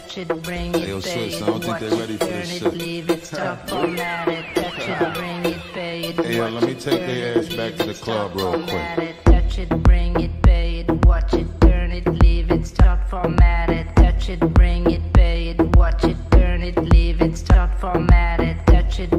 touch it, bring it, yo, pay it, I don't watch think they're ready it, for this it, shit. leave it, stop, format it, touch it, bring it, pay it, Hey, let me take their ass back to the club real quick. Touch it, bring it, pay it, watch it, turn it, leave it, stop, format it, touch it, bring it, pay it, watch it, turn it, leave it, stop, format it, touch it,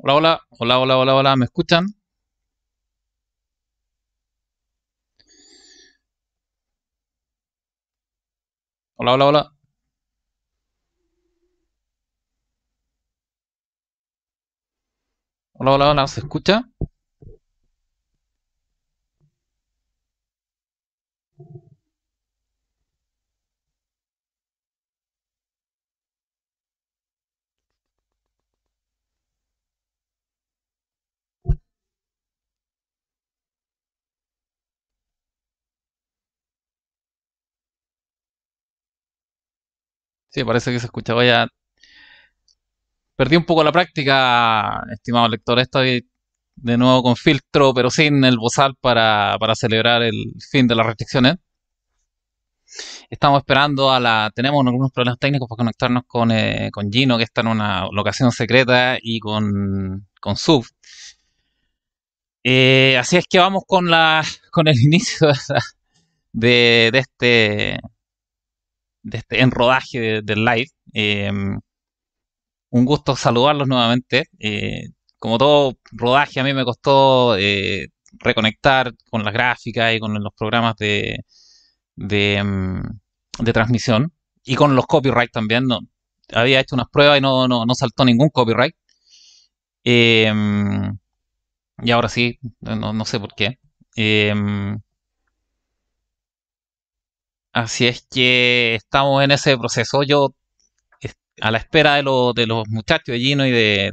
Hola, hola, hola, hola, hola, ¿me escuchan? Hola, hola, hola. Hola, hola, hola, ¿se escucha? parece que se escuchaba ya. Perdí un poco la práctica, estimado lector. Estoy de nuevo con filtro, pero sin el bozal para, celebrar el fin de las restricciones. Estamos esperando a la. Tenemos algunos problemas técnicos para conectarnos con, eh, Gino, que está en una locación secreta, y con, con Sub. Eh, así es que vamos con la con el inicio de este este, en rodaje del live. Eh, un gusto saludarlos nuevamente. Eh, como todo rodaje, a mí me costó eh, reconectar con las gráficas y con los programas mm, de, transmisión y con los copyright también. No, había hecho unas pruebas y no, saltó ningún copyright. y ahora sí, no, no sé por qué. Así es que estamos en ese proceso. Yo, a la espera de, los muchachos de Gino y de, de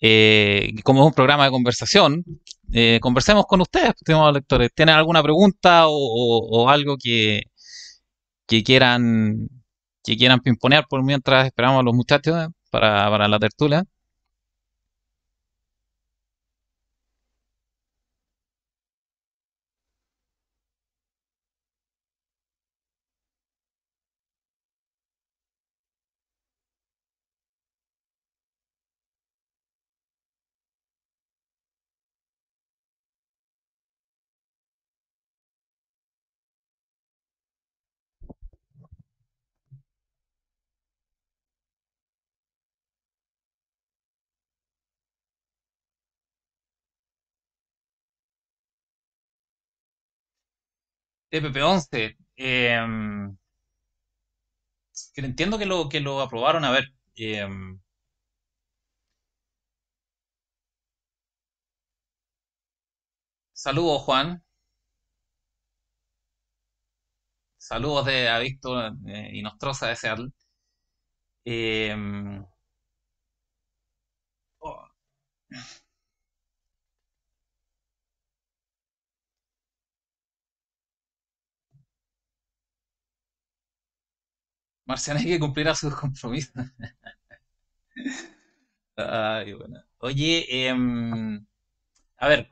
eh, como es un programa de conversación, eh, conversemos con ustedes, estimados pues, lectores. ¿Tienen alguna pregunta o, algo que, quieran que quieran pimponear por mientras esperamos a los muchachos eh, para la tertulia? TPP-11. Eh, em, entiendo que lo, que lo aprobaron, a ver. Em, saludos, Juan. Saludos de a Víctor eh, y Nostrosa de Seattle. Em, oh. que cumplirá sus compromisos. Ay, bueno. Oye, em, a ver,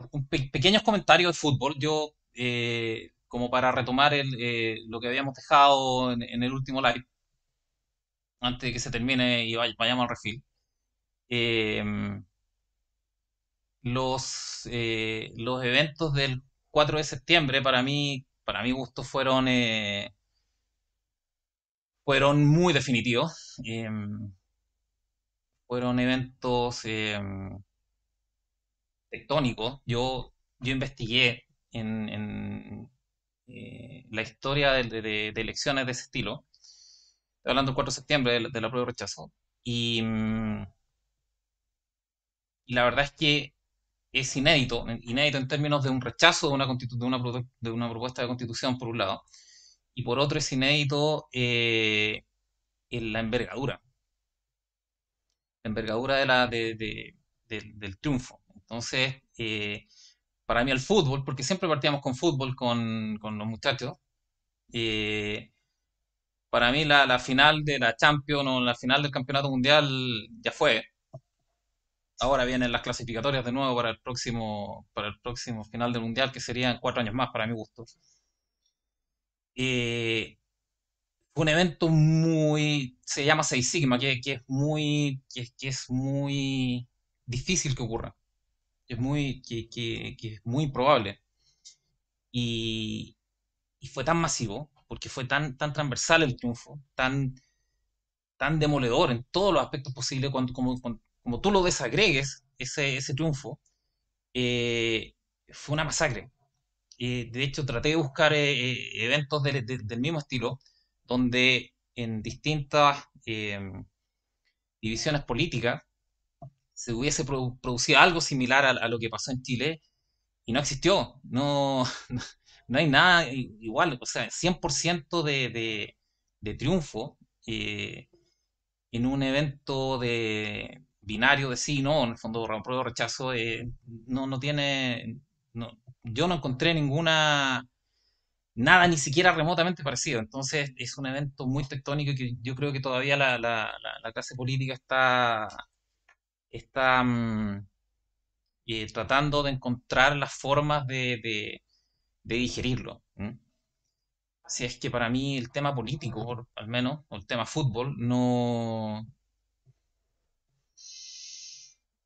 pequeños comentarios de fútbol. Yo, eh, como para retomar eh, lo que habíamos dejado en, el último live, antes de que se termine y vayamos al refil. Em, los, eh, los eventos del 4 de septiembre, para mí, para mi gusto, fueron fueron muy definitivos. Em, fueron eventos em, tectónicos. Yo, yo investigué en, eh, la historia de, elecciones de ese estilo. Estoy hablando del 4 de septiembre de, la prueba de rechazo. Em, y, la verdad es que es inédito, inédito en términos de un rechazo de una, de de una propuesta de constitución, por un lado, y por otro es inédito eh, en la envergadura. La envergadura de la, del triunfo. Entonces, eh, para mí el fútbol, porque siempre partíamos con fútbol con, los muchachos, eh, para mí la, la, final de la Champions o la final del Campeonato Mundial ya fue. Ahora vienen las clasificatorias de nuevo para el próximo, para el próximo final del Mundial, que serían cuatro años más para mi gusto. Eh, fue un evento muy, se llama Seis Sigma, que, es muy, que, es muy difícil que ocurra, es muy, que, es muy improbable. Y, fue tan masivo, porque fue tan, tan transversal el triunfo, tan, tan demoledor en todos los aspectos posibles, cuando, como, tú lo desagregues, ese, triunfo, eh, fue una masacre, eh, de hecho, traté de buscar eh, eh, eventos del mismo estilo, donde en distintas divisiones políticas se hubiese producido algo similar a, lo que pasó en Chile y no existió. No, no, hay nada igual, o sea, 100% de, de, triunfo en un evento de binario de sí no, en el fondo, un rechazo, no, no tiene no, yo no encontré ninguna, nada ni siquiera remotamente parecido. Entonces es un evento muy tectónico que yo creo que todavía la, clase política está, está mm, eh, tratando de encontrar las formas de, de, digerirlo. si Así es que para mí el tema político, al menos, o el tema fútbol, no...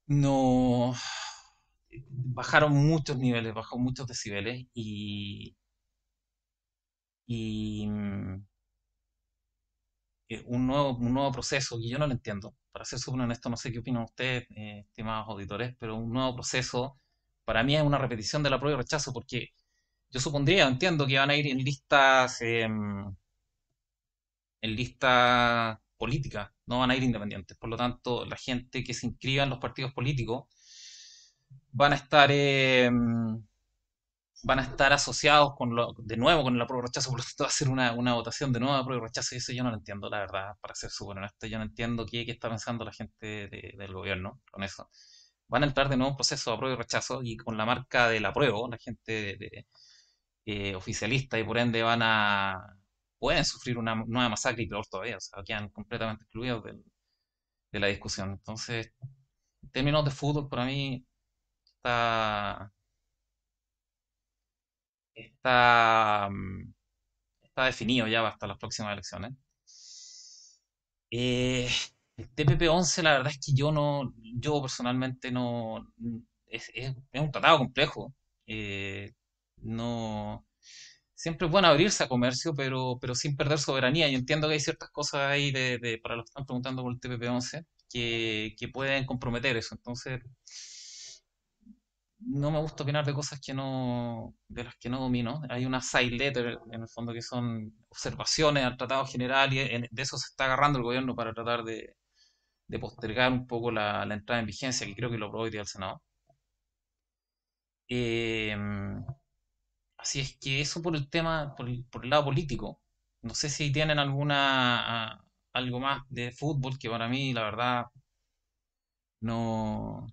No, bajaron muchos niveles, bajó muchos decibeles y, y mm, eh, un nuevo, un nuevo proceso, que yo no lo entiendo, para ser súper honesto, no sé qué opinan ustedes, eh, estimados auditores, pero un nuevo proceso para mí es una repetición de la prueba rechazo, porque yo supondría, entiendo que van a ir en listas, em, en listas políticas, no van a ir independientes. Por lo tanto, la gente que se inscriba en los partidos políticos van a estar eh, van a estar asociados con lo, de nuevo con el y rechazo, por lo tanto va a ser una, votación de nuevo apruebo rechazo y eso yo no lo entiendo, la verdad, para ser súper honesto, yo no entiendo qué, está pensando la gente del gobierno con eso. Van a entrar de nuevo un proceso de apruebo y rechazo y con la marca del apruebo, la gente de, eh, oficialista y por ende van a pueden sufrir una nueva masacre y peor todavía, o sea, quedan completamente excluidos de la discusión. Entonces, en términos de fútbol, para mí está, mm, está definido ya hasta las próximas elecciones. Eh, el TPP-11, la verdad es que yo no, yo personalmente no, es, un tratado complejo. Eh, no, siempre es bueno abrirse a comercio, pero, pero sin perder soberanía. Yo entiendo que hay ciertas cosas ahí de, para los que están preguntando por el TPP-11 que pueden comprometer eso. Entonces, no me gusta opinar de cosas que no, de las que no domino. Hay una side letter, en el fondo, que son observaciones al Tratado General, y de eso se está agarrando el gobierno para tratar de, postergar un poco la, entrada en vigencia, que creo que lo aprobó hoy el Senado. Em, así es que eso por el tema, por por el lado político. No sé si tienen alguna algo más de fútbol que para mí, la verdad, no,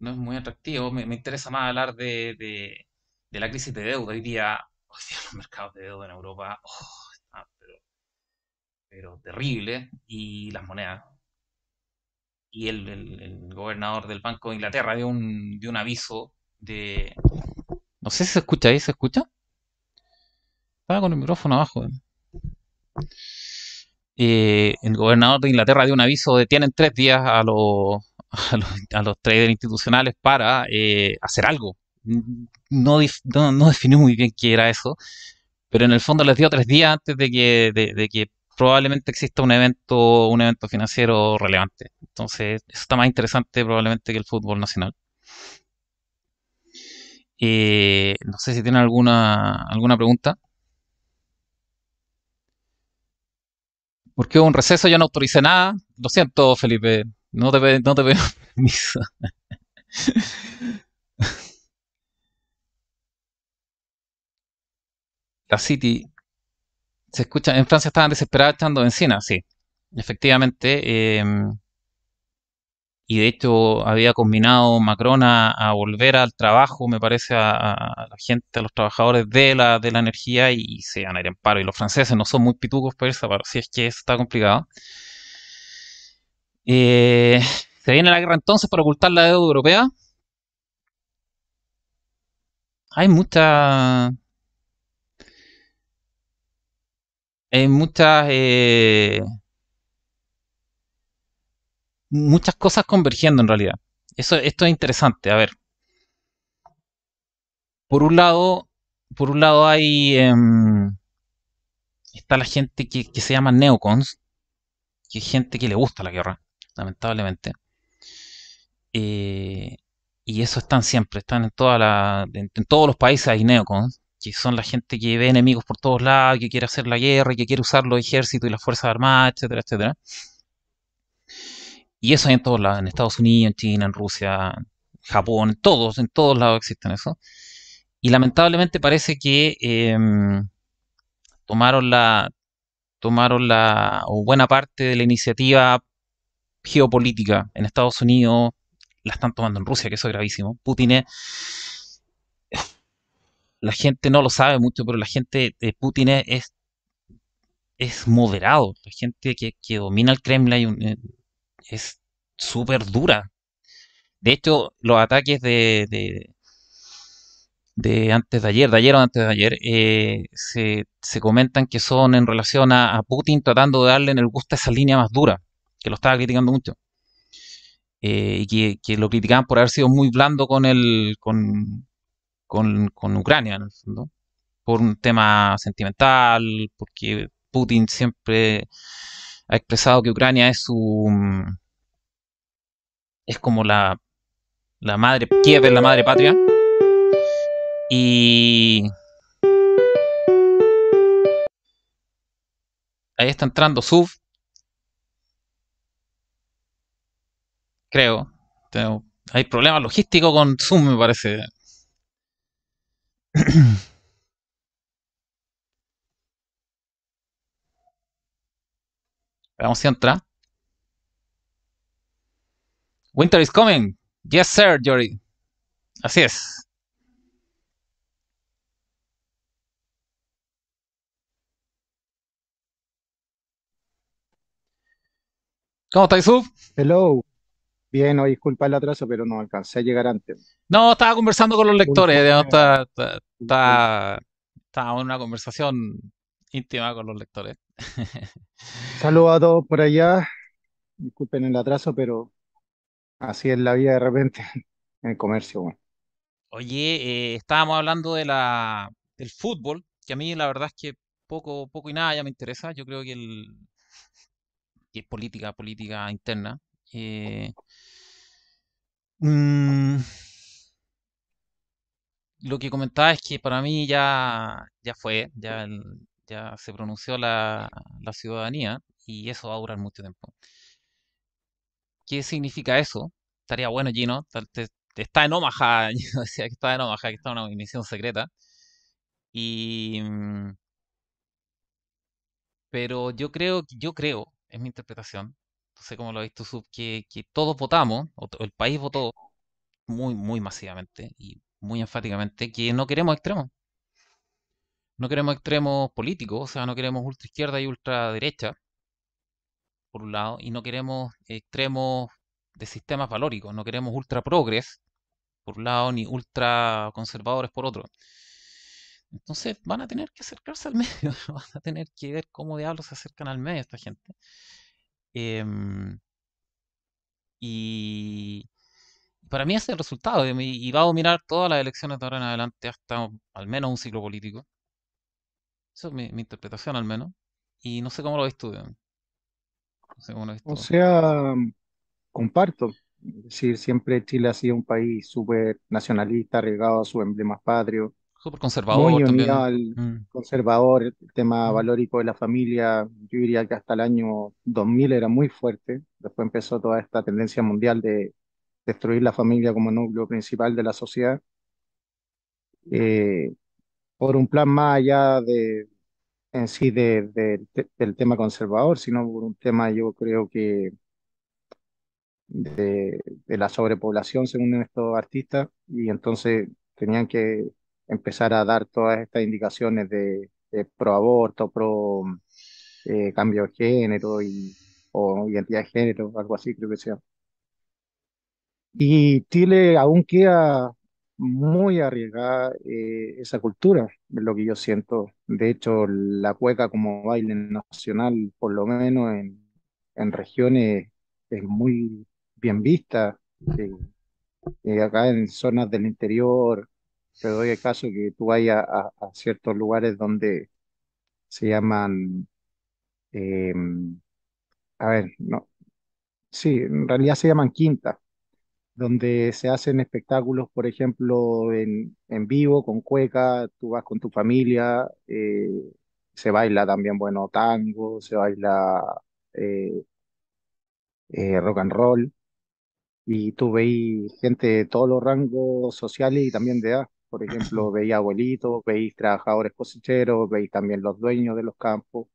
no es muy atractivo. Me, interesa más hablar de, de, la crisis de deuda. Hoy día, hoy día los mercados de deuda en Europa oh, pero, pero terribles y las monedas. Y el, gobernador del Banco de Inglaterra dio un, un aviso de... No sé si se escucha ahí, ¿se escucha? Estaba con el micrófono abajo. Eh, el gobernador de Inglaterra dio un aviso de tienen tres días a los a los, traders institucionales para eh, hacer algo. Mm, no, no, no, definí muy bien qué era eso, pero en el fondo les dio tres días antes de que, de, que probablemente exista un evento, un evento financiero relevante. Entonces, eso está más interesante probablemente que el fútbol nacional. Eh, no sé si tienen alguna, alguna pregunta. ¿Por qué hubo un receso? Yo no autoricé nada. Lo siento, Felipe. No te, no te permiso. La City. Se escucha, en Francia estaban desesperadas echando encina, sí. Efectivamente. Em, y de hecho había combinado Macron a, volver al trabajo, me parece, a, la gente, a los trabajadores de la, de la energía y, se van a ir en paro. Y los franceses no son muy pitucos, pero si es que está complicado. Eh, ¿Se viene la guerra entonces para ocultar la deuda europea? Hay mucha... Hay muchas... Eh, muchas cosas convergiendo en realidad. Eso, esto es interesante, a ver. Por un lado, por un lado hay... Em, está la gente que, que se llama neocons, que es gente que le gusta la guerra lamentablemente. Eh, y eso están siempre, están en, toda en, todos los países hay neocons, que son la gente que ve enemigos por todos lados, que quiere hacer la guerra, que quiere usar los ejércitos y las fuerzas armadas, etcétera, etcétera. Y eso hay en todos lados, en Estados Unidos, en China, en Rusia, Japón, en todos, en todos lados existen eso. Y lamentablemente parece que em, tomaron la tomaron la o buena parte de la iniciativa geopolítica en Estados Unidos, la están tomando en Rusia, que eso es gravísimo. Putin es... La gente no lo sabe mucho, pero la gente de Putin es, es moderado. La gente que, domina el Kremlin eh, es súper dura. De hecho, los ataques de, de antes de ayer, de ayer o antes de ayer, eh, se, se, comentan que son en relación a, a, Putin tratando de darle en el gusto esa línea más dura que lo estaba criticando mucho. Eh, y que, lo criticaban por haber sido muy blando con el con, Ucrania, en el fondo, por un tema sentimental, porque Putin siempre ha expresado que Ucrania es su es como la, madre Kiev es la madre patria y ahí está entrando Suf Creo. Tengo, hay problemas logísticos con Zoom, me parece. Veamos si entra. Winter is coming. Yes, sir, Jory. Así es. ¿Cómo estáis, Sub? Hello. Bien, hoy disculpa el atraso, pero no alcancé a llegar antes. No, estaba conversando con los lectores, Estábamos estaba, en una conversación íntima con los lectores. Saludos a todos por allá. Disculpen el atraso, pero así es la vida de repente en el comercio. Oye, eh, estábamos hablando de del fútbol, que a mí la verdad es que poco, poco y nada ya me interesa. Yo creo que, el, es política, política interna. Eh, Mm. lo que comentaba es que para mí ya, ya fue, ya, ya se pronunció la, ciudadanía y eso va a durar mucho tiempo. ¿Qué significa eso? Estaría bueno, Gino, está en Omaha, decía que está en Omaha, que está en una misión secreta. Y... Mm, pero yo creo, yo creo, es mi interpretación, no sé cómo lo ha visto, Sub, que, todos votamos, el país votó muy, muy masivamente y muy enfáticamente, que no queremos extremos. No queremos extremos políticos, o sea, no queremos ultra izquierda y ultra derecha, por un lado, y no queremos extremos de sistemas valóricos, no queremos ultra progres, por un lado, ni ultra conservadores por otro. Entonces van a tener que acercarse al medio, van a tener que ver cómo diablos se acercan al medio esta gente. Em, y para mí ese es el resultado, y, va a dominar todas las elecciones de ahora en adelante hasta al menos un ciclo político. Esa es mi, interpretación al menos. Y no sé cómo lo estudian. o sea, comparto. decir, siempre Chile ha sido un país súper nacionalista, arriesgado a su emblemas patrio conservador. Muy mm. conservador, el tema mm. valórico de la familia, yo diría que hasta el año 2000 era muy fuerte, después empezó toda esta tendencia mundial de destruir la familia como núcleo principal de la sociedad, eh, por un plan más allá de en sí del tema conservador, sino por un tema yo creo que de, de la sobrepoblación según estos artistas y entonces tenían que empezar a dar todas estas indicaciones de, pro aborto, eh, pro cambio de género y, o identidad de género, algo así creo que sea. Y Chile aún queda muy arriesgada eh, esa cultura, es lo que yo siento. De hecho, la cueca como baile nacional, por lo menos en, en regiones, es muy bien vista. Eh, acá en zonas del interior, te doy el caso que tú vayas a, ciertos lugares donde se llaman, em, a ver, no, sí, en realidad se llaman quinta donde se hacen espectáculos, por ejemplo, en, en vivo, con cueca, tú vas con tu familia, eh, se baila también, bueno, tango, se baila eh, eh, rock and roll, y tú veis gente de todos los rangos sociales y también de edad. Por ejemplo, veis abuelitos, veis trabajadores cosecheros, veis también los dueños de los campos.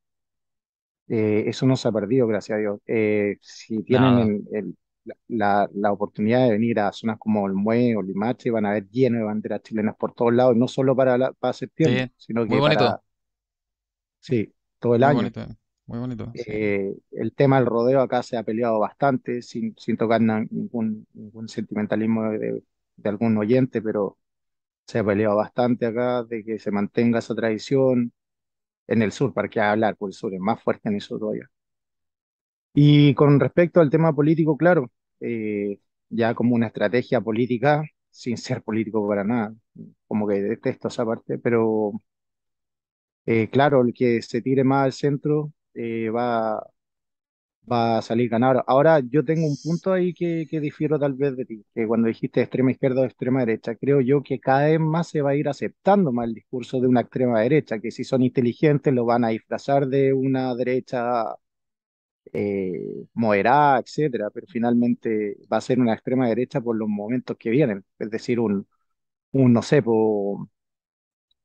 Eh, eso no se ha perdido, gracias a Dios. Eh, si tienen la, oportunidad de venir a zonas como mue o Limache, van a ver lleno de banderas chilenas por todos lados, no solo para, la, para septiembre, sino que muy bonito. Sí, todo el año. muy bonito. Eh, el tema del rodeo acá se ha peleado bastante, sin, sin tocar ningún, sentimentalismo de algún oyente, pero se ha peleado bastante acá de que se mantenga esa tradición en el sur, para qué hablar, por el sur es más fuerte en sur todavía. Y con respecto al tema político, claro, eh, ya como una estrategia política, sin ser político para nada, como que detesto esa parte, pero eh, claro, el que se tire más al centro eh, va, va a salir ganador. Ahora yo tengo un punto ahí que, que difiero tal vez de ti, que cuando dijiste extrema izquierda o extrema derecha, creo yo que cada vez más se va a ir aceptando más el discurso de una extrema derecha, que si son inteligentes lo van a disfrazar de una derecha eh, moderada, etcétera, pero finalmente va a ser una extrema derecha por los momentos que vienen, es decir, un, no sé,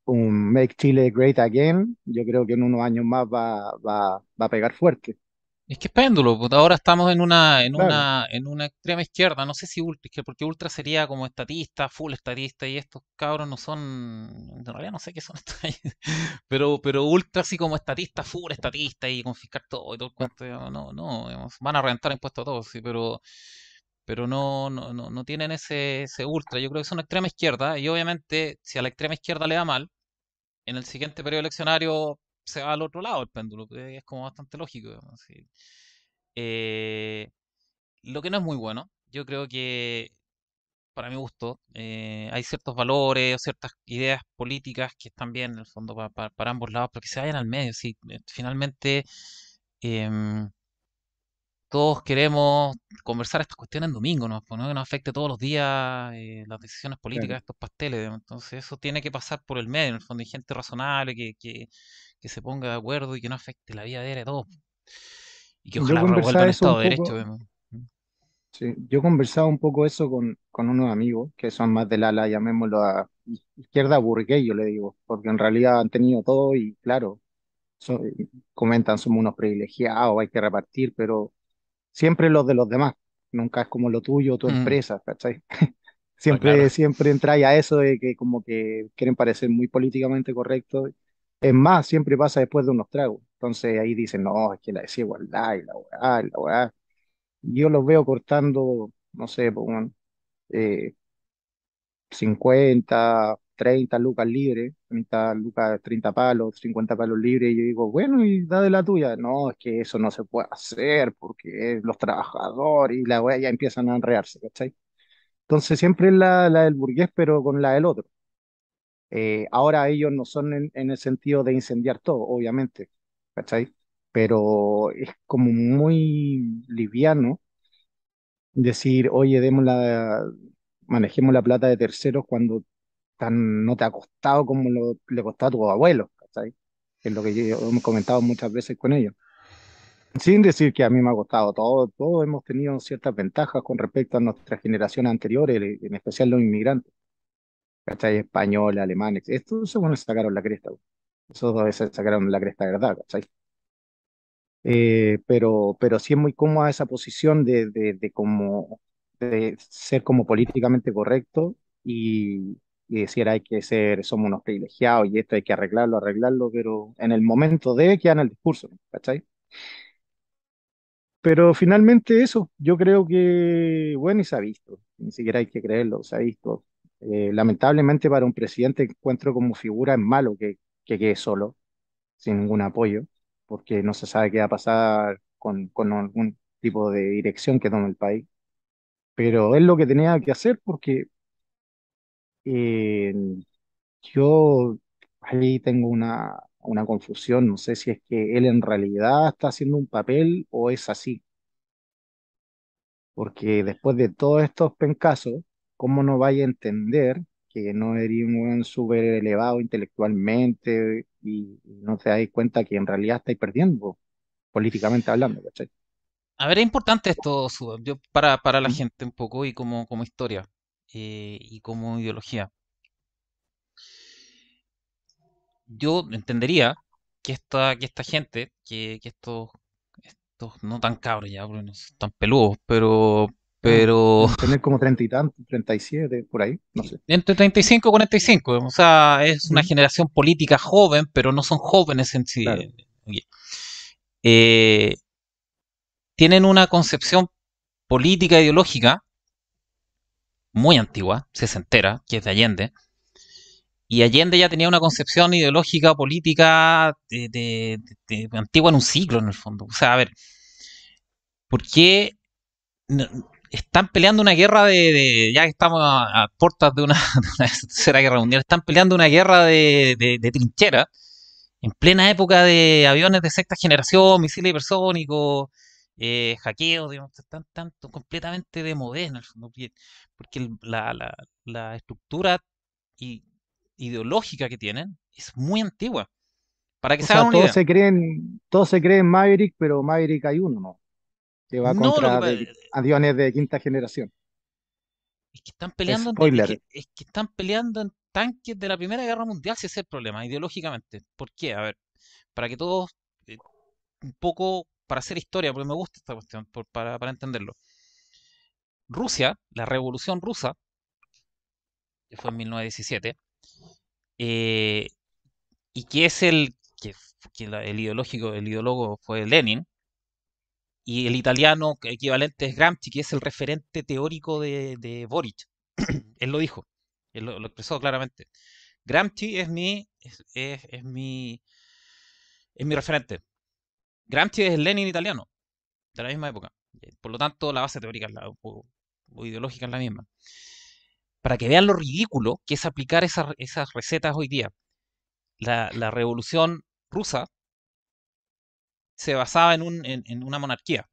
un Make Chile Great Again, yo creo que en unos años más va, va, va a pegar fuerte. Es que es péndulo, porque ahora estamos en una, en una, en una extrema izquierda, no sé si ultra, porque ultra sería como estatista, full estatista, y estos cabros no son, en realidad no sé qué son pero, pero ultra sí como estatista, full estatista, y confiscar todo y todo el cuento, no, no, van a reventar impuestos a todos, sí, pero pero no, no, no, tienen ese, ese ultra, yo creo que es una extrema izquierda, y obviamente si a la extrema izquierda le da mal, en el siguiente periodo eleccionario se va al otro lado el péndulo. Eh, es como bastante lógico. Eh, lo que no es muy bueno, yo creo que para mi gusto, eh, hay ciertos valores o ciertas ideas políticas que están bien en el fondo para, ambos lados, pero que se vayan al medio. Si, finalmente, em, todos queremos conversar estas cuestiones en domingo, ¿no? Pues, no que nos afecte todos los días eh, las decisiones políticas, estos pasteles. Entonces eso tiene que pasar por el medio, en el fondo hay gente razonable que, que, se ponga de acuerdo y que no afecte la vida de todos. Y que ojalá el Estado de Derecho. Sí, yo conversado un poco eso con, con unos amigos que son más del ala, llamémoslo izquierda burgués, yo le digo, porque en realidad han tenido todo y claro, eh, comentan somos unos privilegiados, hay que repartir, pero siempre los de los demás, nunca es como lo tuyo, tu mm. empresa, ¿cachai? siempre, ah, siempre entra a eso de que como que quieren parecer muy políticamente correctos. Es más, siempre pasa después de unos tragos. Entonces ahí dicen, no, es que la desigualdad y la weá, y la weá. Yo los veo cortando, no sé, pongan, pues, eh, 50, 30 lucas libres, 30 lucas, 30 palos, 50 palos libres, y yo digo, bueno, y dale la tuya. No, es que eso no se puede hacer porque los trabajadores y la wea ya empiezan a enrearse, ¿cachai? Entonces siempre es la, la del burgués, pero con la del otro. Eh, ahora ellos no son en, el sentido de incendiar todo, obviamente, ¿cachai? Pero es como muy liviano decir, oye, demos la, manejemos la plata de terceros cuando no te ha costado como le costó a tu abuelos, ¿cachai? Es lo que hemos comentado muchas veces con ellos. Sin decir que a mí me ha costado todo, todos hemos tenido ciertas ventajas con respecto a nuestras generaciones anteriores, eh, en especial los inmigrantes. ¿Cachai? Españoles, alemanes. Estos se sacaron la cresta. Esos dos veces sacaron la cresta verdad, ¿cachai? Eh, pero, pero sí es muy cómoda esa posición de, de, de como, de ser como políticamente correcto y, y decir hay que ser, somos unos privilegiados y esto hay que arreglarlo, arreglarlo, pero en el momento de que en el discurso, ¿cachai? Pero finalmente eso, yo creo que, bueno, y se ha visto, ni siquiera hay que creerlo, se ha visto. Eh, lamentablemente para un presidente encuentro como figura es malo que, que quede solo, sin ningún apoyo, porque no se sabe qué va a pasar con, con algún tipo de dirección que tome el país. Pero es lo que tenía que hacer porque eh, yo ahí tengo una, una confusión, no sé si es que él en realidad está haciendo un papel o es así, porque después de todos estos pencasos, ¿cómo no vaya a entender que no eres un súper elevado intelectualmente y, no te dais cuenta que en realidad estáis perdiendo, políticamente hablando, A ver, es importante esto, para, para la mm. gente un poco y como, como historia. Eh, y como ideología. Yo entendería que esta, que esta gente, que, que estos, no tan cabros ya, porque no son tan peludos, pero... pero... Tener como treinta y tantos, treinta y siete, por ahí, no sé. Entre treinta y cinco, cinco o sea, es una generación política joven, pero no son jóvenes en sí. Eh, tienen una concepción política ideológica muy antigua, se entera, que es de Allende. Y Allende ya tenía una concepción ideológica, política, de, de, antigua en un ciclo en el fondo. O sea, a ver, ¿por qué están peleando una guerra de. ya que estamos a, puertas de una, una tercera guerra mundial, están peleando una guerra de, trinchera en plena época de aviones de sexta generación, misiles hipersónicos eh, hackeos, digamos, están tanto completamente de en porque la, estructura y ideológica que tienen es muy antigua. Para que una todos Se creen, todos se creen Maverick, pero Maverick hay uno, ¿no? Que va no, contra De, aviones de quinta generación. Es que están peleando, en, es, que, están peleando en tanques de la Primera Guerra Mundial, si ese es el problema, ideológicamente. ¿Por qué? A ver, para que todos eh, un poco para hacer historia, porque me gusta esta cuestión, para, entenderlo. Rusia, la revolución rusa, que fue en 1917, eh, y que es el, que, el ideológico, el ideólogo fue Lenin, y el italiano equivalente es Gramsci, que es el referente teórico de, de Boric. él lo dijo, él lo, expresó claramente. Gramsci es mi, es mi, es mi referente. Gramsci es Lenin italiano, de la misma época. Por lo tanto, la base teórica la, o, ideológica es la misma. Para que vean lo ridículo que es aplicar esas recetas hoy día. La, revolución rusa se basaba en, una monarquía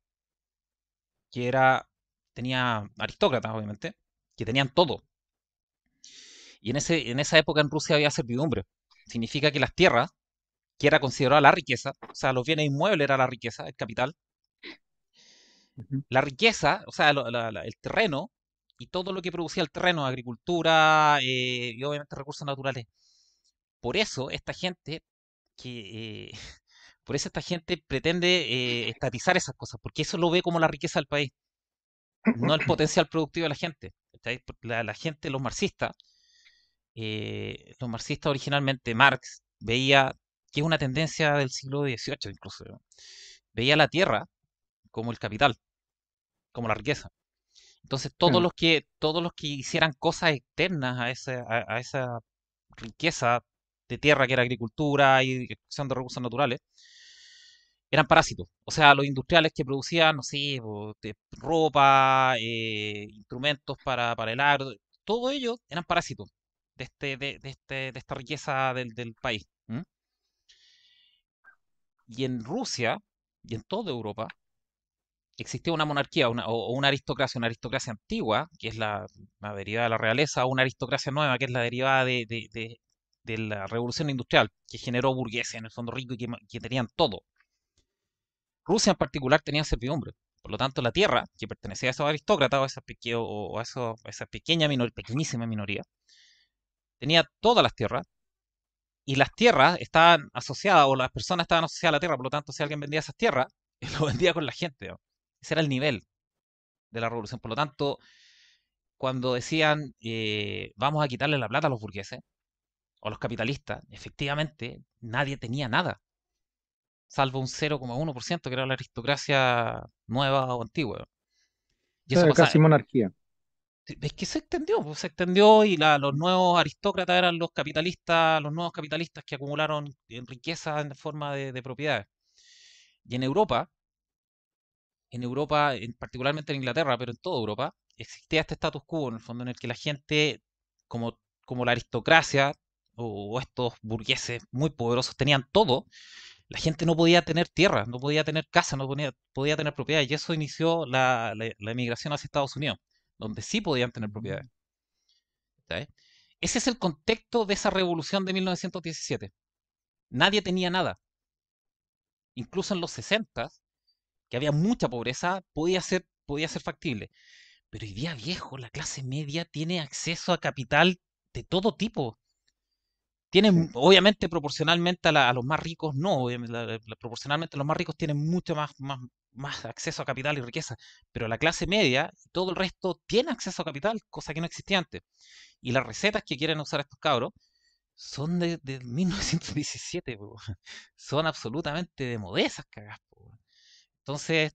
que era tenía aristócratas, obviamente, que tenían todo. Y en, ese, en esa época en Rusia había servidumbre. Significa que las tierras que era considerada la riqueza, o sea, los bienes inmuebles era la riqueza, el capital. La riqueza, o sea, el terreno y todo lo que producía el terreno, agricultura eh, y obviamente recursos naturales. Por eso esta gente que eh, por eso esta gente pretende eh, estatizar esas cosas, porque eso lo ve como la riqueza del país, no el potencial productivo de la gente. La, gente, los marxistas, los marxistas originalmente, Marx veía que es una tendencia del siglo XVIII incluso, veía la tierra como el capital, como la riqueza. Entonces todos hmm. los que todos los que hicieran cosas externas a, a, esa riqueza de tierra que era agricultura y de recursos naturales, eran parásitos. O sea, los industriales que producían, no sé, ropa, eh, instrumentos para, para el agro, todo ello eran parásitos de, este, de, este, de esta riqueza del, país. Y en Rusia y en toda Europa existía una monarquía o una aristocracia, una aristocracia antigua, que es la, derivada de la realeza, o una aristocracia nueva, que es la derivada de, la revolución industrial, que generó burgueses en el fondo rico y que, tenían todo. Rusia en particular tenía servidumbre. Por lo tanto, la tierra que pertenecía a esos aristócratas o a esa, o, a esa pequeña minor, pequeñísima minoría, tenía todas las tierras, y las tierras estaban asociadas, o las personas estaban asociadas a la tierra, por lo tanto, si alguien vendía esas tierras, lo vendía con la gente. Ese era el nivel de la revolución. Por lo tanto, cuando decían, eh, vamos a quitarle la plata a los burgueses o a los capitalistas, efectivamente, nadie tenía nada, salvo un 0,1%, que era la aristocracia nueva o antigua. casi monarquía es que se extendió, pues, se extendió y los nuevos aristócratas eran los capitalistas, los nuevos capitalistas que acumularon riqueza en forma de, propiedades. Y en Europa, en Europa, particularmente en Inglaterra, pero en toda Europa, existía este status quo en el fondo en el que la gente, como, como la aristocracia o, estos burgueses muy poderosos tenían todo, la gente no podía tener tierra, no podía tener casa, no podía, tener propiedad. Y eso inició la, la emigración hacia Estados Unidos donde sí podían tener propiedades. Mm. Ese es el contexto de esa revolución de 1917. Nadie tenía nada. Incluso en los 60, que había mucha pobreza, podía ser, podía ser factible. Pero hoy día viejo, la clase media tiene acceso a capital de todo tipo. Tienen, obviamente, proporcionalmente a, los más ricos, no, proporcionalmente a los más ricos tienen mucho más, más, más acceso a capital y riqueza, pero la clase media y todo el resto tiene acceso a capital, cosa que no existía antes. Y las recetas que quieren usar estos cabros son de, 1917, son absolutamente de modesas cagas. Entonces,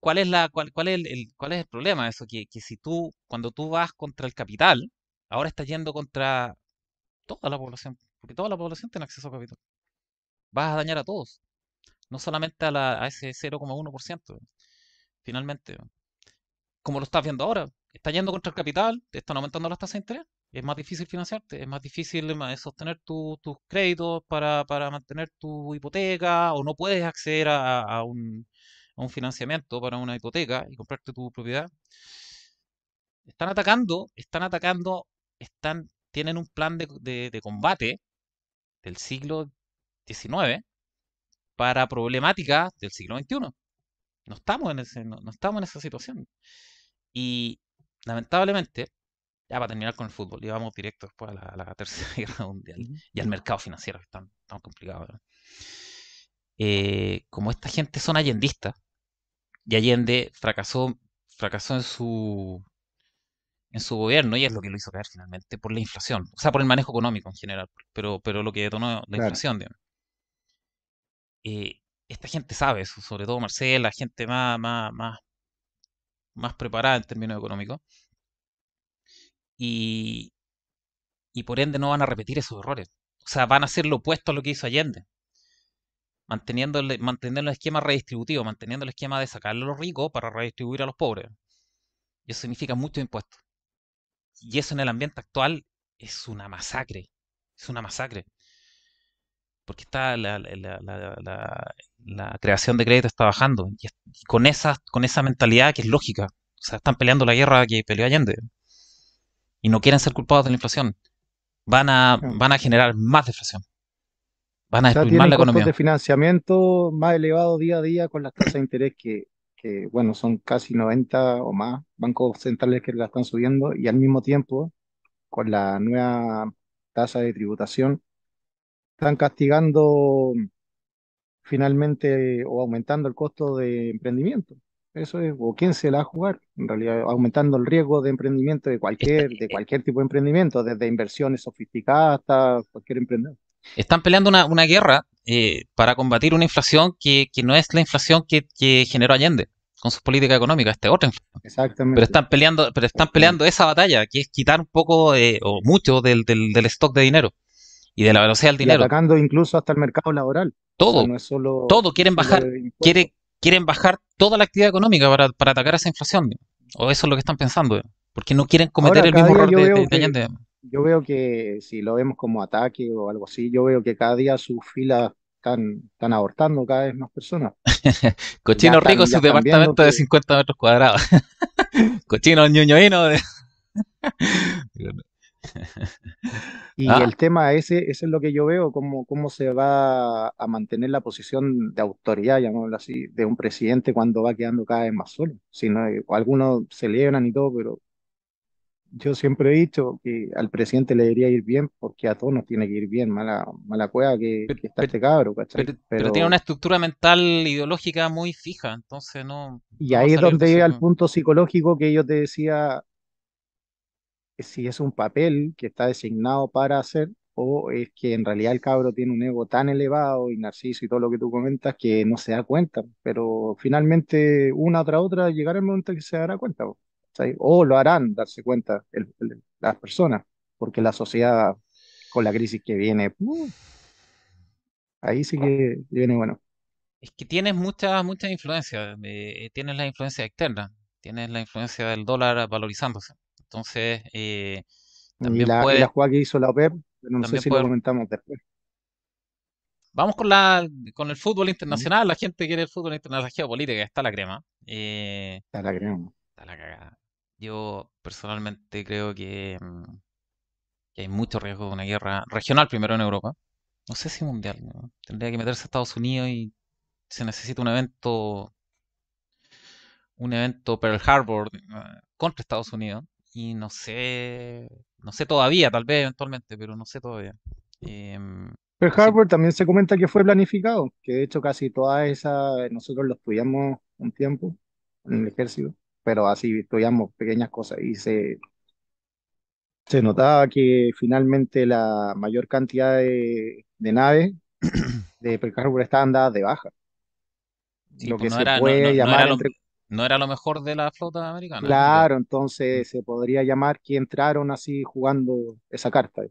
¿cuál es, el, problema eso? Que, que si tú, cuando tú vas contra el capital, ahora estás yendo contra toda la población, porque toda la población tiene acceso a capital. Vas a dañar a todos no solamente a, la, a ese 0,1%, finalmente. Como lo estás viendo ahora, está yendo contra el capital, están aumentando las tasas de interés, es más difícil financiarte, es más difícil eh, sostener tus créditos para, mantener tu hipoteca o no puedes acceder a, un, financiamiento para una hipoteca y comprarte tu propiedad. Están atacando, están atacando, están, tienen un plan de combate del siglo XIX para problemáticas del siglo XXI. No estamos en, no, estamos en esa situación. Y lamentablemente, ya para terminar con el fútbol, íbamos vamos directo después a la, Tercera Guerra Mundial y al mercado financiero, que es tan, complicado. Eh, como esta gente son allendistas, y Allende fracasó, fracasó en su en su gobierno y es lo que lo hizo caer finalmente por la inflación, o sea, por el manejo económico en general, pero, pero lo que detonó la inflación. Digamos. Eh, esta gente sabe eso, sobre todo Marcela, gente más, más, más, más preparada en términos económicos. Y, por ende no van a repetir esos errores. O sea, van a hacer lo opuesto a lo que hizo Allende. Manteniendo el, esquema redistributivo, manteniendo el esquema de sacar a los ricos para redistribuir a los pobres. eso significa mucho impuestos. Y eso en el ambiente actual es una masacre. Es una masacre porque está la, creación de crédito está bajando. Y, con, esa, con esa mentalidad que es lógica. O sea, están peleando la guerra que peleó Allende. Y no quieren ser culpados de la inflación. Van a, van a generar más deflación. Van a la economía. de financiamiento más elevado día a día con las tasas de interés que, que, bueno, son casi 90 o más bancos centrales que la están subiendo y al mismo tiempo con la nueva tasa de tributación están castigando finalmente o aumentando el costo de emprendimiento. Eso es, o quién se la va a jugar, en realidad, aumentando el riesgo de emprendimiento de cualquier, de eh, eh, cualquier tipo de emprendimiento, desde inversiones sofisticadas hasta cualquier emprendedor. Están peleando una, una guerra eh, para combatir una inflación que, no es la inflación que, generó Allende con sus políticas económicas, este otro. Exactamente. Pero están peleando, pero están peleando esa batalla, que es quitar un poco o mucho del, del stock de dinero y de la velocidad del dinero. atacando incluso hasta el mercado laboral. Todo, todo, quieren bajar, quieren bajar toda la actividad económica para, para atacar esa inflación. O eso es lo que están pensando, porque no quieren cometer el mismo error de, de, Yo veo que si lo vemos como ataque o algo así, yo veo que cada día sus filas están, están abortando cada vez más personas. Cochino rico su departamento de 50 metros cuadrados. Cochino ñoñoino. De... y ah. el tema ese, es lo que yo veo, cómo, cómo se va a mantener la posición de autoridad, llamémoslo así, de un presidente cuando va quedando cada vez más solo. Si no, eh, algunos celebran y todo, pero yo siempre he dicho que al presidente le debería ir bien porque a todos nos tiene que ir bien, mala, mala cueva que, está este cabro, Pero, tiene una estructura mental ideológica muy fija, entonces no... Y ahí es donde llega el punto psicológico que yo te decía si es un papel que está designado para hacer o es que en realidad el cabro tiene un ego tan elevado y narciso y todo lo que tú comentas que no se da cuenta, pero finalmente una tras otra llegará el momento en que se dará cuenta, o lo harán darse cuenta las personas, porque la sociedad con la crisis que viene, ¡uh! ahí sí que viene bueno. Es que tienes muchas muchas influencias, eh, tienes la influencia externa, tienes la influencia del dólar valorizándose entonces, eh, también la, jugada que hizo la OPEP, no sé si lo comentamos después. Vamos con, la, con el fútbol internacional. La gente quiere el fútbol internacional, la geopolítica, está la crema. Eh, está la crema. Está la cagada. Yo personalmente creo mm, que, hay mucho riesgo de una guerra regional, primero en Europa. No sé si mundial. Tendría que meterse a Estados Unidos y se necesita un evento, un evento Pearl Harbor ah, contra Estados Unidos y no sé, no sé todavía, tal vez eventualmente, pero no sé todavía. Em, pero Harbor también se comenta que fue planificado, que de hecho casi todas esas, nosotros lo estudiamos un tiempo en el ejército, pero así estudiamos pequeñas cosas y se, se notaba que finalmente la mayor cantidad de, de naves de Pearl Harbor estaban dadas de baja. lo pues que no se puede llamar, no era lo mejor de la flota americana. Claro, entonces se podría llamar que entraron así jugando esa carta.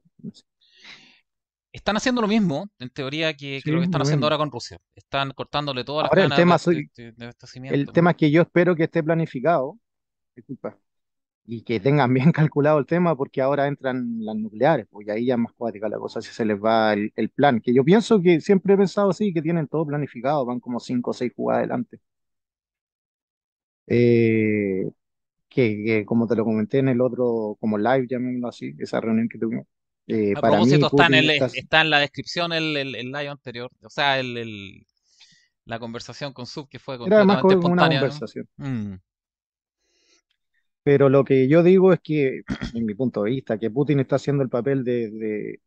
Están haciendo lo mismo, en teoría, que, que lo que están haciendo ahora con Rusia. Están cortándole todas las el tema, El tema es que yo espero que esté planificado, disculpa, y que tengan bien calculado el tema, porque ahora entran las nucleares, pues ahí ya es más cuática la cosa, si se les va el, el, plan. Que yo pienso que siempre he pensado así, que tienen todo planificado, van como cinco o seis jugadas adelante. Eh, que, como te lo comenté en el otro, como live, llamémoslo así, esa reunión que tuvimos. Eh, para mí, está, en la descripción el, el, live anterior, o sea, la conversación con Sub que fue completamente una conversación. Mm. Pero lo que yo digo es que, en mi punto de vista, que Putin está haciendo el papel de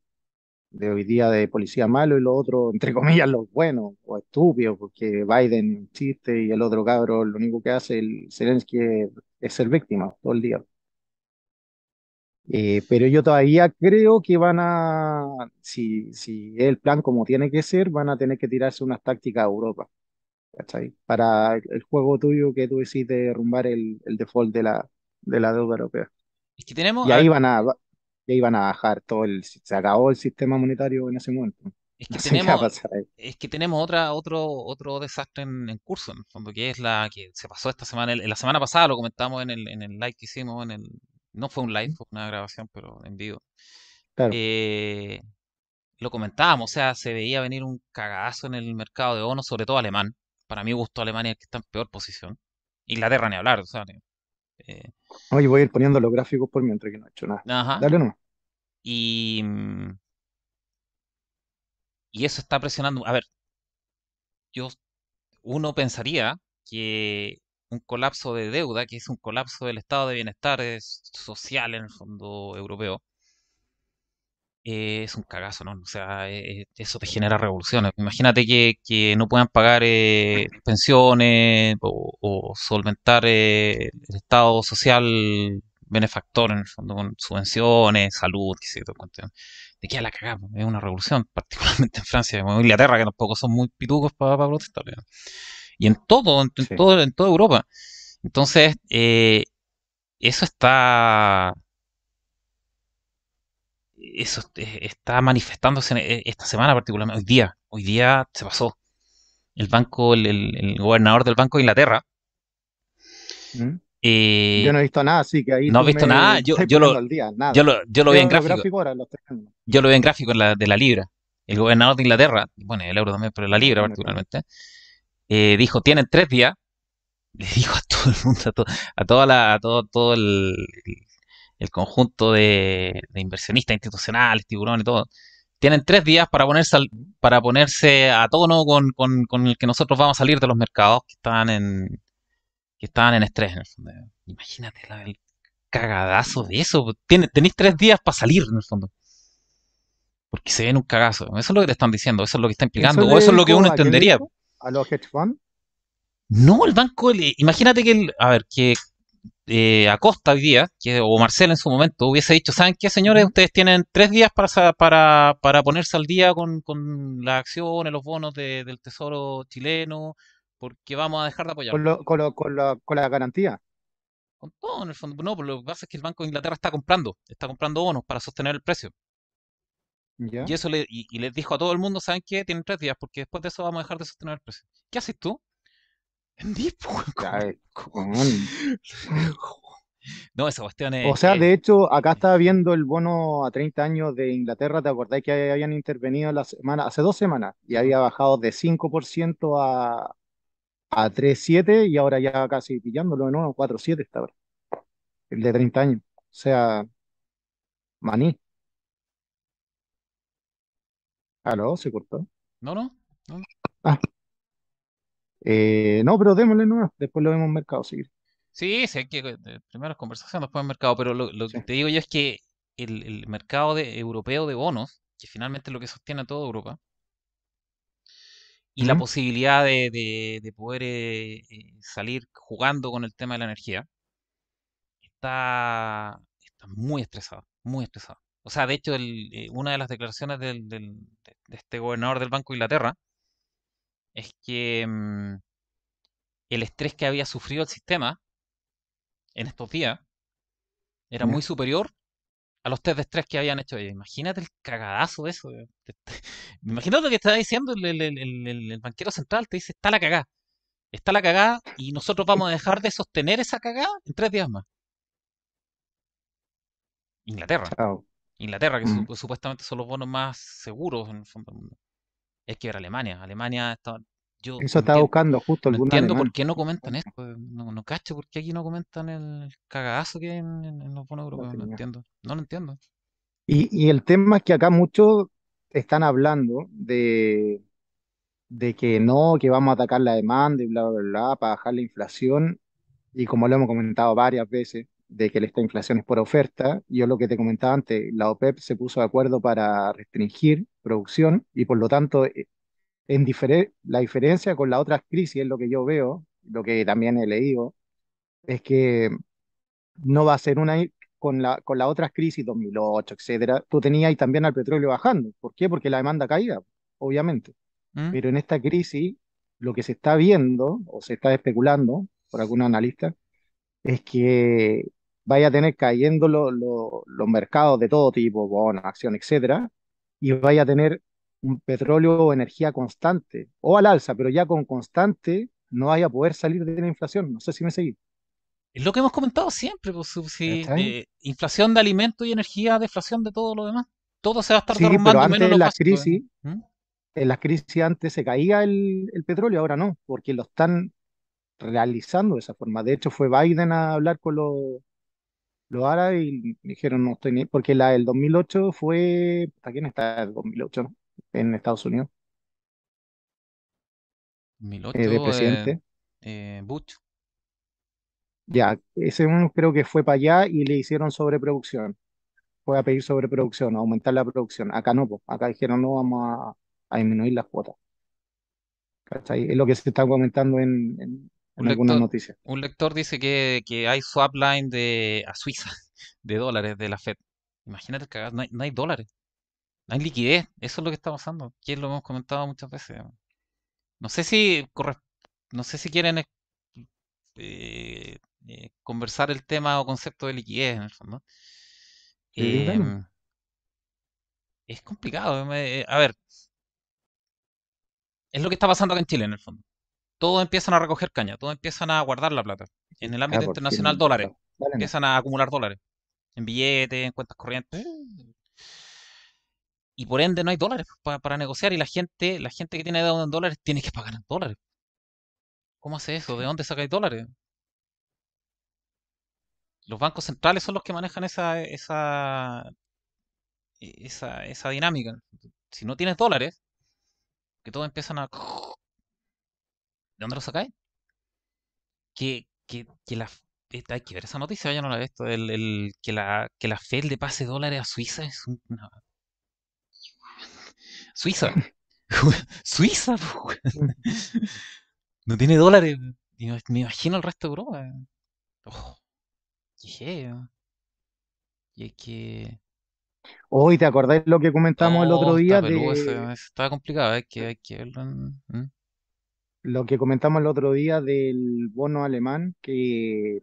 de hoy día de policía malo y lo otro entre comillas, los buenos o estúpidos, porque Biden chiste y el otro cabro lo único que hace el Zelensky es, ser víctima todo el día. Eh, pero yo todavía creo que van a, si, si es el plan como tiene que ser, van a tener que tirarse unas tácticas a Europa. Para el juego tuyo que tú decís de derrumbar el, default de la, de la deuda europea. Y ahí van a, iban a bajar todo el, se acabó el sistema monetario en ese momento. Es que, tenemos, otra, otro, otro desastre en, curso, en fondo, que es la que se pasó esta semana. la semana pasada lo comentamos en el, en el live que hicimos, en el, no fue un live, fue una grabación, pero en vivo. Eh, lo comentábamos, o sea, se veía venir un cagazo en el mercado de bonos, sobre todo alemán. Para mí gusto, Alemania que está en peor posición. Inglaterra ni hablar, o sea. Eh, voy a ir poniendo los gráficos por mientras que no he hecho nada. Dale no. Mm, y, eso está presionando. A ver, yo, uno pensaría que un colapso de deuda, que es un colapso del estado de bienestar social en el fondo europeo, eh, es un cagazo, ¿no? O sea, eh, eso te genera revoluciones. Imagínate que, no puedan pagar eh, pensiones o solventar el estado social benefactor en el fondo con subvenciones, salud, qué sé de qué la cagada, es una revolución, particularmente en Francia, en Inglaterra, que tampoco son muy pitucos para, protestar. Y en todo, en, todo, en toda Europa. Entonces, eh, eso está eso está manifestándose eh, esta semana particularmente, hoy día, hoy día se pasó. El banco, el, gobernador del Banco de Inglaterra, mm. Eh, yo no he visto nada, así que ahí. No he visto nada. Yo, yo lo, yo, lo, vi en gráfico. yo lo vi en gráfico de la libra. El gobernador de Inglaterra, bueno, el euro también, pero la libra ah, particularmente, eh, dijo: tienen tres días. Le dijo a todo el mundo, a, todo, toda la, todo, todo el, conjunto de, inversionistas institucionales, tiburones, y todo. Tienen tres días para ponerse, para ponerse a tono con, con el que nosotros vamos a salir de los mercados que están en, que estaban en estrés. En Imagínate el cagadazo de eso. Pues, tenéis tres días para salir, en el fondo. Porque se ven un cagazo. Eso es lo que te están diciendo, eso es lo que está implicando, o eso es lo que uno entendería. ¿A No, el banco, imagínate que, a ver, que eh, Acosta hoy día, que, o Marcelo en su momento, hubiese dicho, ¿saben qué, señores? Ustedes tienen tres días para, para, ponerse al día con, con las acciones, los bonos del Tesoro chileno, porque vamos a dejar de apoyar. Con, la garantía. Con todo, en el fondo. No, pues lo que pasa es que el Banco de Inglaterra está comprando, está comprando bonos para sostener el precio. Y eso y, les dijo a todo el mundo, ¿saben qué? Tienen tres días, porque después de eso vamos a dejar de sostener el precio. ¿Qué haces tú? Pues, eh, no, esa cuestión es... O sea, de hecho, acá estaba viendo el bono a 30 años de Inglaterra, ¿te acordáis que habían intervenido la semana, hace dos semanas y había bajado de 5% a, a 3-7 y ahora ya casi pillándolo de nuevo, 4-7 está ahora. El de 30 años. O sea, maní. ¿Aló? Ah, ¿Se cortó? No, no. no. Ah. Eh, no, pero démosle nuevas, después lo vemos en mercado, seguir Sí, primero que eh, primero conversación, después en mercado, pero lo, que te digo yo es que el, el mercado de, europeo de bonos, que finalmente es lo que sostiene a toda Europa, y la posibilidad de, poder eh, eh, salir jugando con el tema de la energía, está, está muy estresada, muy estresado. O sea, de hecho, eh, una de las declaraciones del, de este gobernador del Banco de Inglaterra es que mm, el estrés que había sufrido el sistema en estos días era muy superior los test de estrés que habían hecho Imagínate el cagadazo de eso. Imagínate lo que está diciendo el, banquero central, te dice, está la cagada. Está la cagada y nosotros vamos a dejar de sostener esa cagada en tres días más. Inglaterra. Inglaterra, que mm. supuestamente son los bonos más seguros en el fondo del mundo. Es que era Alemania. Alemania está, eso estaba buscando justo no entiendo por qué no comentan esto. Pues, no, no cacho por qué aquí no comentan el cagazo que hay en, los bonos europeos. No, entiendo. No lo entiendo. Y, el tema es que acá muchos están hablando de, de que no, que vamos a atacar la demanda y bla, bla, bla, para bajar la inflación. Y como lo hemos comentado varias veces, de que esta inflación es por oferta. Yo lo que te comentaba antes, la OPEP se puso de acuerdo para restringir producción y por lo tanto eh, en la diferencia con las otras crisis, es lo que yo veo, lo que también he leído, es que no va a ser una con la con las otras crisis 2008, etcétera, tú tenías también al petróleo bajando. ¿Por qué? Porque la demanda caía, obviamente. ¿Mm? Pero en esta crisis lo que se está viendo o se está especulando por algunos analistas es que vaya a tener cayendo lo, los mercados de todo tipo, bonos, acción, etcétera, y vaya a tener un petróleo o energía constante, o al alza, pero ya con constante, no vaya a poder salir de la inflación. No sé si me seguís. Es lo que hemos comentado siempre, pues, si, eh, inflación de alimentos y energía, deflación de todo lo demás. Todo se va a estar sí, pero antes menos en la crisis, ¿eh? ¿Mm? en la crisis antes se caía el, petróleo, ahora no, porque lo están realizando de esa forma. De hecho, fue Biden a hablar con los, los árabes y dijeron, no estoy ni... Porque la del 2008 fue... ¿para quién está el 2008? No? en Estados Unidos, eh, de presidente. Bush. Ya, ese uno creo que fue para allá y le hicieron sobreproducción. Fue a pedir sobreproducción, aumentar la producción. Acá no, acá dijeron no, vamos a, disminuir las cuotas. Es lo que se está comentando en, en, algunas noticias. Un lector dice que, hay swap line de, a Suiza de dólares de la Fed. Imagínate que no hay dólares hay liquidez, eso es lo que está pasando, que lo hemos comentado muchas veces. No sé si, no sé si quieren eh, eh, conversar el tema o concepto de liquidez en el fondo. Em, es complicado. a ver, es lo que está pasando acá en Chile en el fondo. Todos empiezan a recoger caña, todos empiezan a guardar la plata. En el ah, ámbito internacional, dólares. empiezan a acumular dólares. En billetes, en cuentas corrientes y por ende no hay dólares para, negociar y la gente, la gente que tiene deuda en dólares tiene que pagar en dólares. ¿Cómo hace eso? ¿De dónde saca el dólares? Los bancos centrales son los que manejan esa, e-, esa, esa, dinámica. Si no tienes dólares, que todos empiezan a... ¿De dónde los sacáis? Que, que, que la... Hay que ver esa noticia, ya no la he visto. El, el, que, la, que la Fed le pase dólares a Suiza es una Suiza. Suiza, No tiene dólares. Me imagino el resto de Europa. Oh, y es que. Hoy, ¿te acordáis lo que comentamos el otro oh, día? Está, de... complicado, que, Lo que comentamos el otro día del bono alemán que,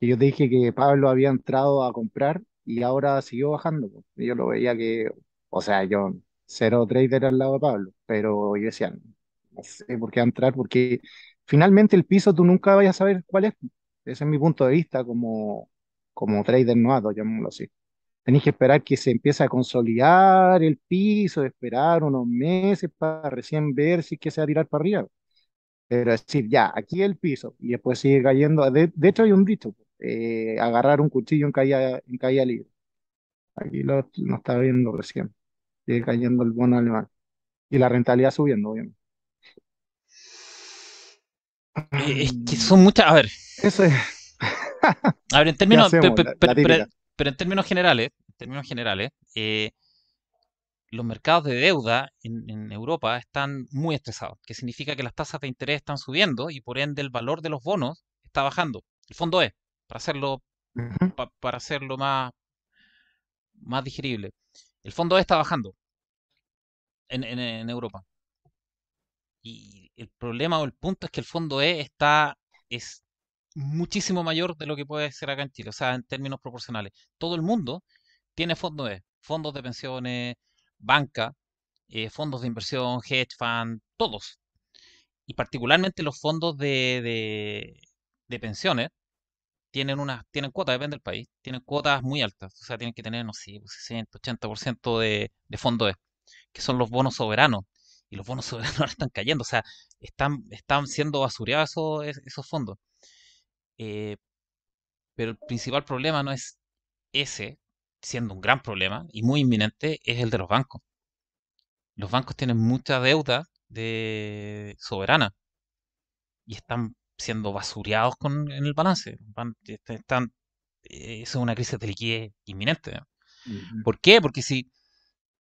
que yo te dije que Pablo había entrado a comprar y ahora siguió bajando. Yo lo veía que, o sea, yo cero trader al lado de Pablo, pero yo decía, no sé por qué entrar, porque finalmente el piso tú nunca vayas a saber cuál es. Ese es mi punto de vista como, como trader nuevo, llamémoslo así. Tenéis que esperar que se empiece a consolidar el piso, esperar unos meses para recién ver si es que se va a tirar para arriba. Pero decir, ya, aquí el piso, y después sigue cayendo. De, hecho, hay un dicho, eh, agarrar un cuchillo en caída, en caída libre. Aquí lo, lo está viendo recién sigue cayendo el bono alemán. Y la rentabilidad subiendo, obviamente. Eh, es que son muchas. A ver. Eso es. A ver, en términos. pero, en términos generales, en términos generales, eh, los mercados de deuda en, Europa están muy estresados, que significa que las tasas de interés están subiendo y por ende el valor de los bonos está bajando. El fondo es, para hacerlo, para hacerlo más, más digerible. El fondo E está bajando en, Europa. Y el problema o el punto es que el fondo E está es muchísimo mayor de lo que puede ser acá en Chile, o sea, en términos proporcionales. Todo el mundo tiene Fondo E. fondos de pensiones, banca, eh, fondos de inversión, hedge fund, todos. Y particularmente los fondos de, de pensiones tienen tienen cuotas, depende del país, tienen cuotas muy altas, o sea, tienen que tener, no sé, 60, pues, 80% de, de fondos, e, que son los bonos soberanos, y los bonos soberanos están cayendo, o sea, están, están siendo basureados esos, fondos. Eh, pero el principal problema no es ese, siendo un gran problema y muy inminente, es el de los bancos. Los bancos tienen mucha deuda de soberana y están siendo basureados con, en el balance. Este, eh, eso están, es una crisis de liquidez inminente. ¿Por qué? Porque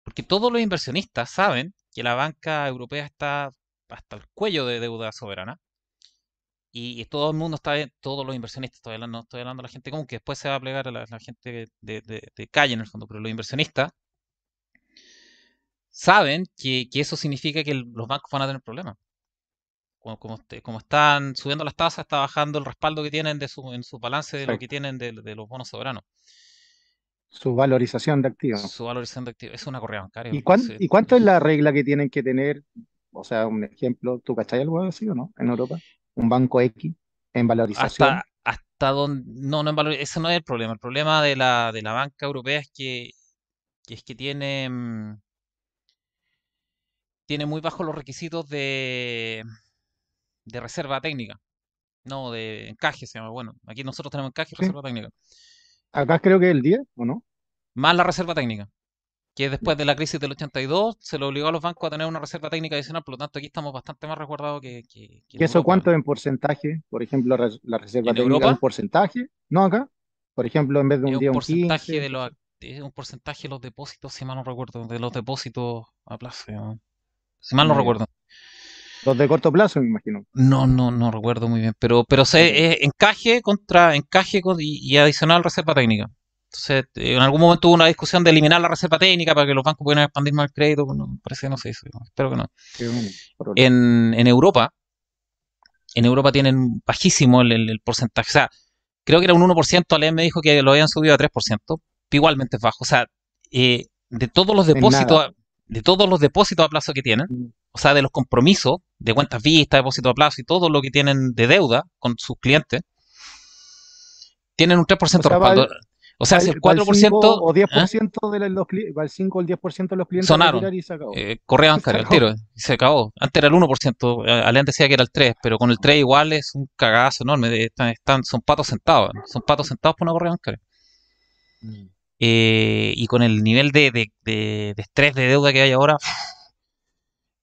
porque todos los inversionistas saben que la banca europea está hasta el cuello de deuda soberana y, todo el mundo está, todos los inversionistas, estoy hablando, estoy hablando de la gente común, que después se va a plegar a la, gente de, calle en el fondo, pero los inversionistas saben que, eso significa que los bancos van a tener problemas como, este, como, están subiendo las tasas, está bajando el respaldo que tienen de en su balance de lo que tienen de, los bonos soberanos. Su valorización de activos. Su valorización de activos. Es una correa bancaria. ¿Y, cuánto es la regla que tienen que tener? O sea, un ejemplo, ¿tú cachai algo así o no? En Europa, un banco X en valorización. Hasta, hasta donde. No, no en valor, ese no es el problema. El problema de la, de la banca europea es que, que es que tiene. Mm, tiene muy bajos los requisitos de, de reserva técnica. No, de encaje se Bueno, aquí nosotros tenemos encaje y reserva técnica. Acá creo que es el 10, ¿o no? Más la reserva técnica. Que después de la crisis del 82 se le obligó a los bancos a tener una reserva técnica adicional, por lo tanto aquí estamos bastante más resguardados que. que, eso cuánto en porcentaje? Por ejemplo, la reserva ¿En técnica en porcentaje. No acá. Por ejemplo, en vez de un, día un porcentaje de los un porcentaje de los depósitos, si mal no recuerdo, de los depósitos a plazo. Si mal no recuerdo. Los de corto plazo, me imagino. No, no, no recuerdo muy bien, pero, pero se eh, encaje contra encaje y, adicional reserva técnica. Entonces, eh, en algún momento hubo una discusión de eliminar la reserva técnica para que los bancos pudieran expandir más el crédito. Pues, no, parece que no se hizo, espero que no. En, Europa, en Europa tienen bajísimo el, porcentaje. O sea, creo que era un 1%, Alem me dijo que lo habían subido a 3%, igualmente es bajo. O sea, eh, de todos los depósitos, de todos los depósitos a plazo que tienen, mm o sea, de los compromisos de cuentas vistas, depósito a plazo y todo lo que tienen de deuda con sus clientes, tienen un 3% o sea, de respaldo. o sea, si el 4%. o 10% ¿eh? de los el 5 o el 10% de los clientes. Sonaron. Y se acabó. Eh, correa bancaria, el tiro. Y se acabó. Antes era el 1%. Eh, Aleán decía que era el 3%, pero con el 3 igual es un cagazo enorme. son patos sentados. Son patos sentados por una correa bancaria. Mm. Eh, y con el nivel de, estrés de deuda que hay ahora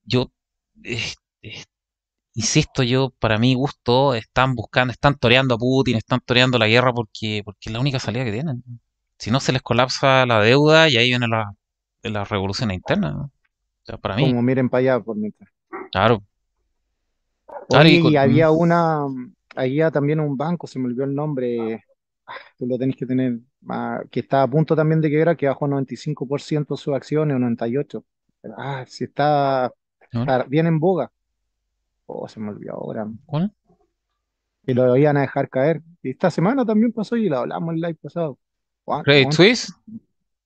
yo, este, insisto, yo, para mi gusto, están buscando, están toreando a Putin, están toreando la guerra porque, porque es la única salida que tienen. Si no, se les colapsa la deuda y ahí viene la, la revolución interna. para mí. Como miren para allá, por mientras. Claro. y, había una, había también un banco, se me olvidó el nombre, ah, tú lo tenés que tener, ah, que está a punto también de quebrar, que bajó 95% sus acciones o 98%. Ah, si está viene en boga. Oh, se me olvidó ahora. ¿Cuál? Y lo iban a dejar caer. Y esta semana también pasó y lo hablamos el live pasado. ¿Credit Suisse?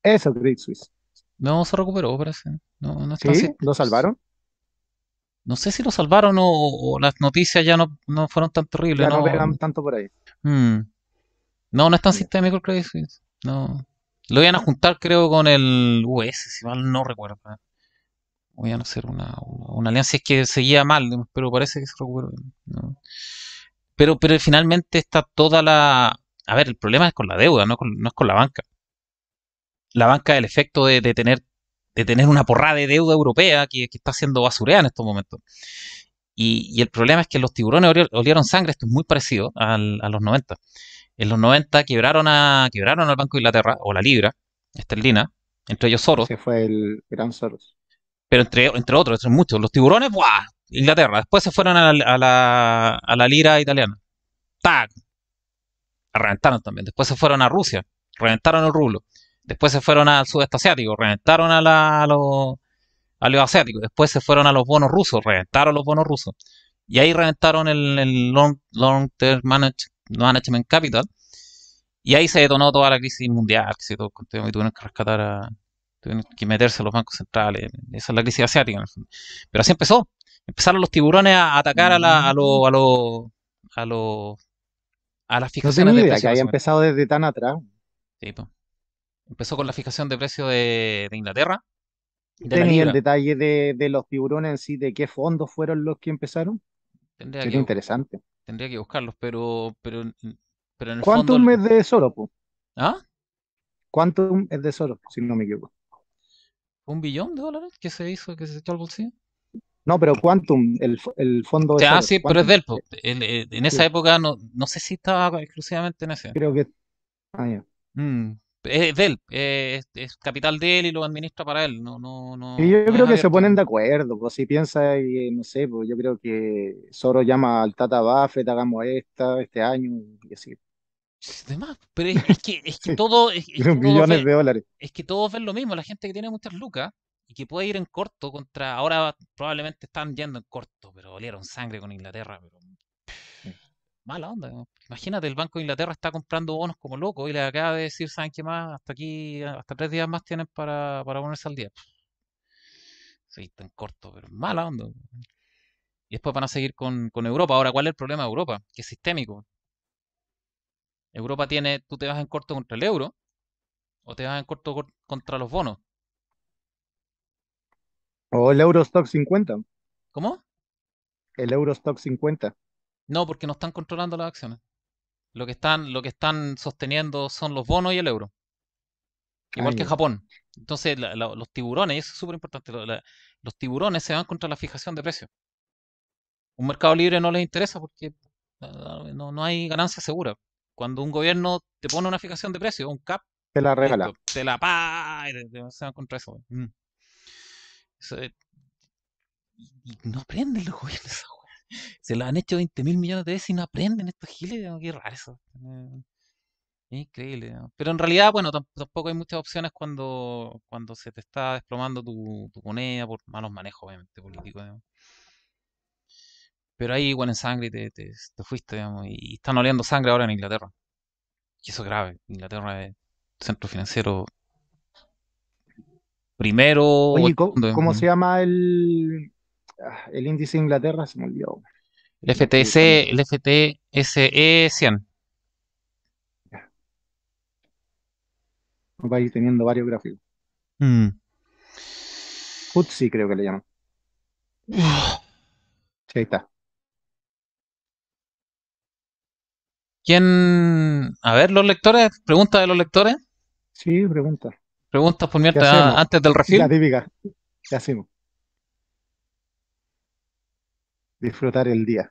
Eso, Great No, se recuperó, parece. No, está ¿Sí? ¿Lo salvaron? No sé si lo salvaron o, las noticias ya no, no, fueron tan terribles. no, no tanto por ahí. Mm. No, no es tan sistémico el Credit Suisse. No. Lo iban a juntar, creo, con el US, si mal no recuerdo a hacer una, una, una alianza, es que seguía mal, pero parece que se recuperó. Pero, pero finalmente está toda la. A ver, el problema es con la deuda, no, es con la banca. La banca es el efecto de, tener, de tener una porrada de deuda europea que, está siendo basureada en estos momentos. Y, el problema es que los tiburones olieron sangre, esto es muy parecido a los 90. En los 90 quebraron, a, quebraron al Banco de Inglaterra, o la Libra, esterlina, entre ellos Soros. que fue el gran Soros. Pero entre, entre otros, entre muchos. Los tiburones, ¡buah! Inglaterra. Después se fueron a la, lira italiana. ¡Tac! Reventaron también. Después se fueron a Rusia. Reventaron el rublo. Después se fueron al sudeste asiático. Reventaron a, la, los asiáticos. Después se fueron a los bonos rusos. Reventaron los bonos rusos. Y ahí reventaron el, long, Term Management Capital. Y ahí se detonó toda la crisis mundial. Que se y tuvieron que rescatar a, que meterse los bancos centrales. Esa es la crisis asiática, Pero así empezó. Empezaron los tiburones a atacar a, la, a los... Mm. A los a las fijaciones de precios. que había empezado desde tan atrás. Sí, Empezó con la fijación de precios de, Inglaterra. De el detalle de, los tiburones en sí? ¿De qué fondos fueron los que empezaron? Tendría Sería interesante. Tendría que buscarlos, pero, pero, pero en el ¿Cuánto fondo... es de Soros? ¿Ah? ¿Cuánto es de Soros, si no me equivoco? ¿Un billón de dólares que se hizo, que se echó al bolsillo? No, pero Quantum, el, fondo... sí, pero es del eh, en eh, esa época no, no sé si estaba exclusivamente en ese. Creo que... Ah, ya. Mm, es de eh, es, capital de él y lo administra para él. No, no, no, yo creo que se ponen de acuerdo. Pues, si piensa, y, no sé, pues yo creo que Soros llama al Tata Buffett, hagamos esta este año y así. Pues, pero es, que, todo. Es, todos ven lo mismo. La gente que tiene muchas lucas y que puede ir en corto contra. Ahora probablemente están yendo en corto, pero olieron sangre con Inglaterra. Pero... Mala onda. Imagínate, el Banco de Inglaterra está comprando bonos como loco y le acaba de decir, ¿saben qué más? Hasta aquí, hasta tres días más tienen para, para ponerse al día. Sí, está en corto, pero mala onda. Y después van a seguir con, con Europa. Ahora, ¿cuál es el problema de Europa? Que es sistémico Europa tiene, tú te vas en corto contra el euro o te vas en corto contra los bonos. O el stock 50. ¿Cómo? El stock 50. No, porque no están controlando las acciones. Lo que están, lo que están sosteniendo son los bonos y el euro. Igual que Japón. Entonces, los tiburones, y eso es súper importante, los tiburones se van contra la fijación de precios. Un mercado libre no les interesa porque eh, no, no hay ganancia segura. Cuando un gobierno te pone una fijación de precio, un cap, te la regala. te la paga, se contra eso. Mm. eso y, no aprenden los gobiernos Se lo han hecho 20 mil millones de veces y no aprenden estos giles. Qué raro eso. Mm. Increíble. Pero en realidad, bueno, tampoco hay muchas opciones cuando, cuando se te está desplomando tu, tu moneda por malos manejos, obviamente, políticos. Pero ahí igual en sangre te, te, fuiste, digamos, y están oleando sangre ahora en Inglaterra. Y eso es grave. Inglaterra es centro financiero primero. Oye, ¿cómo, se llama el, ah, el índice de Inglaterra? Se me olvidó. El FTSE este, el FTSE 100. Va a ir teniendo varios gráficos. Mm. creo que le llaman. ahí está. ¿Quién? A ver, los lectores, preguntas de los lectores. Sí, preguntas. Preguntas por antes del refil. La típica. ¿Qué hacemos? Disfrutar el día.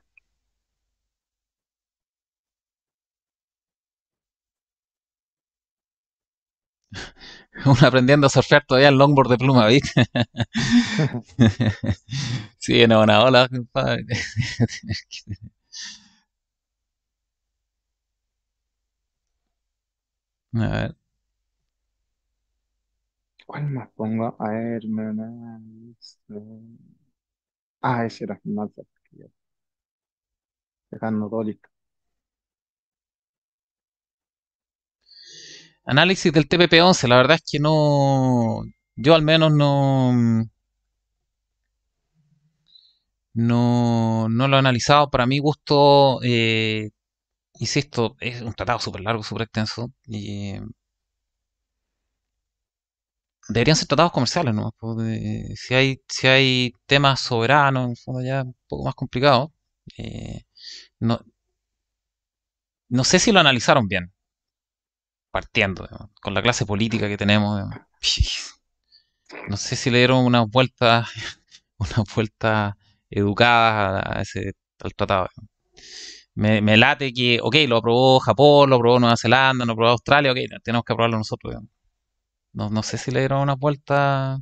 Un aprendiendo a surfear todavía el longboard de pluma, ¿viste? sí, en una ola, compadre. A ver. ¿Cuál más pongo? A ver, este. Ah, ese era final Dejando todo listo. Análisis del TPP-11. La verdad es que no... Yo al menos no... No, lo he analizado. Para mi gusto, eh, insisto, es un tratado súper largo, súper extenso. Y, deberían ser tratados comerciales, ¿no? si, hay, si hay temas soberanos, en fondo ya un poco más complicado. Eh, no, no sé si lo analizaron bien, partiendo, con la clase política que tenemos. ¿no? sé si le dieron unas vueltas una vuelta educadas a ese, al tratado me, late que, ok, lo aprobó Japón, lo aprobó Nueva Zelanda, lo aprobó Australia, ok, tenemos que aprobarlo nosotros. No, sé si le dieron una vuelta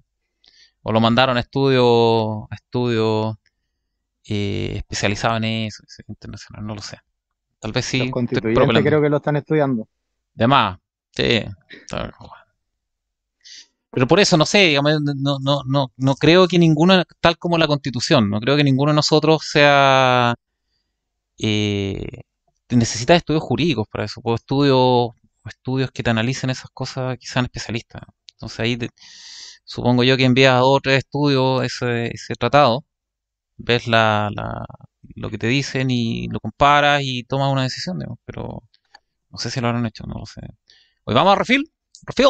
o lo mandaron a estudios a estudio, eh, en eso, internacional, no lo sé. Tal vez sí. Los creo que lo están estudiando. De más, sí. Pero por eso, no sé, no, no creo que ninguno, tal como la constitución, no creo que ninguno de nosotros sea eh, necesitas estudios jurídicos para eso, o pues, estudios, estudios que te analicen esas cosas, quizás en especialistas. Entonces ahí supongo yo que envías a otro estudio ese, ese tratado, ves la, lo que te dicen y lo comparas y tomas una decisión, pero no sé si lo han hecho, no lo sé. Hoy vamos a refil, refil.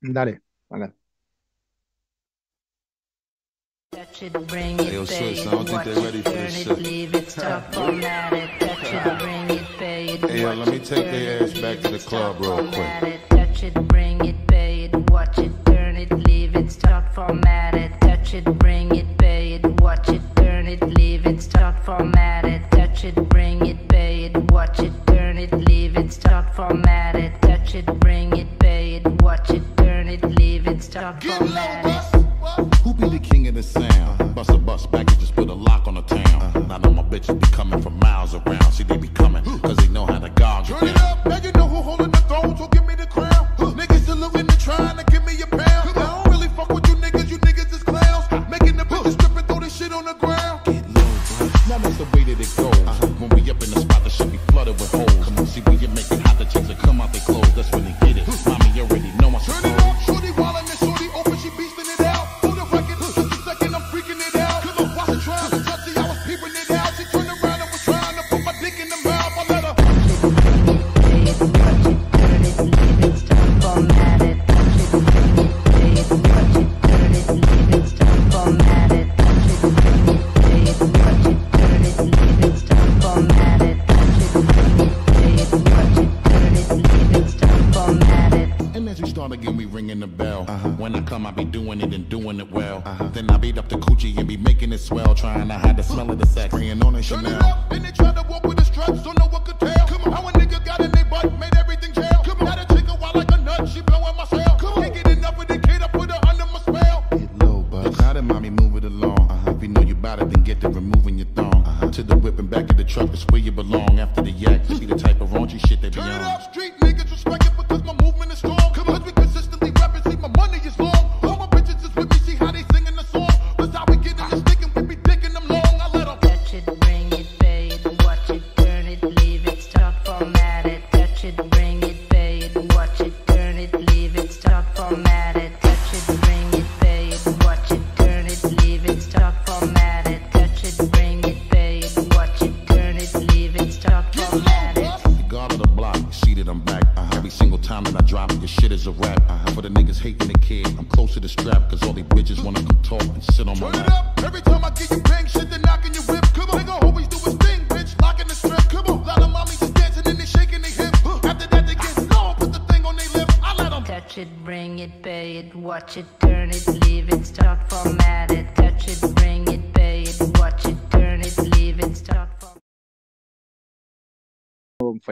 Dale, vale. Touch it, bring it, pay it, I watch think they It, leave it, stop, touch it, bring it, pay it, Hey, yo, let me take their ass back to the club real quick. Touch it, bring it, pay it, watch it, turn it, leave it, format it, touch it, bring it, pay it, watch it, turn it, leave it, format it, touch it, bring it, pay it, watch it, turn it, leave it, format it, touch it, bring it, pay it, watch it, turn it, leave it, format it business sound. Bust a bus back and just put a lock on the town. uh Now know my bitches be coming from miles around. See, they be coming, cause they know how to guard you. Turn it up. and doing it well. Uh-huh. Then I beat up the coochie and be making it swell, trying to hide the smell of the sex. Bringing on it, Chanel.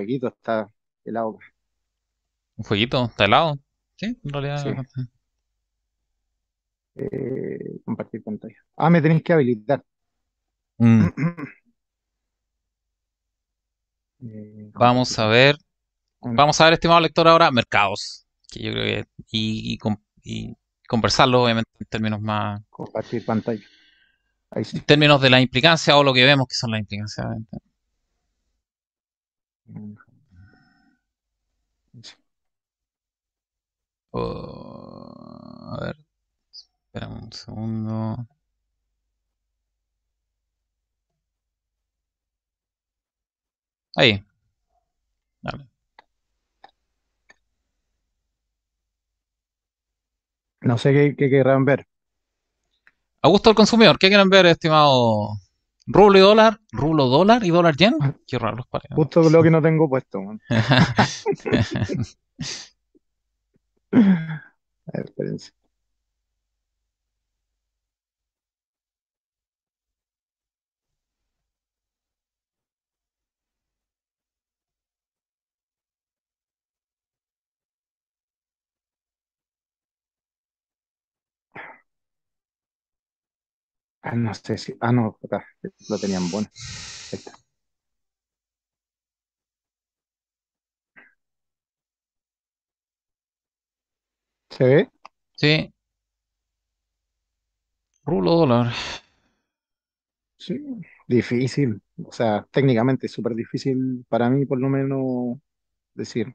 fueguito, está helado. ¿Un fueguito? ¿Está helado? Sí, en realidad. Eh, compartir pantalla. Ah, me tenéis que habilitar. Mm. Eh, Vamos a ver. Vamos a ver, estimado lector, ahora mercados. Y, conversarlo, obviamente, en términos más. Compartir pantalla. En términos de la implicancia o lo que vemos que son las implicancias. Oh, a ver, un segundo. Ahí. No sé qué, qué querrán ver. A gusto del consumidor, ¿qué quieren ver, estimado Rulo y dólar, rulo dólar y dólar yen. Qué raro los pares. Justo lo que no tengo puesto, Ah, no sé si. Ah, no, acá, lo tenían bueno. Ahí está. ¿Se ve? Sí. Rulo dólar. Sí, difícil. O sea, técnicamente súper difícil para mí, por lo menos, decir.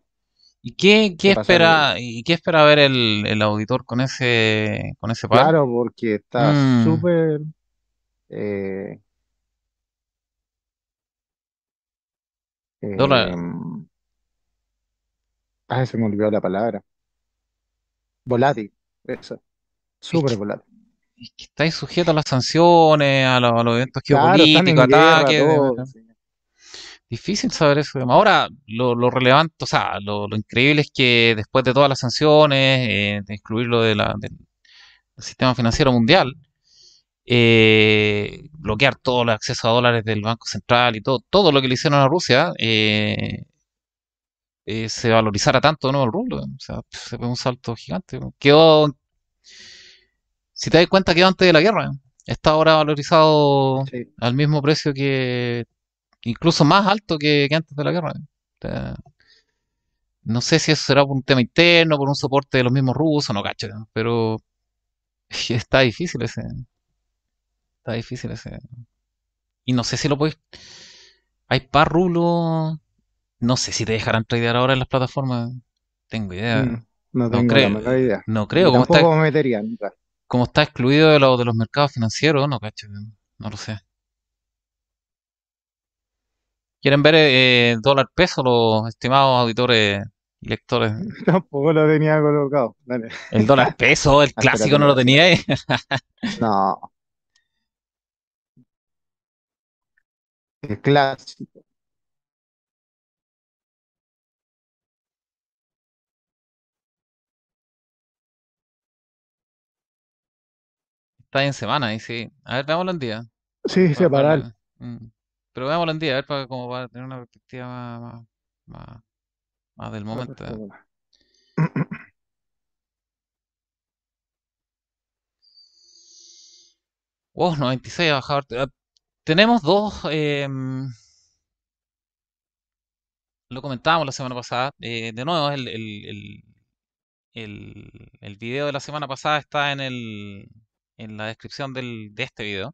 ¿Y qué, qué espera, y qué espera ver el, el, auditor con ese, con ese par? Claro, porque está mm. súper ah, se me olvidó la palabra. Volátil, eso. Súper volátil. Es que estáis sujetos a las sanciones, a los, eventos geopolíticos, ataques. Eh, difícil saber eso. Ahora, lo, lo relevante, o sea, lo, increíble es que después de todas las sanciones, eh, de incluir lo de del sistema financiero mundial, eh, bloquear todo el acceso a dólares del Banco Central y todo, todo lo que le hicieron a Rusia, eh, eh, se valorizara tanto el rublo. se fue un salto gigante. Quedó, si te das cuenta, quedó antes de la guerra. Está ahora valorizado al mismo precio que, incluso más alto que, antes de la guerra. no sé si eso será por un tema interno, por un soporte de los mismos rusos, no cacho, pero está difícil ese, Está difícil ese. Y no sé si lo podéis. Hay par rulo. No sé si te dejarán tradear ahora en las plataformas. Tengo idea. Mm, no, tengo no creo. idea. No creo. Como está, como está excluido de, lo, de los mercados financieros, no cacho. No lo sé. ¿Quieren ver el eh, dólar peso los estimados auditores y lectores? Tampoco lo tenía colocado. El dólar peso, el ah, clásico, no lo tenía. no. El clásico. Está en semana, ahí sí. A ver, veámoslo en día. Sí, sí, separar. para- mm. Pero veámoslo en día, a ver, para, va a tener una perspectiva más, más, del momento. Eh. Wow, 96 ha bajado. Tenemos dos... Em, lo comentábamos la semana pasada. Eh, de nuevo, el, el, video de la semana pasada está en, el, en la descripción del, de este video.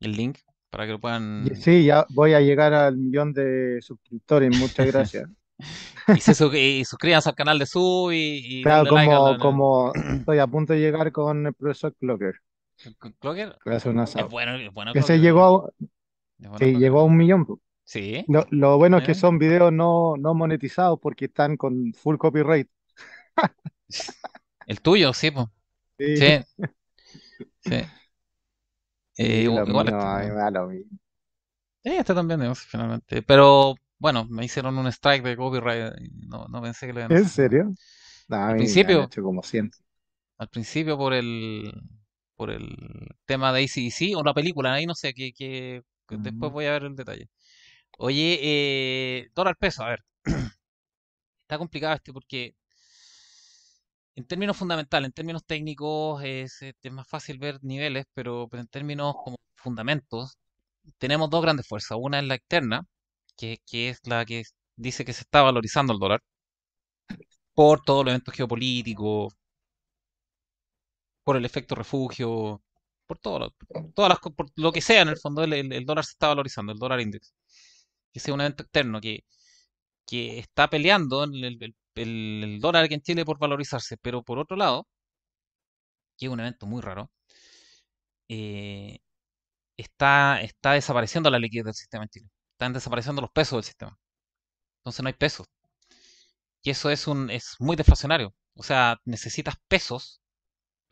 El link para que lo puedan. Sí, ya voy a llegar al millón de suscriptores. Muchas gracias. y, suscríbanse al canal de Sub y. claro, como, como estoy a punto de llegar con el profesor Clocker. Clocker es bueno, llegó a, llegó a un millón. Sí. Lo, bueno es que son videos no, monetizados porque están con full copyright. El tuyo, sí, Sí. Sí. Eh, este, también, finalmente. Pero bueno, me hicieron un strike de copyright. no, pensé que lo hacer. ¿En serio? al principio. Como al principio por el por el tema de ACDC o la película, ahí no sé, que, después mm. voy a ver el detalle. Oye, eh, dólar peso, a ver. Está complicado este porque en términos fundamentales, en términos técnicos es, este, más fácil ver niveles, pero, en términos como fundamentos tenemos dos grandes fuerzas. Una es la externa, que, que es la que dice que se está valorizando el dólar por todos los eventos geopolíticos, por el efecto refugio, por todo lo, todas las, lo que sea en el fondo, el, el, dólar se está valorizando, el dólar index, que sea un evento externo que, que está peleando el, el, dólar aquí en Chile por valorizarse, pero por otro lado, que es un evento muy raro, eh, está, está desapareciendo la liquidez del sistema en Chile, están desapareciendo los pesos del sistema, entonces no hay pesos. Y eso es, un, es muy deflacionario. O sea, necesitas pesos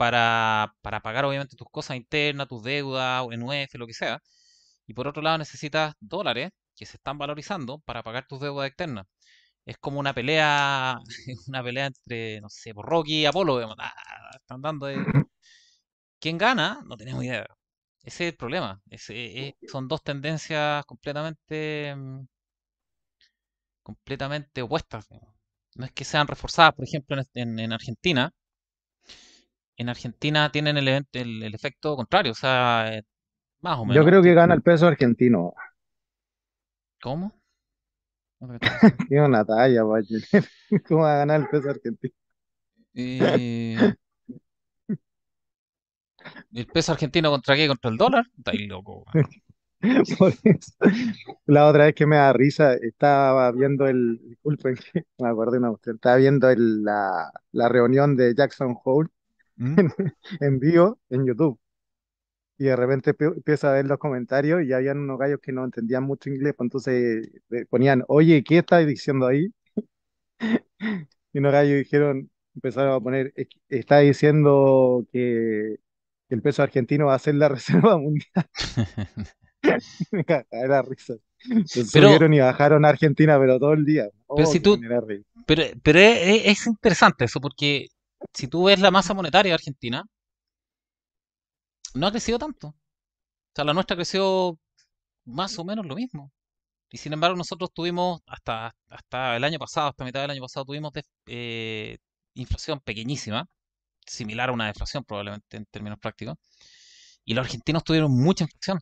para, para pagar obviamente tus cosas internas, tus deudas, en lo que sea. Y por otro lado necesitas dólares que se están valorizando para pagar tus deudas externas. Es como una pelea, una pelea entre, no sé, por Rocky y Apolo, ah, están dando ¿Quién gana? No tenemos idea. Ese es el problema. E, e, son dos tendencias completamente mm, completamente opuestas. No es que sean reforzadas, por ejemplo, en Argentina, en Argentina tienen el, efecto contrario, o sea, eh, más o menos. Yo creo que gana el peso argentino. ¿Cómo? Tiene una talla, ¿Cómo va a ganar el peso argentino? Eh, ¿El peso argentino contra qué? ¿Contra el dólar? Está ahí loco. La otra vez que me da risa, estaba viendo el. Disculpen, me acordé una cuestión. Estaba viendo la, la reunión de Jackson Hole en, vivo en YouTube. Y de repente empiezo a ver los comentarios y habían unos gallos que no entendían mucho inglés, pues entonces eh, ponían, oye, ¿qué está diciendo ahí? y unos gallos dijeron, empezaron a poner, está diciendo que el peso argentino va a ser la reserva mundial. Era risa. subieron y bajaron a Argentina, pero todo el día. pero oh, si tú, pero, es, eh, eh, es, interesante eso, porque si tú ves la masa monetaria de Argentina, no ha crecido tanto. O sea, la nuestra creció más o menos lo mismo. Y sin embargo, nosotros tuvimos, hasta, hasta el año pasado, hasta mitad del año pasado, tuvimos eh, inflación pequeñísima, similar a una deflación probablemente en términos prácticos. Y los argentinos tuvieron mucha inflación.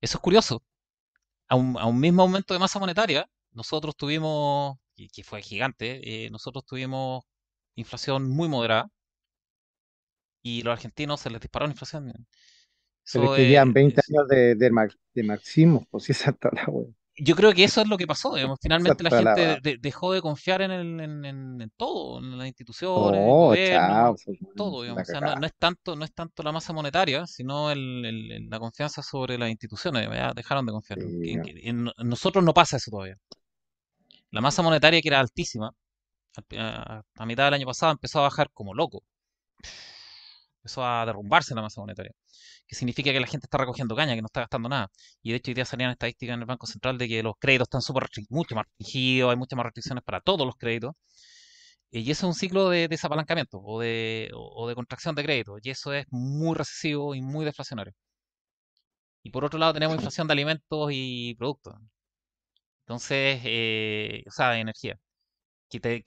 Eso es curioso. A un, mismo aumento de masa monetaria, nosotros tuvimos, que, fue gigante, eh, nosotros tuvimos inflación muy moderada y los argentinos se les disparó la inflación. Se les querían 20 años de, de, marxismo, pues Yo creo que eso es lo que pasó, Finalmente la gente dejó de confiar en, el, en, en, todo, en las instituciones, oh, pues, todo, no, es tanto, no es tanto la masa monetaria, sino el, la confianza sobre las instituciones. dejaron de confiar. en, nosotros no pasa eso todavía. La masa monetaria que era altísima, a, mitad del año pasado empezó a bajar como loco. Empezó a derrumbarse la masa monetaria. Que significa que la gente está recogiendo caña, que no está gastando nada. Y de hecho hoy día salían estadísticas en el Banco Central de que los créditos están súper mucho más restringidos, hay muchas más restricciones para todos los créditos. Eh, y eso es un ciclo de desapalancamiento o de, o de contracción de crédito. Y eso es muy recesivo y muy deflacionario. Y por otro lado tenemos inflación de alimentos y productos. Entonces, eh, o sea, de energía que te,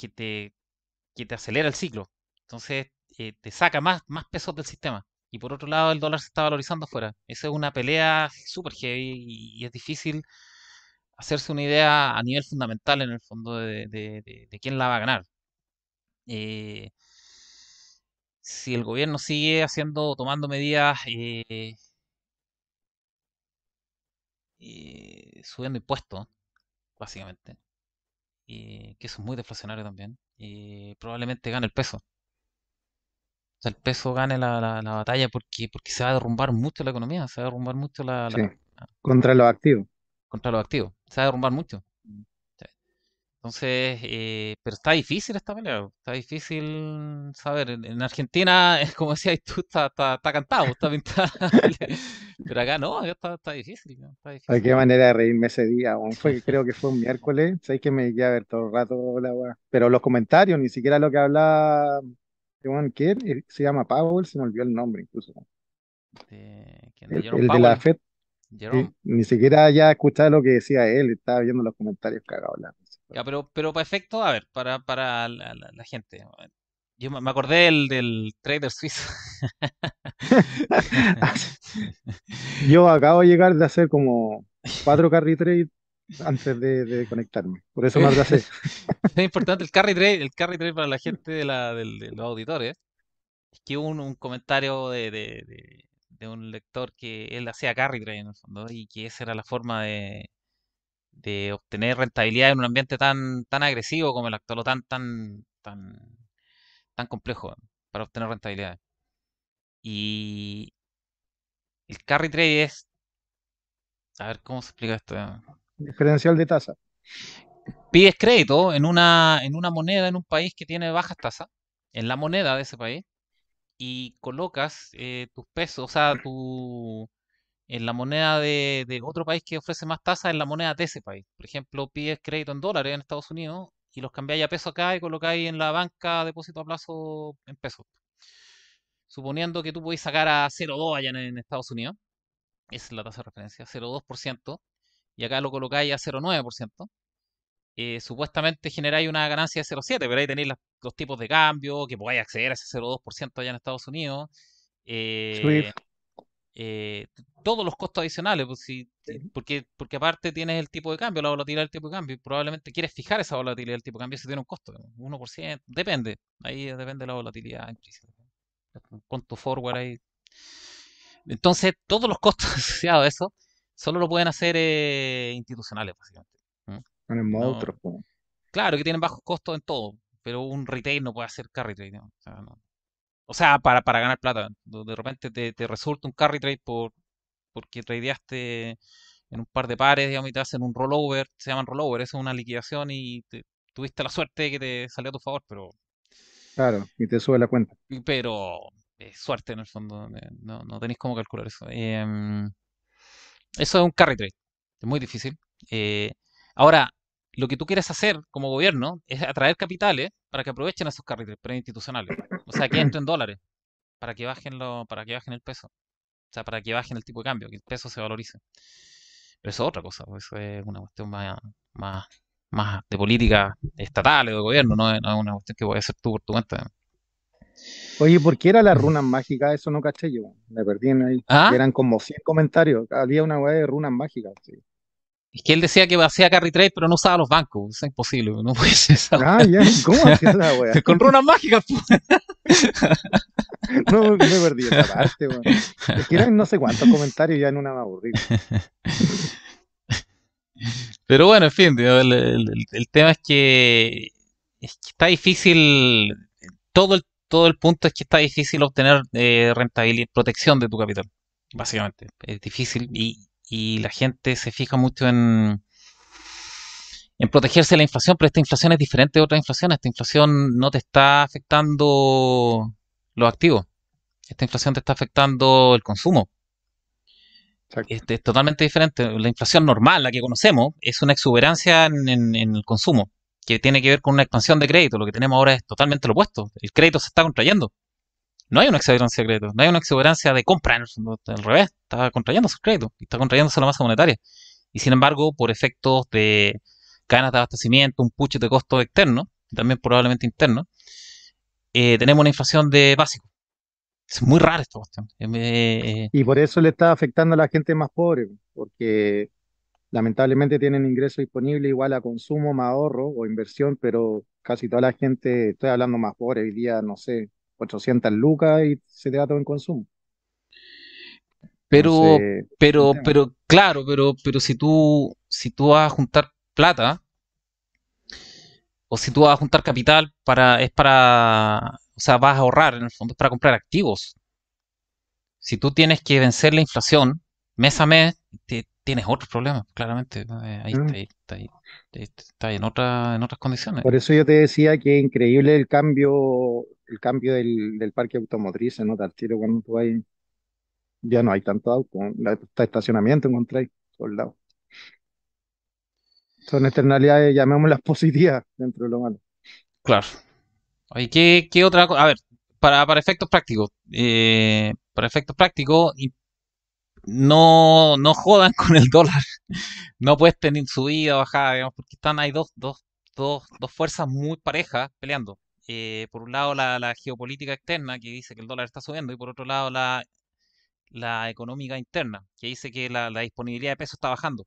que te, acelera el ciclo. Entonces eh, te saca más, más pesos del sistema. Y por otro lado, el dólar se está valorizando afuera. Esa es una pelea súper heavy y, es difícil hacerse una idea a nivel fundamental en el fondo de, quién la va a ganar. Eh, si el gobierno sigue haciendo, tomando medidas, eh, eh subiendo impuestos, básicamente, y que eso es muy deflacionario también, y probablemente gane el peso. O sea, el peso gane la, la, batalla porque, porque se va a derrumbar mucho la economía, se va a derrumbar mucho la... contra los activos. Contra los activos, se va a derrumbar mucho. Entonces, eh, pero está difícil esta pelea, está difícil saber. En, Argentina, como decías tú, está, cantado, está pero acá no, acá está, difícil, ¿Hay qué manera de reírme ese día, fue, creo que fue un miércoles, sabéis que me llegué a ver todo el rato la Pero los comentarios, ni siquiera lo que hablaba este eh, se llama Powell, se me olvidó el nombre incluso. el, de la FED. ni siquiera ya escuchaba lo que decía él, estaba viendo los comentarios cagados pero, pero para efecto, a ver, para, la, gente. Yo me acordé del, del trader suizo. Yo acabo de llegar de hacer como cuatro carry trade antes de, conectarme. Por eso me gracias es importante el carry trade, el carry trade para la gente de, los auditores. Es que hubo un, un comentario de, un lector que él hacía carry trade en el fondo y que esa era la forma de de obtener rentabilidad en un ambiente tan, tan agresivo como el actual o tan, tan, tan, tan complejo para obtener rentabilidad. Y el carry trade es, a ver cómo se explica esto. Diferencial de tasa. Pides crédito en una, en una moneda, en un país que tiene bajas tasas, en la moneda de ese país, y colocas eh, tus pesos, o sea, tu, en la moneda de, otro país que ofrece más tasa en la moneda de ese país. Por ejemplo, pides crédito en dólares en Estados Unidos y los cambiáis a peso acá y colocáis en la banca depósito a plazo en pesos. Suponiendo que tú podéis sacar a 0,2 allá en, Estados Unidos, esa es la tasa de referencia, 0,2%, y acá lo colocáis a 0,9%. Eh, supuestamente generáis una ganancia de 0,7, pero ahí tenéis los tipos de cambio, que podáis acceder a ese 0,2% allá en Estados Unidos. Eh, eh, todos los costos adicionales, pues, porque, porque aparte tienes el tipo de cambio, la volatilidad del tipo de cambio, y probablemente quieres fijar esa volatilidad del tipo de cambio, si tiene un costo, 1%, depende, ahí depende de la volatilidad Con tu forward ahí. Entonces, todos los costos asociados a eso solo lo pueden hacer eh, institucionales, básicamente. Claro que tienen bajos costos en todo, pero un retail no puede hacer carry trading. no, o sea, para, para ganar plata. De repente te, resulta un carry trade por, porque tradeaste en un par de pares, digamos, y te hacen un rollover, se llaman rollover, eso es una liquidación y tuviste la suerte de que te salió a tu favor, pero... Claro, y te sube la cuenta. Pero es suerte en el fondo, eh, no, no tenéis cómo calcular eso. Em, eso es un carry trade, es muy difícil. Eh, ahora, lo que tú quieres hacer como gobierno es atraer capitales para que aprovechen esos carriles preinstitucionales. O sea, que entren dólares para que bajen lo, para que bajen el peso. O sea, para que bajen el tipo de cambio, que el peso se valorice. Pero eso es otra cosa, pues, eso es una cuestión más, más, de política estatal o de gobierno, no es, una cuestión que puedes hacer tú por tu cuenta. Oye, ¿por qué era las runas mágicas? Eso no caché yo. Me perdí en ahí. ¿Ah? Eran como 100 comentarios. Había una web de runas mágicas. Sí. Es que él decía que hacía carry trade, pero no usaba los bancos. Es imposible, no puede ser Ah, ya, ¿cómo hacía la Con runas mágicas, No, me perdí esa Es que eran no sé cuántos comentarios ya en una me Pero bueno, en fin, el, tema es que, está difícil, todo el, todo el punto es que está difícil obtener rentabilidad eh, rentabilidad, protección de tu capital, básicamente. Es difícil y, y la gente se fija mucho en, protegerse de la inflación, pero esta inflación es diferente de otra inflación. Esta inflación no te está afectando los activos. Esta inflación te está afectando el consumo. Es, totalmente diferente. La inflación normal, la que conocemos, es una exuberancia en, el consumo, que tiene que ver con una expansión de crédito. Lo que tenemos ahora es totalmente lo opuesto. El crédito se está contrayendo no hay una exuberancia de crédito, no hay una exuberancia de compra, al revés, está contrayendo su crédito y está contrayéndose la masa monetaria. Y sin embargo, por efectos de ganas de abastecimiento, un puche de costo externo, también probablemente interno, eh, tenemos una inflación de básico. Es muy rara esta cuestión. Eh, y por eso le está afectando a la gente más pobre, porque lamentablemente tienen ingreso disponible igual a consumo más ahorro o inversión, pero casi toda la gente, estoy hablando más pobre hoy día, no sé, 800 lucas y se te va todo en consumo. Pero, pero, pero, claro, pero, pero si tú, si tú vas a juntar plata, o si tú vas a juntar capital, para, es para, o sea, vas a ahorrar, en el fondo es para comprar activos. Si tú tienes que vencer la inflación mes a mes, te, tienes otros problemas, claramente. Eh, mm. Ahí, está, ahí, está, ahí, está, en, otra, en otras condiciones. Por eso yo te decía que es increíble el cambio el cambio del, del, parque automotriz ¿no? nota al tiro cuando tú hay Ya no hay tanto auto, está estacionamiento encontráis por el lado. Son externalidades, llamémoslas positivas dentro de lo malo. Claro. ¿Y qué, otra cosa? A ver, para, para efectos prácticos, eh, para efectos prácticos, no, no jodan con el dólar. No puedes tener subida o bajada, digamos, porque están ahí dos, dos, dos, dos fuerzas muy parejas peleando. Eh, por un lado la, geopolítica externa, que dice que el dólar está subiendo, y por otro lado la, económica interna, que dice que la, disponibilidad de peso está bajando.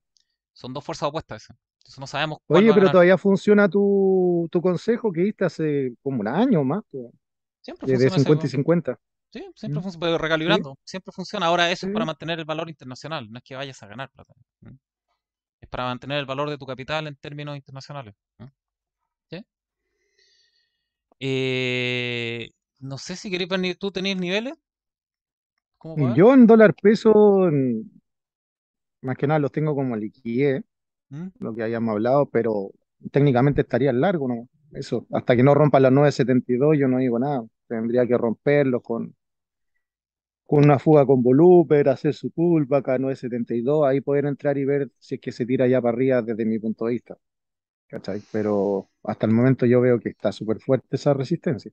Son dos fuerzas opuestas. Entonces no sabemos Oye, pero todavía funciona tu, tu, consejo que diste hace como un año o más. Siempre de, funciona. 50 y 50. Sí, siempre mm. funciona, recalibrando. Siempre funciona. Ahora eso es para mantener el valor internacional, no es que vayas a ganar plata. Es para mantener el valor de tu capital en términos internacionales. Eh, no sé si queréis tú tenés niveles. Mm, yo en dólar peso, más que nada los tengo como liquidez, ¿Mm? lo que hayamos hablado, pero técnicamente estaría largo, ¿no? Eso, hasta que no rompa las 9.72 yo no digo nada, tendría que romperlo con, con una fuga con Voluper, hacer su pulpa 9.72, ahí poder entrar y ver si es que se tira ya para arriba desde mi punto de vista. Pero hasta el momento yo veo que está súper fuerte esa resistencia.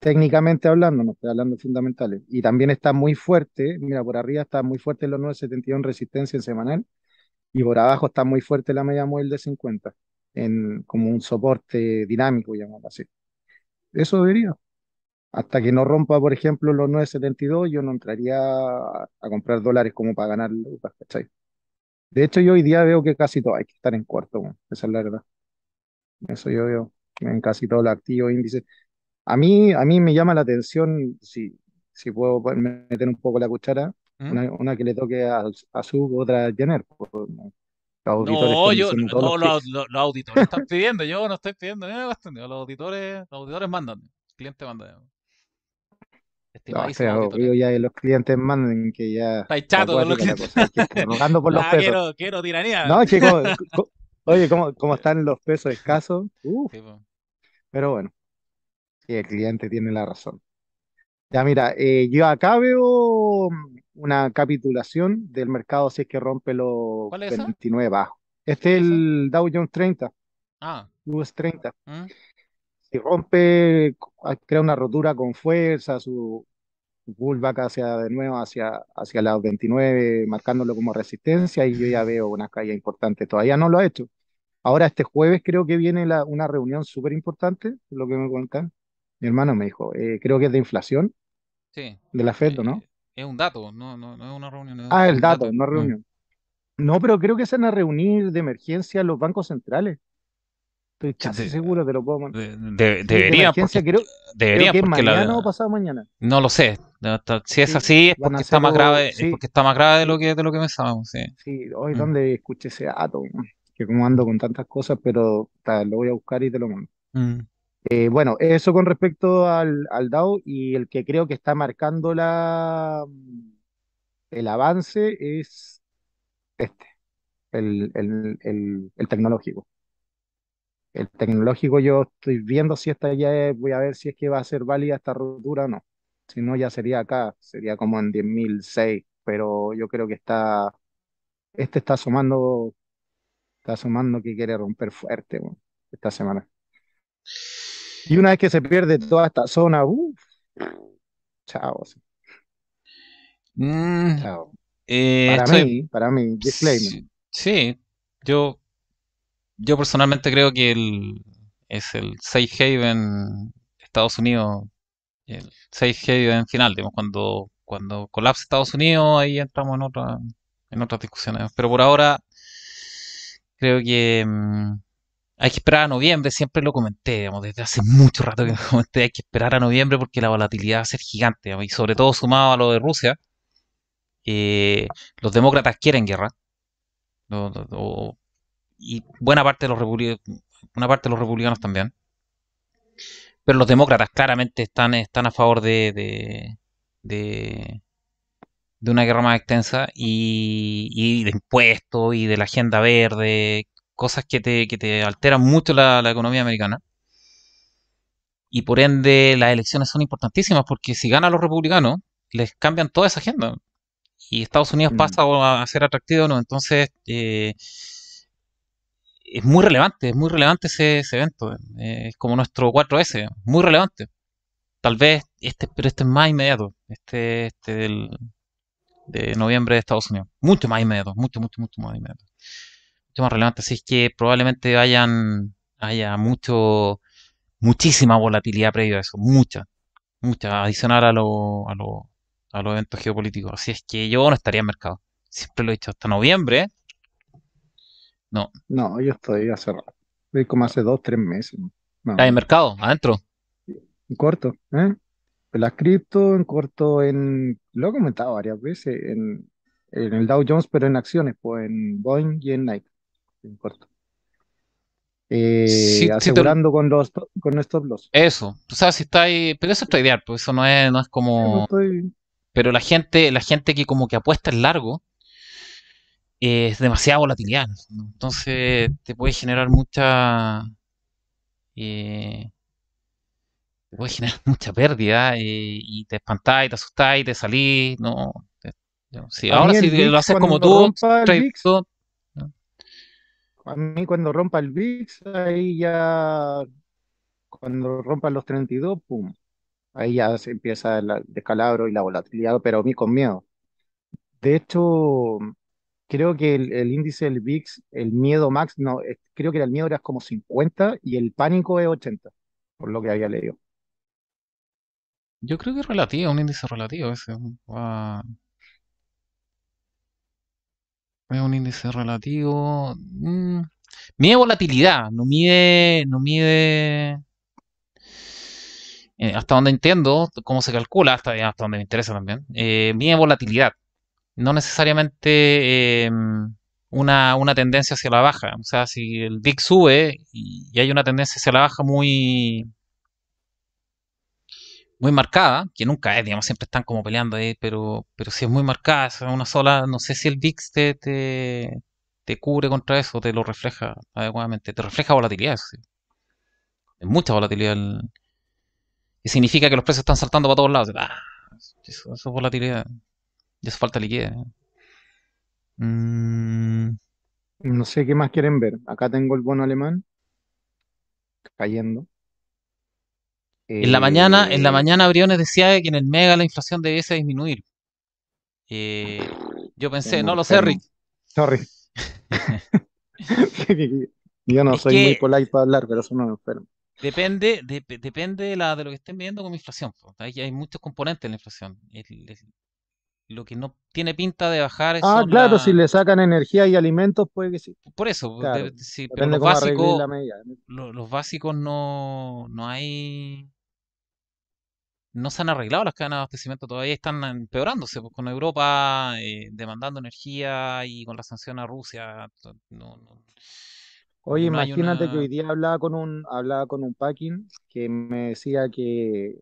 Técnicamente hablando, no estoy hablando de fundamentales. Y también está muy fuerte, mira, por arriba está muy fuerte los 9.72 en resistencia en semanal y por abajo está muy fuerte la media móvil de 50 en, como un soporte dinámico, llamarlo así. Eso debería. Hasta que no rompa, por ejemplo, los 9.72, yo no entraría a, comprar dólares como para ganar De hecho, yo hoy día veo que casi todo hay que estar en cuarto, esa es la verdad. Eso yo veo en casi todos los activos índices. A mí, a mí me llama la atención, si, si puedo meter un poco la cuchara, ¿Mm? una, que le toque a, a otra a Jenner. Pues, no, yo, todos los, los, auditores están pidiendo, yo no estoy pidiendo Los auditores, los auditores mandan, los clientes mandan que ya. los clientes. Quiero, quiero tiranía. No, chicos, Oye, ¿cómo, cómo están los pesos escasos? Pero bueno, sí, el cliente tiene la razón. Ya mira, eh, yo acá veo mm, una capitulación del mercado si es que rompe los 29 bajos. Este es el Dow Jones 30. Ah. US 30. Mm. Si rompe, ah, crea una rotura con fuerza, su bullback hacia de nuevo hacia, hacia la 29, marcándolo como resistencia, y yo ya veo una caída importante. Todavía no lo ha hecho, Ahora este jueves creo que viene una reunión súper importante, lo que me cuentan. Mi hermano me dijo, eh, creo que es de inflación. Sí. De la FED, eh, ¿no? Es un dato, no, no, no es una reunión. Es ah, el dato, dato, no reunión. Mm. No. pero creo que se van a reunir de emergencia los bancos centrales. Estoy casi seguro, te lo puedo mandar. De, debería, creo, debería, porque mañana o pasado mañana. No lo sé. Si es así, es porque está, más grave, es porque está más grave de lo que, de lo que pensábamos. Sí, hoy es mm. donde escuché ese dato que como ando con tantas cosas, pero lo voy a buscar y te lo mando. Mm. Eh, bueno, eso con respecto al, al DAO y el que creo que está marcando la, el avance es este, el, el, el, tecnológico. El tecnológico yo estoy viendo si esta ya es, voy a ver si es que va a ser válida esta ruptura o no. Si no, ya sería acá, sería como en 10.006, pero yo creo que está, este está sumando Está sumando que quiere romper fuerte esta semana. Y una vez que se pierde toda esta zona, uff, uh, chao. Mm, chao. Eh, para mí, para mí, disclaimer. Sí, yo, yo personalmente creo que el, es el safe haven Estados Unidos, el safe haven final, digamos, cuando, cuando colapse Estados Unidos, ahí entramos en, otra, en otras discusiones. Pero por ahora, creo que mm, hay que esperar a noviembre, siempre lo comenté, desde hace mucho rato que lo comenté, hay que esperar a noviembre porque la volatilidad va a ser gigante, y sobre todo sumado a lo de Rusia, eh, los demócratas quieren guerra, y buena parte de los republicanos, una parte de los republicanos también, pero los demócratas claramente están, están a favor de de una guerra más extensa y, de impuestos y de la agenda verde, cosas que te, alteran mucho la, economía americana. Y por ende las elecciones son importantísimas porque si ganan los republicanos, les cambian toda esa agenda. Y Estados Unidos mm. pasa a ser atractivo, ¿no? Entonces... Eh, es muy relevante, es muy relevante ese, evento. Eh, es como nuestro 4S, muy relevante. Tal vez este, pero este es más inmediato. Este, este del, de noviembre de Estados Unidos. Mucho más inmediato, mucho, mucho, mucho más inmediato. Mucho más relevante. Así es que probablemente hayan, haya mucho, muchísima volatilidad previa a eso, mucha, mucha, adicional a los, a lo, a los eventos geopolíticos. Así es que yo no estaría en mercado. Siempre lo he dicho, hasta noviembre. No. No, yo estoy a cerrar. como hace dos, tres meses. No. ¿Está en mercado? ¿Adentro? Corto, ¿eh? La cripto, en corto en, lo he comentado varias veces, en, el Dow Jones, pero en acciones, pues en Boeing y en Nike, en corto. Eh, asegurando con los con estos blogs Eso, tú sabes si está ahí, pero eso está ideal, pues eso no es, no es como... Pero la gente, la gente que como que apuesta en largo, eh, es demasiado volatilidad, entonces te puede generar mucha... Eh, puede generar mucha pérdida eh, y te espantáis, y te asustás y te salís. No, ahora si lo haces como tú, a mí cuando rompa el VIX, ahí ya, cuando rompa los 32, pum, ahí ya se empieza el descalabro y la volatilidad, pero a mí con miedo. De hecho, creo que el, índice del VIX, el miedo max, no, creo que el miedo era como 50 y el pánico es 80, por lo que había leído. Yo creo que es relativo, un índice relativo ese. es un índice relativo. Mm, mide volatilidad, no mide, no mide. Eh, hasta donde entiendo cómo se calcula, hasta, hasta donde me interesa también. Eh, mide volatilidad. No necesariamente em, una, tendencia hacia la baja. O sea, si el VIX sube y hay una tendencia hacia la baja muy, muy marcada, que nunca es, digamos, siempre están como peleando ahí, pero, pero si es muy marcada, es una sola, no sé si el VIX te, te, cubre contra eso, te lo refleja adecuadamente, te refleja volatilidad, Es mucha volatilidad. Y significa que los precios están saltando para todos lados. Ah, eso, es volatilidad. Y eso falta liquidez. Mm. No sé qué más quieren ver. Acá tengo el bono alemán cayendo en la mañana, en la eh, mañana Briones decía que en el mega la inflación debiese disminuir. Eh, yo pensé, no lo sé, Rick. Sorry. yo no soy muy polite para hablar, pero eso no me enfermo. Depende, de, depende de, lo que estén viendo con inflación. Hay, hay muchos componentes en la inflación. lo que no tiene pinta de bajar es. Ah, claro, si le sacan energía y alimentos, puede que sí. Por eso, pues, pero los básicos, los básicos no, no hay no se han arreglado las cadenas de abastecimiento, todavía están empeorándose, pues, con Europa eh, demandando energía y con la sanción a Rusia. No, no, Oye, imagínate que hoy día hablaba con un, hablaba con un packing que me decía que,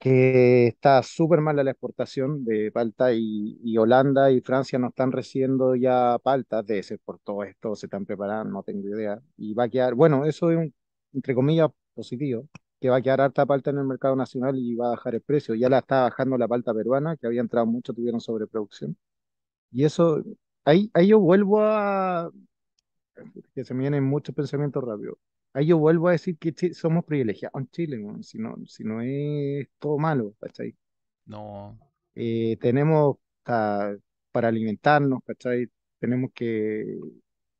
que está súper mala la exportación de palta y, Holanda y Francia no están recibiendo ya palta de ese por todo esto, se están preparando, no tengo idea. Y va a quedar, bueno, eso es un, entre comillas, positivo, que va a quedar harta palta en el mercado nacional y va a bajar el precio. Ya la está bajando la palta peruana, que había entrado mucho, tuvieron sobreproducción. Y eso, ahí, ahí yo vuelvo a, que se me vienen muchos pensamientos rápidos. Ahí yo vuelvo a decir que somos privilegiados en Chile, si no, si no es todo malo, ¿cachai? No. Eh, tenemos para alimentarnos, ¿cachai? Tenemos que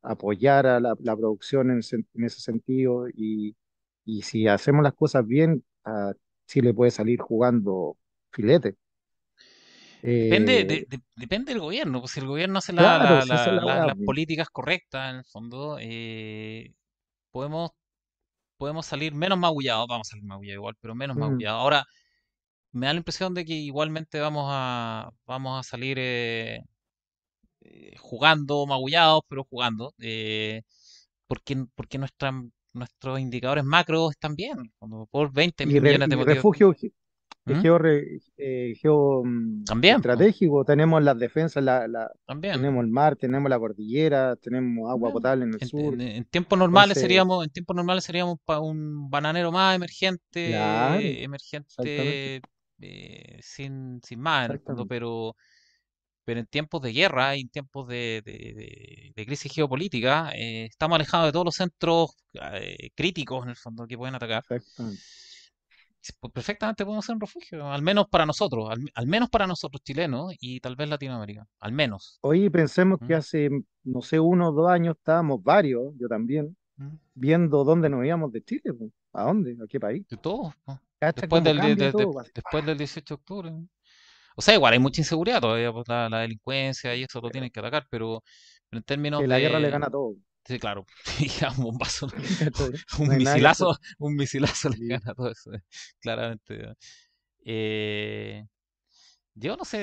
apoyar a la, producción en, en, ese sentido y, y si hacemos las cosas bien, ah, sí le puede salir jugando filete. Eh, depende, del gobierno, pues si el gobierno hace, las políticas correctas, en el fondo, eh, podemos, podemos salir menos magullados, vamos a salir magullados igual, pero menos mm. magullados. Ahora, me da la impresión de que igualmente vamos a, vamos a salir eh, jugando magullados, pero jugando, porque, porque nuestra nuestros indicadores macro están bien, como por 20 millones de motivos. refugio ¿Mm? eh, mm, estratégico, tenemos las defensas, la, tenemos el mar, tenemos la cordillera, tenemos agua potable en el sur. En, tiempos normales seríamos, en normales seríamos un bananero más emergente, emergente eh, sin, sin más, pero pero en tiempos de guerra y en tiempos de, crisis geopolítica, eh, estamos alejados de todos los centros eh, críticos, en el fondo, que pueden atacar. Pues, perfectamente. podemos ser un refugio, al menos para nosotros, al, menos para nosotros chilenos y tal vez Latinoamérica, al menos. Hoy pensemos que ¿Mm? hace, mm, no sé, uno o dos años estábamos varios, yo también, ¿Mm? viendo dónde nos íbamos de Chile, pues, ¿a dónde? ¿A qué país? De todos. Pues. Después, del, después del 18 de octubre. O sea, igual hay mucha inseguridad todavía, pues, la, delincuencia y eso lo tienen que atacar, pero, en términos que la guerra le gana todo. Sí, claro. un bombazo. un misilazo, un misilazo le gana todo eso, eh, claramente. ¿eh? Eh, yo no sé,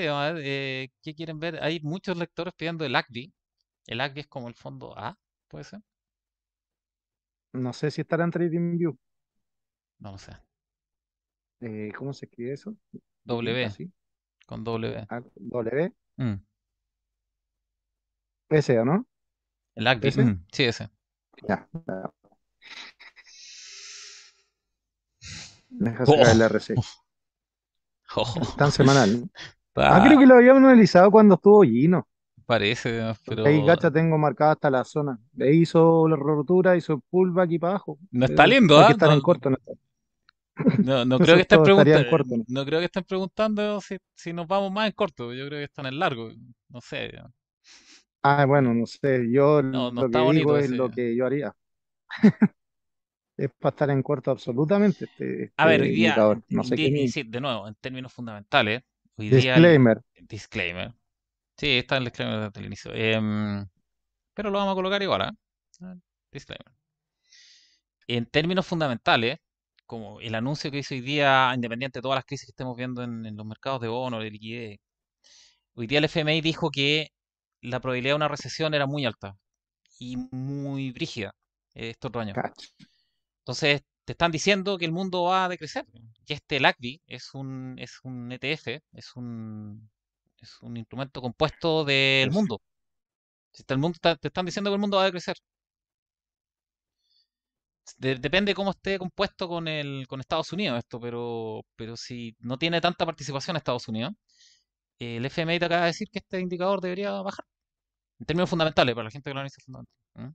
¿qué quieren ver? Hay muchos lectores pidiendo el ACDI. El ACDI es como el fondo A, ¿puede ser? No sé si estará en View. No lo sé. ¿Cómo se escribe eso? W. Con W. Ah, w. Mm. Ese, ¿o no? El mm, sí, ese. Ya. Deja sacar el oh. RC. Oh. Tan semanal. Ah, creo que lo habíamos analizado cuando estuvo Gino. Parece, pero. Ahí Gacha tengo marcada hasta la zona. Le hizo la rotura, hizo el pullback y para abajo. No eh, está lindo, ¿eh? No, corto, no, no, creo que estén ¿no? creo que estén preguntando si, si, nos vamos más en corto, yo creo que están en largo, no sé. Ah, bueno, no sé, yo no, lo que digo es lo que yo haría. es para estar en corto absolutamente. Este, a ver, este hoy día, de nuevo, en términos fundamentales, disclaimer. disclaimer. Sí, está el disclaimer desde el inicio. Em, pero lo vamos a colocar igual, ¿eh? Disclaimer. En términos fundamentales, como el anuncio que hizo hoy día, independiente de todas las crisis que estemos viendo en, los mercados de bonos, de liquidez, hoy día el FMI dijo que la probabilidad de una recesión era muy alta y muy brígida eh, estos dos años. Entonces, te están diciendo que el mundo va a decrecer. Y este LACBI es un, es un ETF, es un, es un instrumento compuesto del mundo. Si el mundo te están diciendo que el mundo va a decrecer de, depende cómo esté compuesto con, el, con Estados Unidos esto, pero, pero si no tiene tanta participación Estados Unidos, el FMI te acaba de decir que este indicador debería bajar. En términos fundamentales, para la gente que lo analiza fundamental. ¿eh?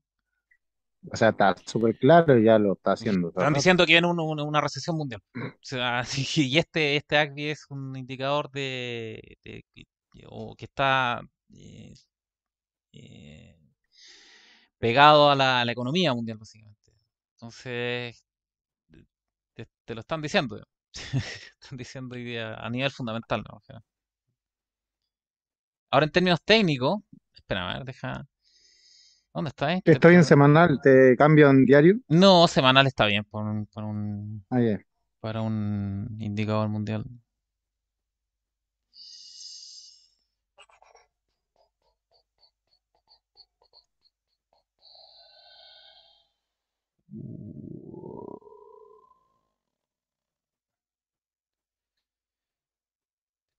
O sea, está súper claro y ya lo está haciendo. Están diciendo que viene una recesión mundial. y este, este ACBI es un indicador de, o que está eh, eh, pegado a la, a la, economía mundial, básicamente. Entonces, te, lo están diciendo. están diciendo a nivel fundamental. ahora, en términos técnicos, espera, a ver, deja. ¿Dónde está este? Está bien semanal, ¿te cambian diario? No, semanal está bien por un, ah, para un indicador mundial.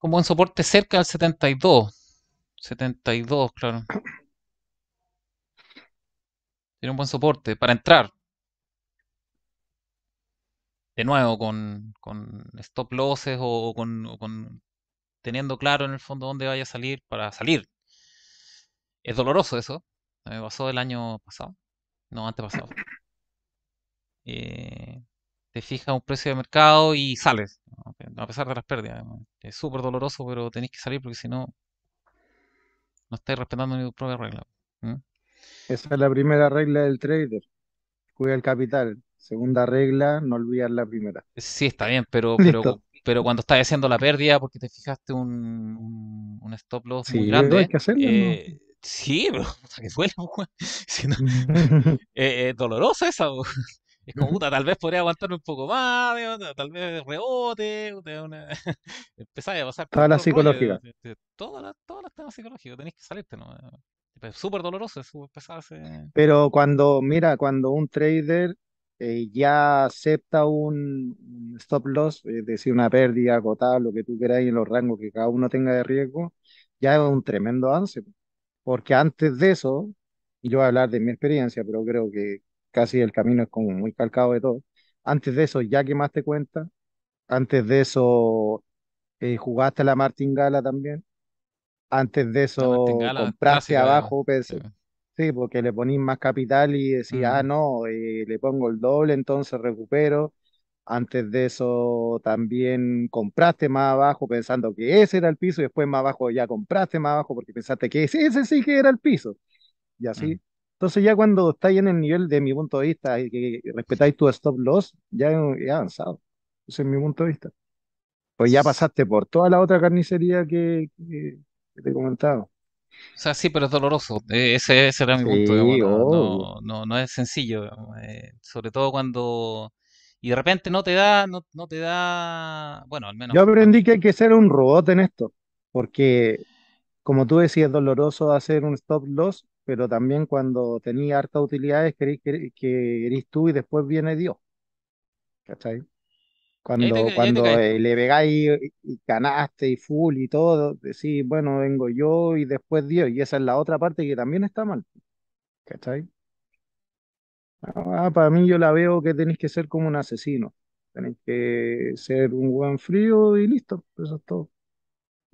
Un buen soporte cerca del 72. 72, claro. Tiene un buen soporte para entrar. De nuevo, con, con stop losses o, con, teniendo claro en el fondo dónde vaya a salir para salir. Es doloroso eso. Me pasó el año pasado. No, antes pasado eh, te fijas un precio de mercado y sales, a pesar de las pérdidas. Es súper doloroso, pero tenéis que salir porque si no, no estáis respetando ni tu propia regla. Esa es la primera regla del trader. Cuida el capital. Segunda regla, no olvidar la primera. Sí, está bien, pero, pero, cuando estás haciendo la pérdida porque te fijaste un, un, stop loss muy grande. Eh, sí, pero que no, eh, dolorosa esa. Es como, tal vez podría aguantar un poco más, tal vez rebote, una... empezáis a pasar... Toda la psicología Todas las toda temas psicológicos, tenéis que salirte, ¿no? Es súper doloroso, es Pero cuando, mira, cuando un trader eh, ya acepta un stop loss, es decir, una pérdida agotada, lo que tú queráis, en los rangos que cada uno tenga de riesgo, ya es un tremendo avance. Porque antes de eso, y yo voy a hablar de mi experiencia, pero creo que casi el camino es como muy calcado de todo. Antes de eso, ya quemaste cuenta. Antes de eso, eh, jugaste la martingala también. Antes de eso, compraste abajo. sí, porque le ponís más capital y decís, ah, no, eh, le pongo el doble, entonces recupero. Antes de eso también compraste más abajo pensando que ese era el piso y después más abajo ya compraste más abajo porque pensaste que ese, sí que era el piso. Y así. Entonces ya cuando estáis en el nivel de mi punto de vista y que respetáis tu stop loss, ya he avanzado. Ese es mi punto de vista. Pues ya pasaste por toda la otra carnicería que, te he comentado. O sea, sí, pero es doloroso. E, ese, era mi punto. de vista. no, no, es sencillo. Eh, sobre todo cuando. Y de repente no te da. No, no, te da. Bueno, al menos. Yo aprendí que hay que ser un robot en esto. Porque, como tú decías, es doloroso hacer un stop loss pero también cuando tenía hartas utilidades querís que, que tú y después viene Dios. ¿Cachai? Cuando, cuando eh, le pegáis eh, y, ganaste y full y todo, decís, bueno, vengo yo y después Dios. Y esa es la otra parte que también está mal. ¿Cachai? Ah, para mí yo la veo que tenéis que ser como un asesino. Tenéis que ser un buen frío y listo. Eso es todo.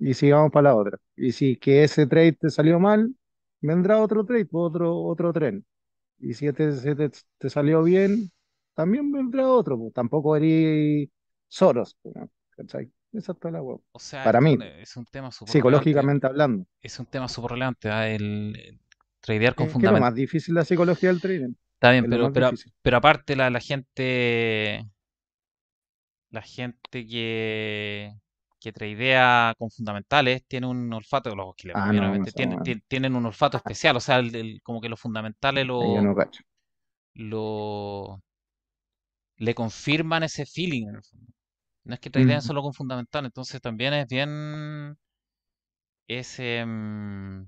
Y sigamos para la otra. Y si que ese trade te salió mal, vendrá otro trade, otro, otro tren. Y si este te, este te salió bien, también vendrá otro. Pues, tampoco eres Soros. Pues, Esa toda la O sea, Para mí, es un tema psicológicamente hablando. Es un tema súper relevante. ¿ah? El, tradear con es lo más difícil la psicología del trading. Está bien, pero, pero, pero, aparte la, la gente. La gente que que idea con fundamentales tiene un olfato, los ah, tienen, un olfato ah. especial, o sea, como que los fundamentales lo, lo le confirman ese feeling en fondo. No es que tradean idea solo con fundamentales, entonces también es bien ese mm,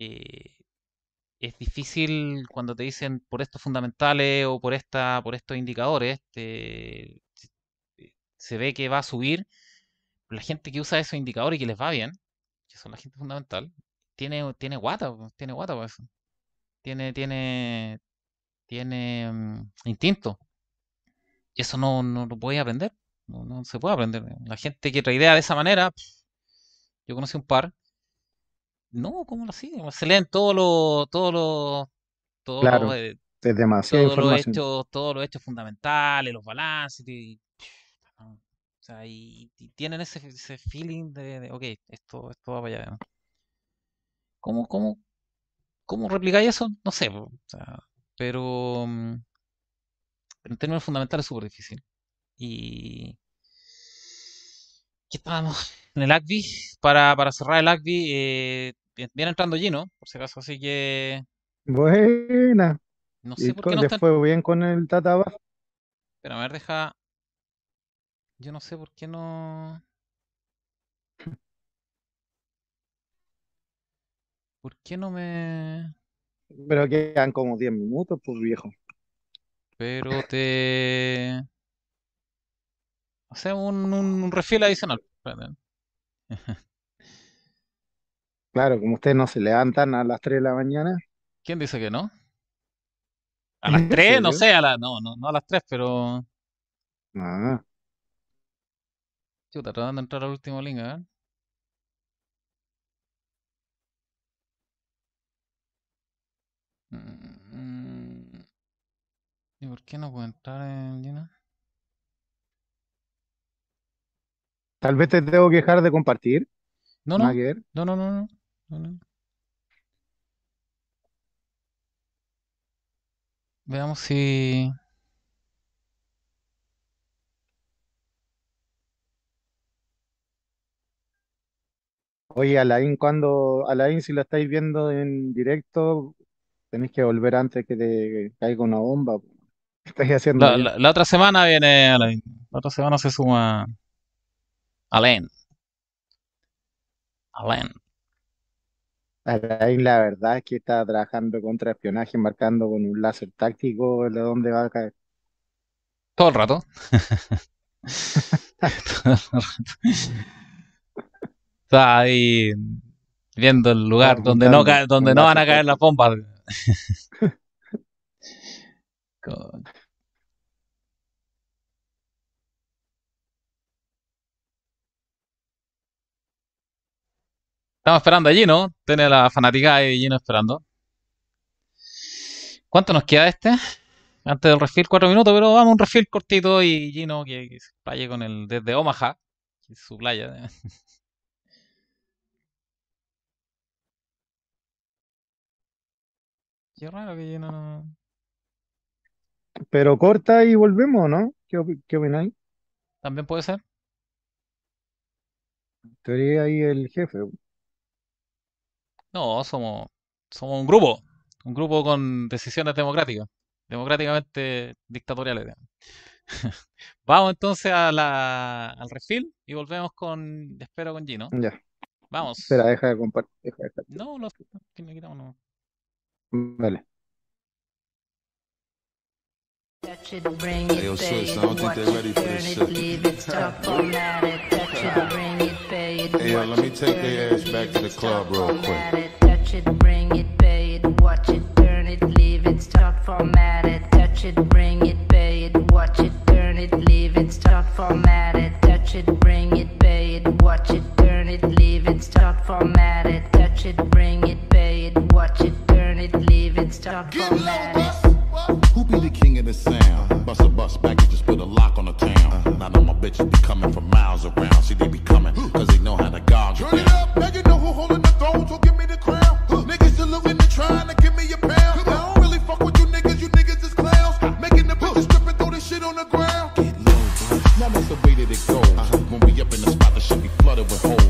eh, es difícil cuando te dicen por estos fundamentales o por esta por estos indicadores se ve que va a subir. La gente que usa esos indicadores y que les va bien, que son la gente fundamental, tiene, tiene guata, tiene guata eso. Tiene, tiene, tiene mm, instinto. Y eso no, no lo podéis aprender. No, se puede aprender. La gente que idea de esa manera, yo conocí un par. No, ¿cómo lo pues, Se leen todos los. Todos los. Todo claro, lo, eh, es demasiado todos los hechos fundamentales, los balances. Y, o sea, y, tienen ese, feeling de, ok, esto, esto va para allá. ¿Cómo, cómo, cómo replicáis eso? No sé. pero, mm, en términos fundamentales es súper difícil. Y. ¿Qué estábamos? En el Acvi. para, para cerrar el Acvi viene eh, entrando Gino, por si acaso, así que. Buena. No sé por qué bien con el Tata Espera, a ver, deja. Yo no sé por qué no. ¿Por qué no me.? Pero quedan como 10 minutos, pues viejo. Pero te. Hacemos un, un, refill adicional. Claro, como ustedes no se levantan a las 3 de la mañana. ¿Quién dice que no? A las 3, no sé, a la, no, no, no a las 3, pero. Ah. Pues, tratando de entrar al último link, a ¿eh? mm, ¿Y por qué no puedo entrar en Lina? Tal vez te que dejar de compartir. No, no. No, no, no, no, no. Veamos si Oye, Alain, cuando, Alain, si lo estáis viendo en directo, tenéis que volver antes que te caiga una bomba. haciendo? La, otra semana viene Alain. La otra semana se suma Alain. Alain. Alain, la verdad es que está trabajando contra espionaje, marcando con un láser táctico de dónde va a caer. Todo el rato. Todo el rato ahí viendo el lugar donde no, donde no van a caer las bombas. Estamos esperando allí no Tiene la fanática y Gino esperando. ¿Cuánto nos queda este? Antes del refill, cuatro minutos, pero vamos un refill cortito y Gino que, se vaya con el desde Omaha, su playa. raro que yo no. Pero corta y volvemos, ¿no? ¿Qué, También puede ser. en teoría ahí el jefe. No, somos, somos un grupo. Un grupo con decisiones democráticas. Democráticamente dictatoriales. Vamos entonces al refil y volvemos con, espero, con Gino. Ya. Vamos. Espera, deja de compartir. Deja de compartir. No, lo, quitamos, no. Vale. Hey, yo, I don't think they're ready for this shit. hey, yo, let me take their ass back to the club real quick. Touch it, bring it, pay it, watch it, turn it, leave it, start formatted. Touch it, bring it, pay it, watch it, turn it, leave it, start formatted. Touch it, bring it, pay it, watch it, turn it, leave it, start formatted. Touch it, bring it, pay it, watch it, it, leave it, start format. Who be the king of the sound? Uh-huh. Bust a bus back and just put a lock on the town. Uh-huh. Now know my bitches be coming from miles around. See, they be coming, cause they know how to gog. Turn it up, now you know who holding the throne, so give me the crown. Niggas saluting and trying to give me a pound. I don't really fuck with you niggas, you niggas is clowns. Making the bitches strip and throw this shit on the ground. Get low, bro. Now that's the way that it goes. Uh-huh. When we up in the spot, the shit be flooded with holes.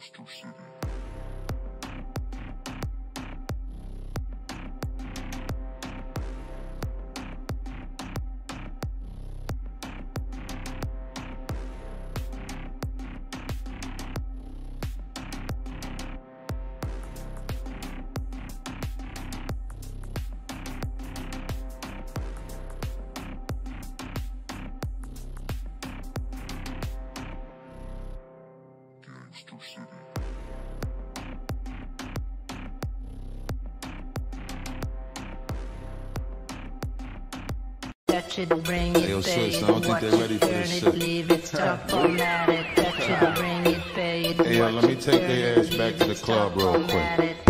Monster City. it, bring it, yo, pay it, watch it, turn it, leave it, stop, it, touch it, bring it, Hey, yo, let me take their ass back to the club real quick.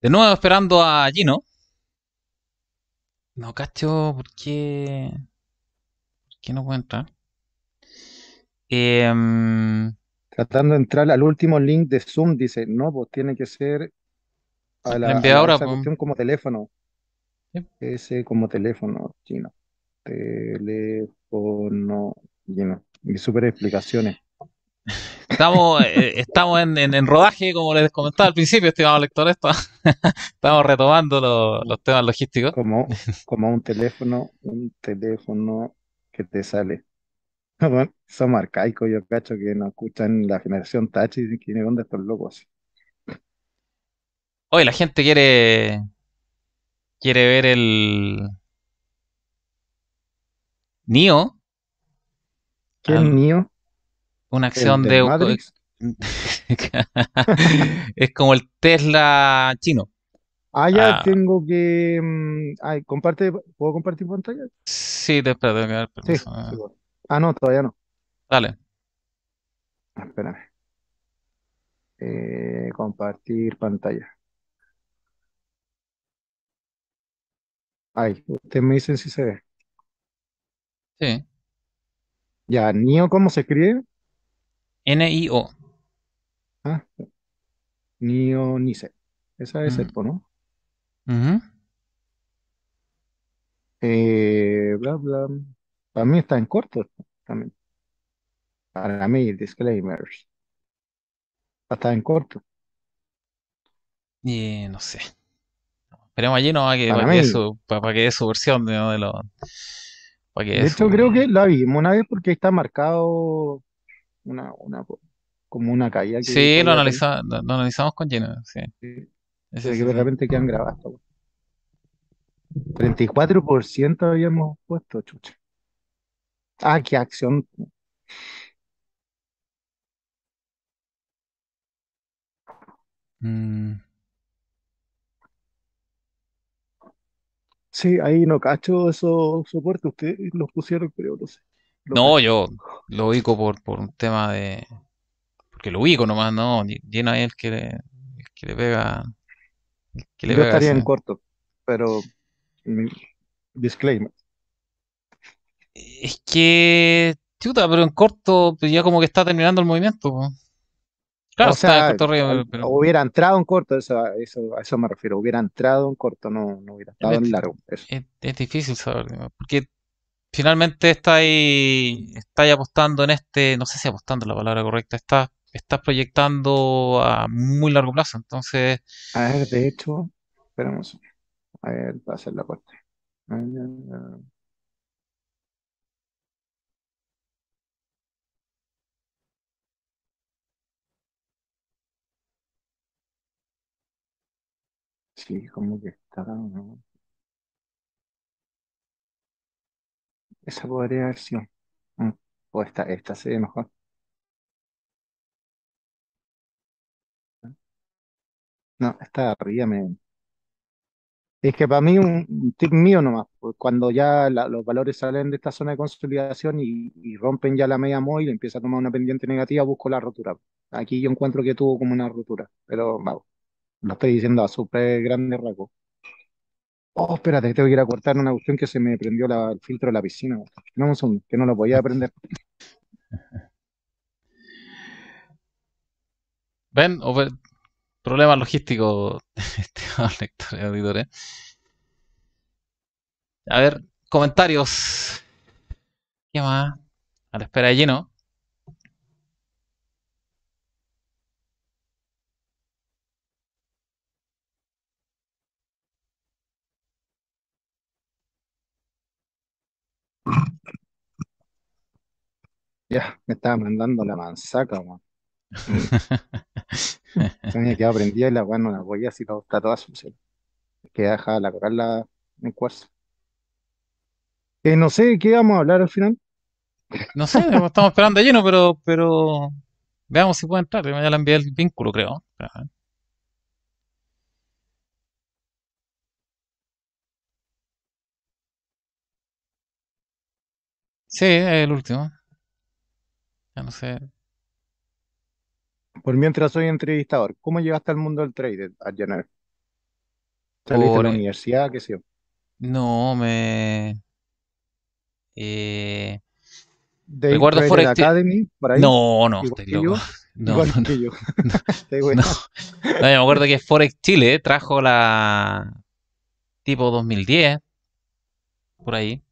De nuevo esperando a Gino. No cacho, ¿por qué? ¿Por qué no cuenta? Em, Tratando de entrar al último link de Zoom, dice, no, pues tiene que ser a la, como teléfono. Ese como teléfono, Gino. Teléfono, Gino. Y super explicaciones. Estamos, eh, estamos en, en, rodaje, como les comentaba al principio, lector esto Estamos retomando los temas logísticos. Como, como un teléfono, un teléfono que te sale. somos arcaicos, yo cacho que no escuchan la generación Tachi y dicen dónde onda estos locos. Hoy la gente quiere quiere ver el Nio. ¿Quién es Nio? Una acción de... es como el Tesla chino. Ah, ya ah. tengo que... Mm, ay, comparte, ¿Puedo compartir pantalla? Sí, te espero, ah, no, todavía no. Dale. Espérame. Eh, compartir pantalla. Ay, ustedes me dicen si se ve. Sí. Ya, Nio, ¿cómo se escribe? N-I-O. Ah, Nio Nice. Esa es el ¿no? Eh, bla, bla. Para mí está en corto también. Para mí, disclaimers. Está en corto. Y eh, no sé. Esperemos allí no para que, para, que su, su versión de, hecho, creo que la vimos una vez porque está marcado una, una como una caída. Que sí, lo, analizamos con lleno, sí. que de repente quedan grabados. 34% habíamos puesto, chucha. Ah, qué acción. Mm. Sí, ahí no cacho esos soportes, ustedes los pusieron, pero no sé. No, yo lo ubico por, por un tema de. Porque lo ubico nomás, no. Llena ahí el que le, que le pega. que yo estaría en corto, pero. Disclaimer. Es que. Chuta, pero en corto, pues ya como que está terminando el movimiento. Claro, o está río, eh, hubiera entrado en corto, eso, a eso me refiero, hubiera entrado en corto, no, hubiera estado en largo. Es, es, difícil saber, porque finalmente estáis, está apostando en este, no sé si apostando la palabra correcta, está está proyectando a muy largo plazo. Entonces. A ver, de hecho, esperemos, A ver, va a ser la parte. Ah, sí, como que está, ¿no? Esa podría haber sido. Mm, o esta, esta se ve mejor. No, esta arriba me. Es que para mí un, un tip mío nomás, cuando ya los valores salen de esta zona de consolidación y, rompen ya la media móvil, y empieza a tomar una pendiente negativa, busco la rotura. Aquí yo encuentro que tuvo como una rotura, pero vamos, lo estoy diciendo a súper grande rasgos. Oh, espérate, tengo que ir a cortar una cuestión que se me prendió el filtro de la piscina. No, que no lo podía aprender. Ven, problema problemas logísticos, este, lectores y auditores. A ver, comentarios. ¿Qué más? A la espera de lleno. Ya, me estaba mandando la manzaca weón. Tenía que prendida y la weón no la voy así, todo, está toda sucia. Que dejaba la corala en cuarzo. Eh, no sé qué vamos a hablar al final. No sé, estamos esperando lleno, pero, pero veamos si puede entrar. Ya le envié el vínculo, creo. Eh. Sí, es el último. Ya no sé. Por mientras soy entrevistador, ¿cómo llegaste al mundo del trade, Jenner? ¿Saliste de la universidad? ¿Qué sé yo? No, me... Eh... ¿De Recuerdo Forex Academy, por ahí. No, no, estoy No, no, no. yo. me acuerdo que Forex Chile trajo la tipo 2010, por ahí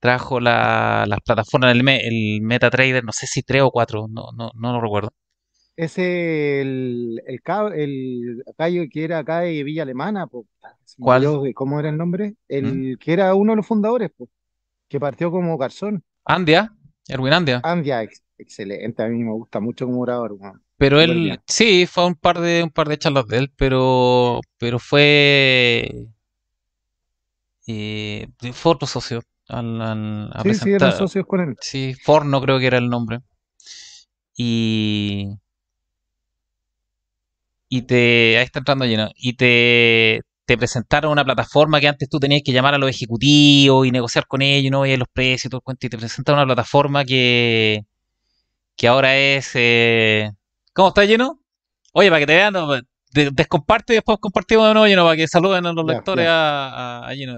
trajo las plataformas, del MetaTrader, no sé si tres o cuatro, no, no, no lo recuerdo. Es el, el, que era acá de Villa Alemana, ¿Cómo era el nombre? El mm. que era uno de los fundadores, que partió como garzón. Andia, Erwin Andia. Andia, excelente, a mí me gusta mucho como orador. Pero él, sí, fue un par de un par de charlas de él, pero pero fue eh, fue otro socio, al, sí, sí, eran socios con él. Sí, Forno creo que era el nombre. Y. Y te. Ahí está entrando lleno. Y te, presentaron una plataforma que antes tú tenías que llamar a los ejecutivos y negociar con ellos, ¿no? Y los precios y todo el cuento. Y te presentaron una plataforma que. que ahora es. Eh, ¿Cómo está lleno? Oye, para que te vean, no, y después compartimos de nuevo lleno para que saluden a los lectores A, a, a lleno.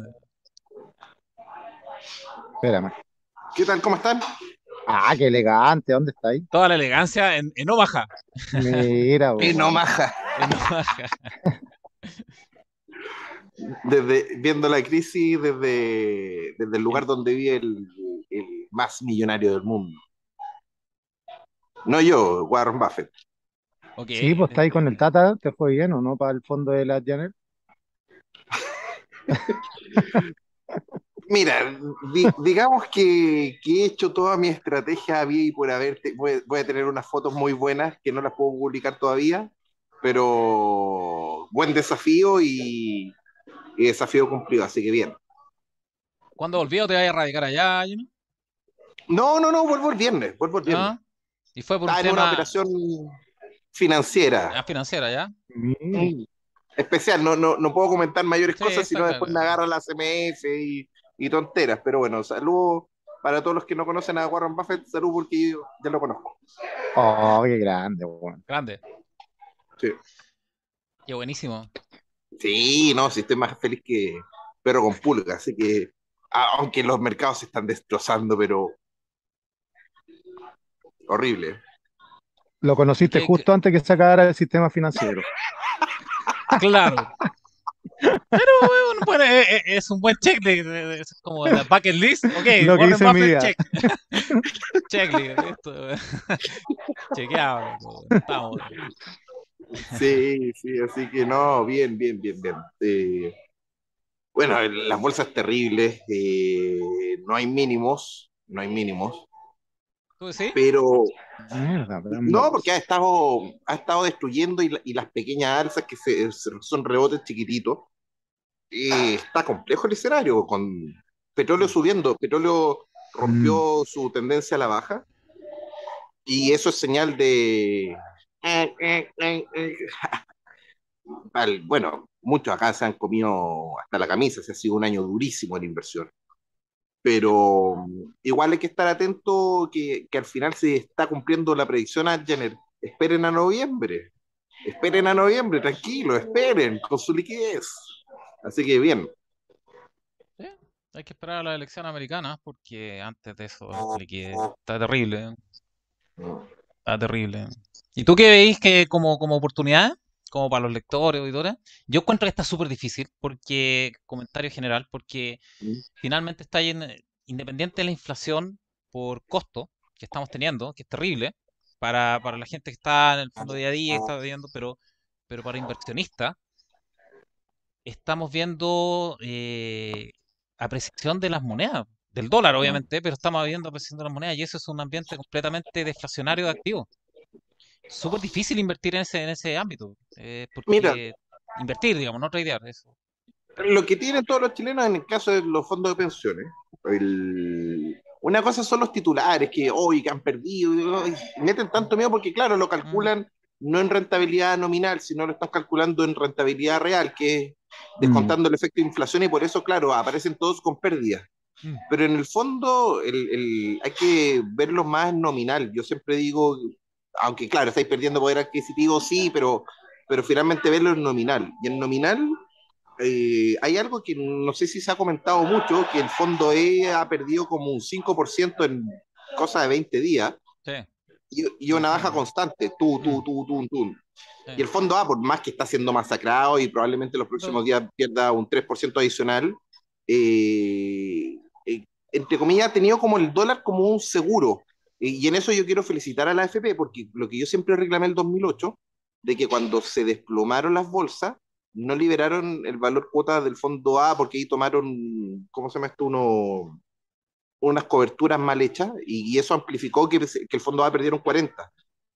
¿Qué tal? ¿Cómo están? Ah, qué elegante, ¿dónde está ahí? Toda la elegancia en, Omaha. Mira, En Omaha. En Omaha. Desde, viendo la crisis desde, el lugar donde vive el, más millonario del mundo. No yo, Warren Buffett. Okay. Sí, pues está ahí con el Tata, ¿te fue bien o no para el fondo de la Janet? Mira, digamos que, he hecho toda mi estrategia a y por haberte, Voy, a tener unas fotos muy buenas que no las puedo publicar todavía, pero buen desafío y, desafío cumplido, así que bien. ¿Cuándo volvió? ¿Te vas a radicar allá, No, no, no, vuelvo el viernes, vuelvo el viernes. Ah, y fue por una operación financiera. Ah, financiera, ¿ya? Mm. especial, no, no, no, puedo comentar mayores cosas, sino después me agarra la CMF y, y tonteras. Pero bueno, saludos para todos los que no conocen a Warren Buffett, saludos porque yo ya lo conozco. Oh, qué grande, Grande. Sí. Qué buenísimo. Sí, no, sí, estoy más feliz que perro con pulga, así que aunque los mercados se están destrozando, pero horrible. Lo conociste justo antes que se acabara el sistema financiero. Claro. Pero, bueno, eh, eh, es, un buen checklist. Es como la bucket list. Ok, lo que dice Buffett, check. checklist. Chequeado. Sí, sí, así que no, bien, bien, bien, bien. Eh, bueno, las bolsas terribles, no hay mínimos, no hay mínimos. ¿Sí? Pero no, porque ha estado, ha estado destruyendo y, y las pequeñas alzas que se, son rebotes chiquititos. Eh, está complejo el escenario, con petróleo mm. subiendo, petróleo rompió mm. su tendencia a la baja, y eso es señal de... Eh, eh, bueno, muchos acá se han comido hasta la camisa, se ha sido un año durísimo en inversión. Pero mm, igual hay que estar atento que, al final se está cumpliendo la predicción a Jenner. Esperen a noviembre. Esperen a noviembre, tranquilo, esperen con su liquidez. Así que bien. ¿Sí? Hay que esperar a la elección americana porque antes de eso ah. está terrible. Está terrible. ¿Y tú qué veis que como, como oportunidad? como para los lectores, auditores, yo encuentro que está súper difícil porque, comentario general, porque mm. finalmente está independiente de la inflación por costo que estamos teniendo, que es terrible, para, para la gente que está en el fondo ah. día a día, está viviendo, pero, pero para inversionistas, estamos viendo eh, apreciación de las monedas, del dólar obviamente, pero estamos viendo apreciación de las monedas y eso es un ambiente completamente deflacionario de activos. Súper difícil invertir en ese, en ese ámbito. Eh, porque invertir, digamos, no tradear eso. Lo que tienen todos los chilenos en el caso de los fondos de pensiones, una cosa son los titulares que hoy que han perdido, meten tanto miedo porque, claro, lo mm. calculan no en rentabilidad nominal, sino lo están calculando en rentabilidad real, que es descontando mm. el efecto de inflación y por eso, claro, aparecen todos con pérdidas. Mm. Pero en el fondo hay que verlo más nominal. Yo siempre digo, aunque claro, estáis perdiendo poder adquisitivo, sí, pero, pero finalmente verlo en nominal. Y en nominal eh, hay algo que no sé si se ha comentado mucho, que el fondo E ha perdido como un 5% en cosa de 20 días. Sí y, una baja constante, tú, tú, mm. tú, tú, tú. Y el fondo A, ah, por más que está siendo masacrado y probablemente los próximos mm. días pierda un 3% adicional, eh, eh, entre comillas, ha tenido como el dólar como un seguro. Y en eso yo quiero felicitar a la AFP, porque lo que yo siempre reclamé en el 2008, de que cuando se desplomaron las bolsas, no liberaron el valor cuota del fondo A, porque ahí tomaron, ¿cómo se llama esto? Uno, unas coberturas mal hechas y, eso amplificó que, el fondo A perdieron 40.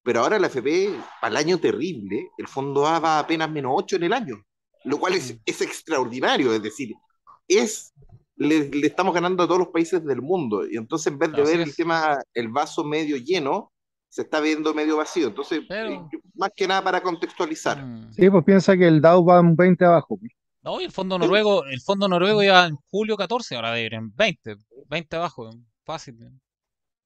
Pero ahora la FP, para el año terrible, el fondo A va apenas menos 8 en el año, lo cual es, mm. es extraordinario, es decir, es le, estamos ganando a todos los países del mundo. Y entonces, en vez de ver el tema, el vaso medio lleno, se está viendo medio vacío. Entonces, más que nada para contextualizar. Mm. Sí, pues piensa que el Dow va un 20 abajo. Pues. No, el fondo noruego, el fondo noruego ya en julio 14, ahora de ir en 20, 20 abajo, fácil.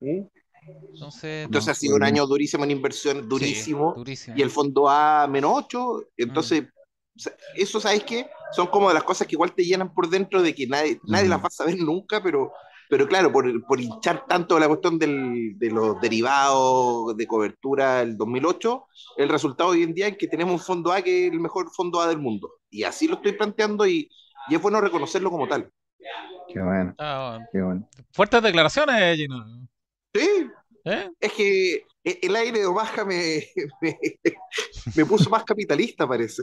Entonces, ha sido pues, un año durísimo en inversión, durísimo. Y el fondo A menos 8, entonces, mm. eso sabes qué? son como de las cosas que igual te llenan por dentro de que nadie, nadie las mm. va a saber nunca, pero pero claro, por, hinchar tanto la cuestión del, de los derivados de cobertura del 2008, el resultado hoy en día es que tenemos un fondo A que es el mejor fondo A del mundo. Y así lo estoy planteando y, y es bueno reconocerlo como tal. Qué bueno. Ah, qué bueno. Fuertes declaraciones, Gino. Sí. ¿Eh? Es que e, el aire de Omaha me, puso más capitalista, parece.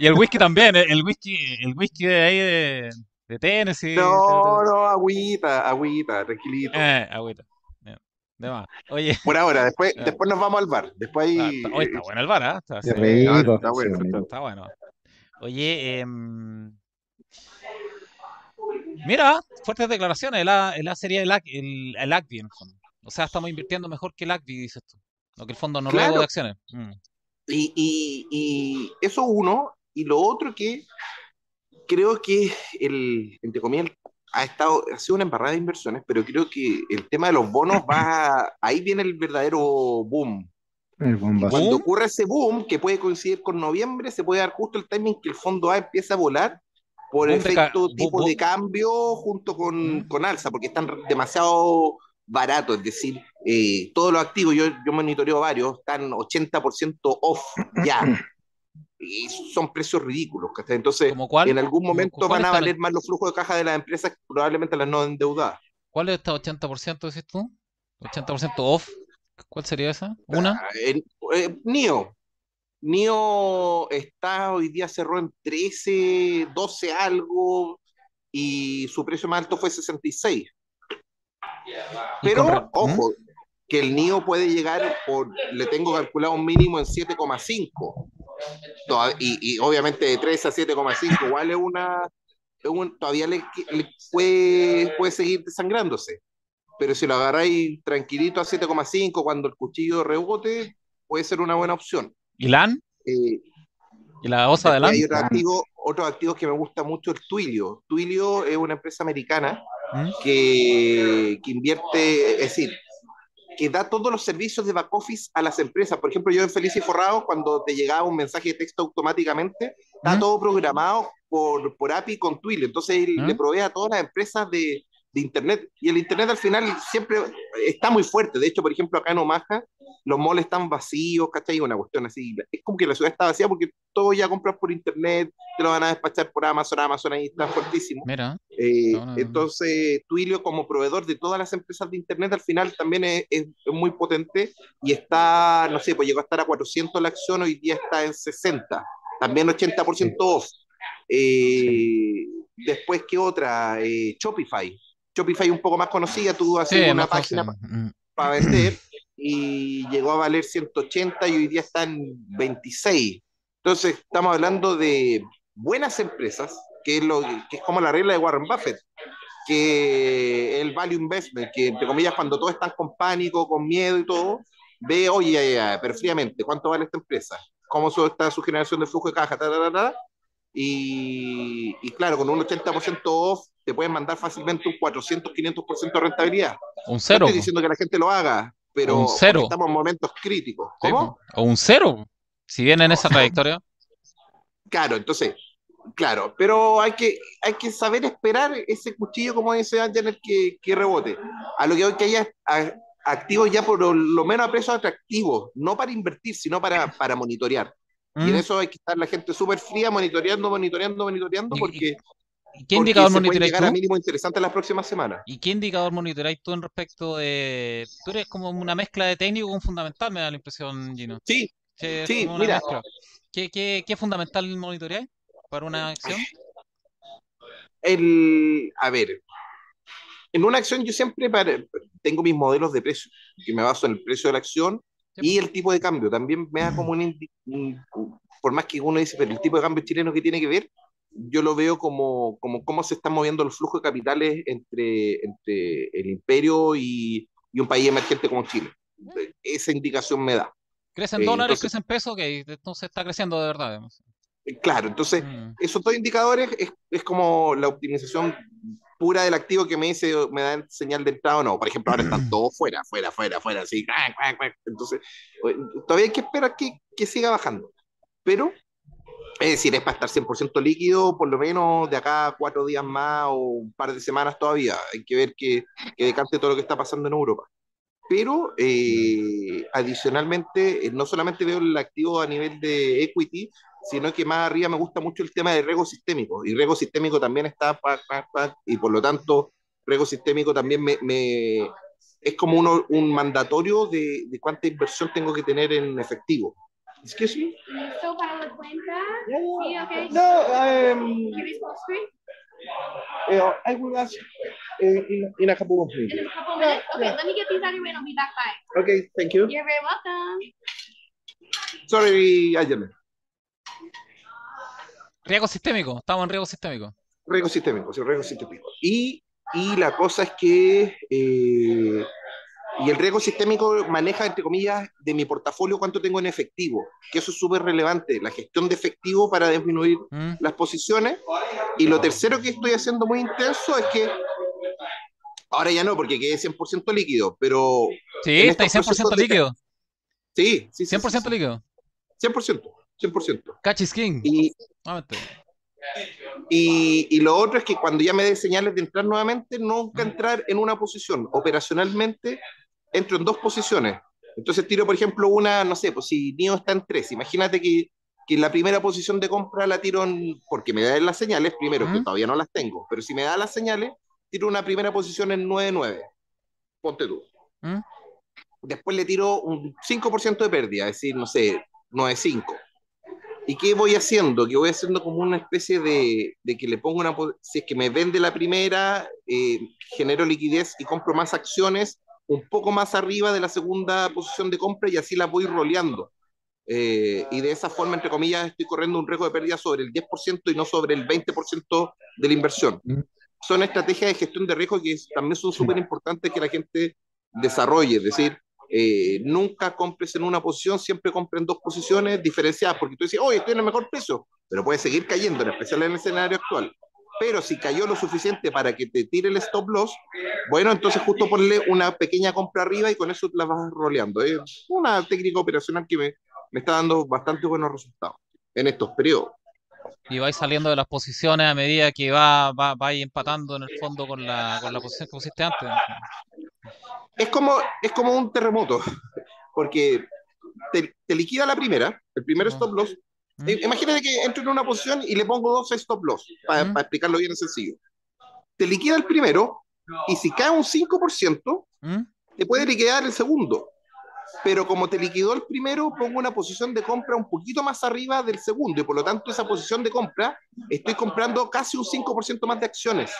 Y el whisky también, eh, el whisky, el whisky de ahí de Tennessee. No, este no, agüita, agüita, tranquilito. Eh, agüita. De Oye. Por ahora, después, después nos vamos al bar. Después ahí... está, está eh, bueno el bar, ¿eh? está, está, bueno. Está bueno. Oye, em, mira, fuertes declaraciones. El A, sería el, el, en el fondo. O sea, estamos invirtiendo mejor que el ACBI, dices tú. Lo que el Fondo Noruego de Acciones. Mm. Y, y, y eso uno. Y lo otro que creo que el, entre comillas, ha estado, ha sido una embarrada de inversiones, pero creo que el tema de los bonos va, ahí viene el verdadero boom. cuando ocurre ese boom, que puede coincidir con noviembre, se puede dar justo el timing que el fondo A empieza a volar por efecto tipo de cambio junto con, alza, porque están demasiado baratos, es decir, eh, todos los activos, yo, yo monitoreo varios, están 80% off ya. y son precios ridículos. Entonces, en algún momento van a valer más los flujos de caja de las empresas que probablemente las no endeudadas. ¿Cuál es este 80%, ¿dices tú? ¿80% off? ¿Cuál sería esa? ¿Una? Ah, eh, NIO. NIO está hoy día cerró en 13, 12 algo y su precio más alto fue 66. Pero, ¿Mm? ojo, que el NIO puede llegar le tengo calculado un mínimo en 7,5 y, obviamente de 3 a 7,5 igual es una, todavía le, puede, puede, seguir desangrándose. Pero si lo agarráis tranquilito a 7,5 cuando el cuchillo rebote, puede ser una buena opción. ylan Eh, ¿Y la osa de Lan? Hay otros activos activo que me gusta mucho, el Twilio. Twilio es una empresa americana ¿Mm? que, que invierte, es decir, que da todos los servicios de back office a las empresas. Por ejemplo, yo en Feliz y Forrado, cuando te llegaba un mensaje de texto automáticamente, está ¿Mm? todo programado por, API con Twilio. Entonces, le ¿Mm? provee a todas las empresas de, de Internet. Y el Internet al final siempre está muy fuerte. De hecho, por ejemplo, acá en Omaha, los malls están vacíos, ¿cachai? Una cuestión así. Es como que la ciudad está vacía porque todo ya compras por Internet, te lo van a despachar por Amazon, Amazon ahí está fuertísimo. Eh, entonces, Twilio como proveedor de todas las empresas de Internet al final también es, muy potente y está, no sé, pues llegó a estar a 400 la acción, hoy día está en 60, también 80% off. Eh, después, ¿qué otra? Eh, Shopify. Shopify un poco más conocida, tú haces una página mm. para vender y llegó a valer 180 y hoy día está en 26. Entonces, estamos hablando de buenas empresas, que es, lo, que es como la regla de Warren Buffett, que el value investment, que entre comillas, cuando todos están con pánico, con miedo y todo, ve, oye, pero fríamente, ¿cuánto vale esta empresa? ¿Cómo está su generación de flujo de caja? Y, claro, con un 80% off te pueden mandar fácilmente un 400, 500% de rentabilidad. Un cero. No estoy diciendo que la gente lo haga, pero estamos en momentos críticos. ¿Cómo? o un cero, si viene en esa trayectoria. Claro, entonces, claro, pero hay que, hay que saber esperar ese cuchillo, como dice Ángel, que, que rebote. A lo que hoy que haya activos ya por lo menos a precios atractivos, no para invertir, sino para monitorear. Y en mm. eso hay que estar la gente súper fría, monitoreando, monitoreando, monitoreando, porque. ¿Y qué indicador tú? mínimo interesante las próximas semanas. ¿Y qué indicador monitoreáis tú en respecto de. Tú eres como una mezcla de técnico un fundamental, me da la impresión, Gino. Sí, sí, mira. ¿Qué, qué, qué fundamental monitorear para una acción? El, a ver, en una acción yo siempre tengo mis modelos de precio, que me baso en el precio de la acción y el tipo de cambio también me da como un, Por más que uno dice, pero el tipo de cambio chileno, que tiene que ver? Yo lo veo como, como cómo se está moviendo el flujo de capitales entre, el imperio y, un país emergente como Chile. Mm. Esa indicación me da. Crecen dólares, crecen pesos, entonces está creciendo de verdad. Claro, entonces mm. esos dos indicadores es como la optimización pura del activo que me dice, me da señal de entrada o no. Por ejemplo, ahora están todos fuera, fuera, fuera, fuera, así. Entonces, todavía hay que esperar que, que siga bajando. Pero, es decir, es para estar 100% líquido, por lo menos de acá cuatro días más o un par de semanas todavía. Hay que ver que, que decante todo lo que está pasando en Europa. Pero eh, adicionalmente, eh, no solamente veo el activo a nivel de equity, sino que más arriba me gusta mucho el tema de riego sistémico, y riego sistémico también está, pa, pa, pa, y por lo tanto, riego sistémico también me, me es como uno, un mandatorio de, de, cuánta inversión tengo que tener en efectivo. ¿Es que sí? para la cuenta? Sí, ok. No, um, Uh, I will ask eh, in, in a couple of minutes. In a couple of minutes? Okay, yeah. let me get these out of here and I'll be back by. Okay, thank you. You're very welcome. Sorry, Ajahn. Riesgo sistémico, estamos en riesgo sistémico. Riesgo sistémico, sí, riesgo sistémico. Y, la cosa es que. Eh, y el riesgo sistémico maneja, entre comillas, de mi portafolio cuánto tengo en efectivo, que eso es súper relevante, la gestión de efectivo para disminuir mm. las posiciones. Y lo tercero que estoy haciendo muy intenso es que, ahora ya no, porque quedé 100% líquido, pero... Sí, estáis 100% líquido. Sí, sí, sí, 100% líquido. 100%. 100%. Cachis ah, Y, y, lo otro es que cuando ya me dé señales de entrar nuevamente, nunca entrar en una posición. Operacionalmente, entro en dos posiciones. Entonces tiro, por ejemplo, una, no sé, pues si Nio está en tres, imagínate que, que la primera posición de compra la tiro porque me da las señales, primero, que todavía no las tengo, pero si me da las señales, tiro una primera posición en 9-9. Ponte tú. ¿Mm? Después le tiro un 5% de pérdida, es decir, no sé, 9-5 ¿Y qué voy haciendo? Que voy haciendo como una especie de, que le pongo una... Si es que me vende la primera, eh, genero liquidez y compro más acciones un poco más arriba de la segunda posición de compra y así la voy roleando. Eh, y de esa forma, entre comillas, estoy corriendo un riesgo de pérdida sobre el 10% y no sobre el 20% de la inversión. Mm. Son estrategias de gestión de riesgo que también son súper importantes que la gente desarrolle, es decir, eh, nunca compres en una posición, siempre compren dos posiciones diferenciadas, porque tú dices, oye, estoy en el mejor precio, pero puede seguir cayendo, en especial en el escenario actual. Pero si cayó lo suficiente para que te tire el stop loss, bueno, entonces justo ponle una pequeña compra arriba y con eso la vas roleando. Es una técnica operacional que me, me está dando bastante buenos resultados en estos periodos y vais saliendo de las posiciones a medida que va, va, vais empatando en el fondo con la, con la posición que pusiste antes. Es como, es como un terremoto, porque te, liquida la primera, el primer mm. stop loss. Mm. Eh, imagínate que entro en una posición y le pongo dos stop loss, para mm. explicarlo bien sencillo. Te liquida el primero, y si cae un 5%, te puede liquidar el segundo pero como te liquidó el primero, pongo una posición de compra un poquito más arriba del segundo y por lo tanto esa posición de compra estoy comprando casi un 5% más de acciones.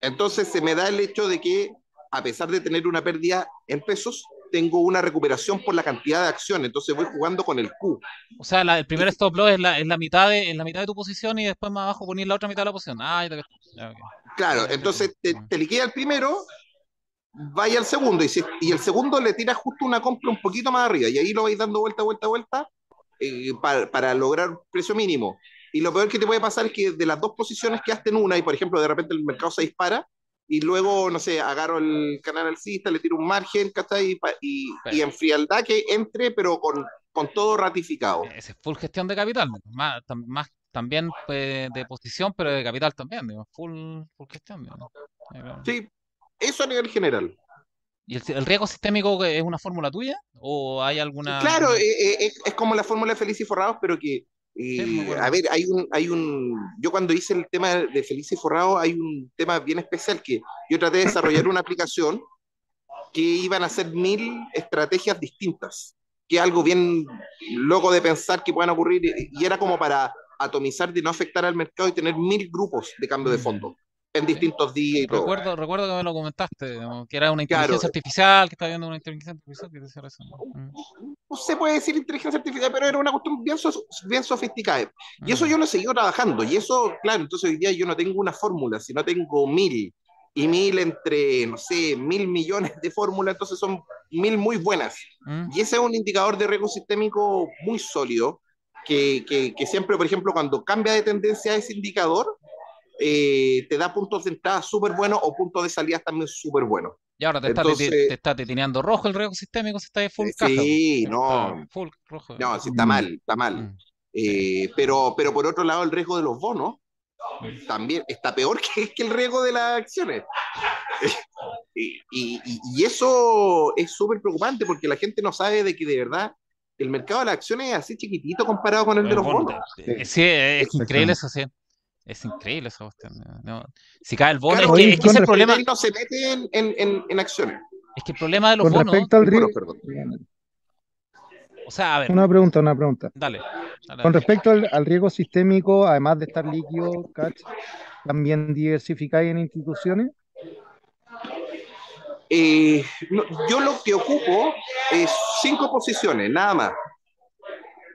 Entonces se me da el hecho de que a pesar de tener una pérdida en pesos, tengo una recuperación por la cantidad de acciones, entonces voy jugando con el Q. O sea, la, el primer stop loss es la, la mitad de, en la mitad de tu posición y después más abajo poner la otra mitad de la posición. Ah, Claro, entonces te, te liquida el primero vaya al segundo y, el segundo le tira justo una compra un poquito más arriba y ahí lo vais dando vuelta, vuelta, vuelta eh, para, para, lograr precio mínimo. Y lo peor que te puede pasar es que de las dos posiciones que en una y por ejemplo de repente el mercado se dispara y luego, no sé, agarro el canal alcista, le tiro un margen, Y, y, en frialdad que entre, pero con, con todo ratificado. Eh, Esa es full gestión de capital, más, más también pues, de posición, pero de capital también, full, gestión. Eh, sí, eso a nivel general. ¿Y el, riesgo sistémico es una fórmula tuya? ¿O hay alguna.? Claro, eh, eh, es, como la fórmula de Feliz y Forrados, pero que. Eh, a ver, hay un, hay un. Yo cuando hice el tema de Feliz y Forrados, hay un tema bien especial que yo traté de desarrollar una aplicación que iban a ser mil estrategias distintas, que algo bien loco de pensar que puedan ocurrir, y era como para atomizar de no afectar al mercado y tener mil grupos de cambio de mm. fondo en distintos días y recuerdo, Recuerdo que me lo comentaste, que era una inteligencia artificial, que estaba viendo una inteligencia artificial que decía mm. No se puede decir inteligencia artificial, pero era una cuestión bien, sofisticada. Y eso mm. yo lo he seguido trabajando, y eso, claro, entonces hoy día yo no tengo una fórmula, sino tengo mil, y mil entre, no sé, mil millones de fórmulas, entonces son mil muy buenas. Mm. Y ese es un indicador de riesgo sistémico muy sólido. Que, que siempre, por ejemplo, cuando cambia de tendencia ese indicador, eh, te da puntos de entrada súper buenos o puntos de salida también súper buenos. Y ahora te está, rojo el riesgo sistémico si está de full eh, Sí, pues. no. Full No, sí, está mal, está mal. Mm. Eh, pero, pero por otro lado, el riesgo de los bonos también está peor que, el riesgo de las acciones. y, eso es súper preocupante porque la gente no sabe de que de verdad el mercado de las acciones es así chiquitito comparado con el, de los bonos. Sí, es increíble eso, sí. Es increíble esa Si cae el bono, es que, ese problema. No se mete en, en, en, acciones. Es que el problema de los con bonos. Respecto al riesgo, O sea, a ver. Una pregunta, una pregunta. Dale. con respecto al, riesgo sistémico, además de estar líquido, ¿también diversificáis en instituciones? Eh, yo lo que ocupo es cinco posiciones, nada más.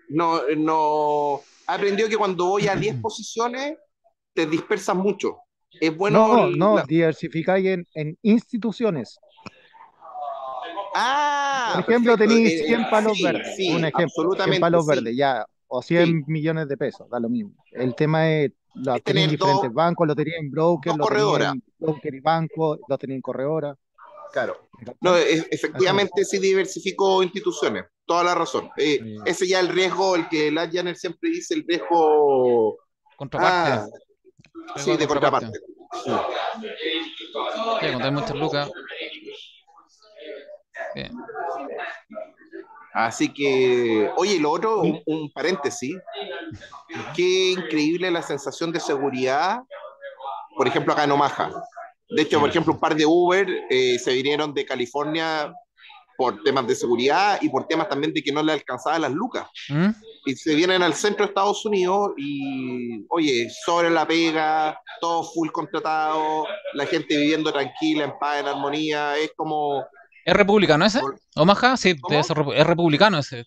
No, no aprendió que cuando voy a diez posiciones te dispersas mucho. Es bueno. No, no, en, en, instituciones. Ah, por ejemplo, tenéis 100 eh, palos verdes. Sí, un ejemplo, absolutamente, 100 palos verdes, ya, o 100 millones de pesos, da lo mismo. El tema es lo tenéis en diferentes bancos, lo tenéis en broker, lo corredora. en broker y banco, lo tenéis en corredora. Claro. No, efectivamente sí diversificó instituciones, toda la razón. Eh, ese ya el riesgo, el que el siempre dice, el riesgo... Contraparte. Ah, Sí, de contraparte. lucas. Así que, oye, lo otro, un, paréntesis. Qué increíble la sensación de seguridad, por ejemplo, acá en Omaha. De hecho, por ejemplo, un par de Uber eh, se vinieron de California por temas de seguridad y por temas también de que no le alcanzaban las lucas. ¿Mm? y se vienen al centro de Estados Unidos y, oye, sobre la pega, todo full contratado, la gente viviendo tranquila, en paz, en armonía, es como... ¿Es republicano ese? ¿Omaha? Sí, es, republicano ese.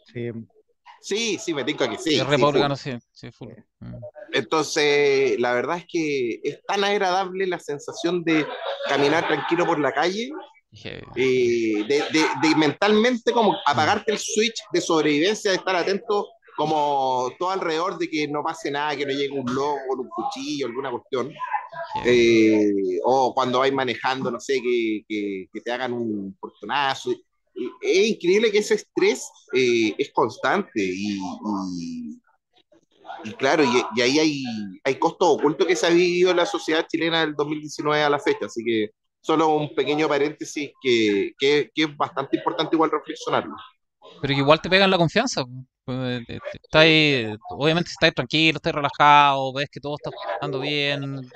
Sí. sí, me tengo que sí. Es republicano, sí, mm. Entonces, la verdad es que es tan agradable la sensación de caminar tranquilo por la calle eh, de, mentalmente como apagarte el switch de sobrevivencia, de estar atento como todo alrededor de que no pase nada, que no llegue un lobo con un cuchillo, alguna cuestión. Eh, o cuando vais manejando, no sé, que, que, te hagan un portonazo. Es increíble que ese estrés eh, es constante y, y, claro, y, ahí hay, hay costo oculto que se ha vivido en la sociedad chilena del 2019 a la fecha, así que solo un pequeño paréntesis que, que, que es bastante importante igual reflexionarlo. Pero que igual te pegan la confianza. Pues, eh, eh, eh, obviamente si estáis tranquilo, estás relajado, ves que todo está funcionando bien,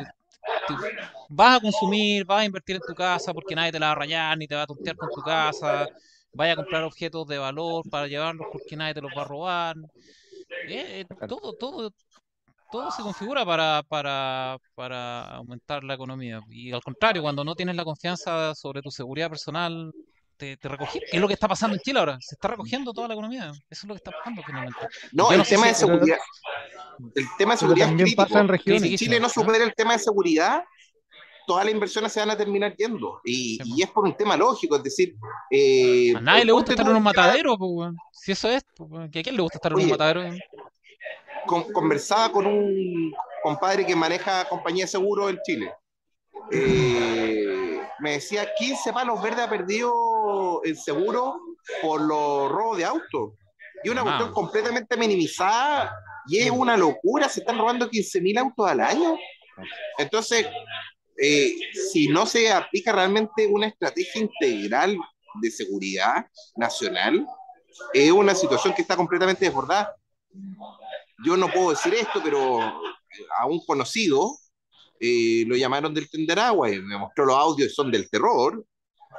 vas a consumir, vas a invertir en tu casa porque nadie te la va a rayar ni te va a tontear con tu casa, vaya a comprar objetos de valor para llevarlos porque nadie te los va a robar. todo, todo, todo se configura para, para, para aumentar la economía. Y al contrario, cuando no tienes la confianza sobre tu seguridad personal, te, Es lo que eh, está pasando en eh, Chile ahora. Se está eh, recogiendo toda la economía. Eso es lo que está pasando finalmente. No, el, tema de seguridad. El tema de seguridad Si Chile no supera el tema de seguridad, todas las inversiones se van a terminar yendo. Y, es por un tema lógico, es decir... a nadie le gusta estar en un matadero, si eso es, ¿a quién le gusta estar en un matadero? conversaba con un compadre que maneja compañía de Seguro en Chile. me decía, 15 palos verdes ha perdido el seguro por los robos de autos. Y una ah. cuestión completamente minimizada y es una locura, se están robando 15.000 autos al año. Entonces, eh, si no se aplica realmente una estrategia integral de seguridad nacional, es una situación que está completamente desbordada. Yo no puedo decir esto, pero a un conocido eh, lo llamaron del Tenderagua y me mostró los audios, son del terror.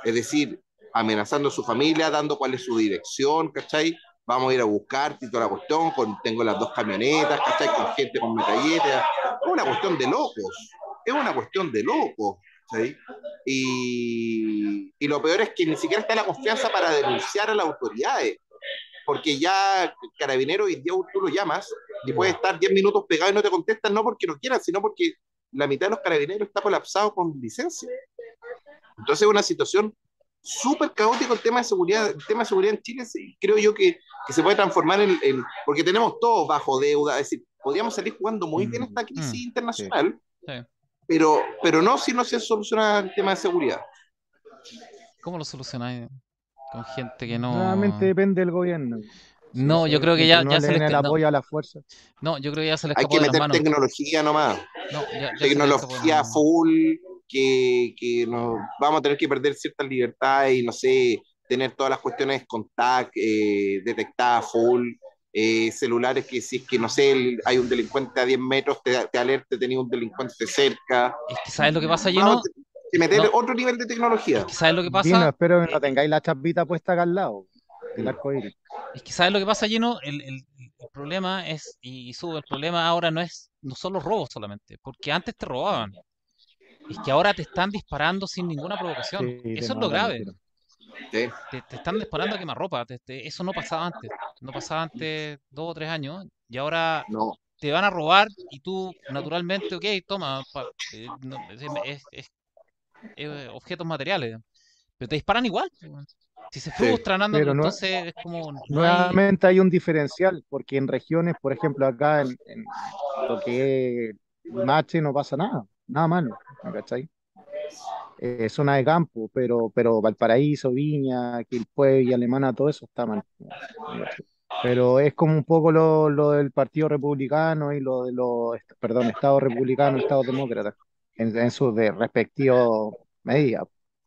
Es decir, amenazando a su familia, dando cuál es su dirección, ¿cachai? Vamos a ir a buscar. y toda la cuestión, tengo las dos camionetas, ¿cachai? Con gente con metralletas. Es una cuestión de locos, es una cuestión de locos. Y, y lo peor es que ni siquiera está la confianza para denunciar a las autoridades porque ya carabinero y dios tú lo llamas y puede estar 10 minutos pegado y no te contestan, no porque no quieran, sino porque la mitad de los carabineros está colapsado con licencia. Entonces es una situación súper caótico el tema de seguridad. El tema de seguridad en Chile creo yo que, se puede transformar en, Porque tenemos todos bajo deuda, es decir, podríamos salir jugando muy bien mm, esta crisis mm, internacional, Pero, pero no si no se soluciona el tema de seguridad. ¿Cómo lo solucionáis? Con gente que no... Nuevamente depende del gobierno. No, yo creo que ya, ya se le el apoyo a la fuerza. No, yo creo que ya se Hay que meter tecnología nomás. No, tecnología full, que, nos vamos a tener que perder ciertas libertades y no sé, tener todas las cuestiones contact, TAC eh, detectadas full, eh, celulares que si es que no sé, hay un delincuente a 10 metros, te, te alerte, un delincuente cerca. Es que ¿Sabes lo que pasa, Lleno? meter otro nivel de tecnología. Es que ¿Sabes lo que pasa? espero que no eh, tengáis la chapita puesta acá al lado. Mm. arco Es que ¿sabes lo que pasa, Lleno? El, problema es, y, el problema ahora no es no son los robos solamente, porque antes te robaban es que ahora te están disparando sin ninguna provocación. eso es lo grave. Te, están disparando a quemarropa. ropa eso no pasaba antes. No pasaba antes dos o tres años. Y ahora te van a robar y tú, naturalmente, ok, toma. Eh, es, eh, objetos materiales. Pero te disparan igual. Si se frustran, sí, entonces es como. Nuevamente hay... un diferencial, porque en regiones, por ejemplo, acá en, en lo que es Mache, no pasa nada. Nada malo. ¿cachai? Eh, zona de campo, pero, pero Valparaíso, Viña, Quilpue y Alemana, todo eso está mal. Pero es como un poco lo, del Partido Republicano y lo de los, perdón, Estado Republicano, Estado Demócrata, en, sus de respectivos medidas.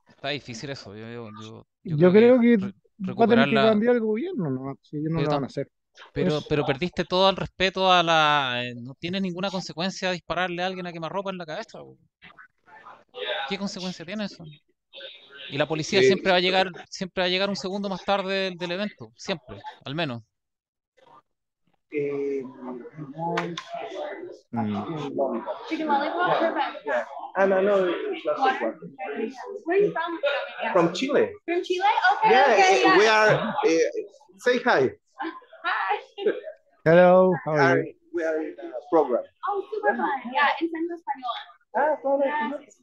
Está difícil eso, yo, yo, yo, creo, que, va a cambiar el gobierno, no, si no lo van a hacer. Pero, pero perdiste todo el respeto a la... Eh, no tiene ninguna consecuencia dispararle a alguien a quemarropa en la cabeza. ¿Qué consecuencia tiene eso? Y la policía siempre va a llegar, siempre a llegar un segundo más tarde del, evento, siempre, al menos. Mm. Ah, no, from? Chile. From Chile? Okay. Eh, we are. Eh, say hi. Hello. We are Oh, super fun. Yeah, in español. Ah, todo bien, gracias,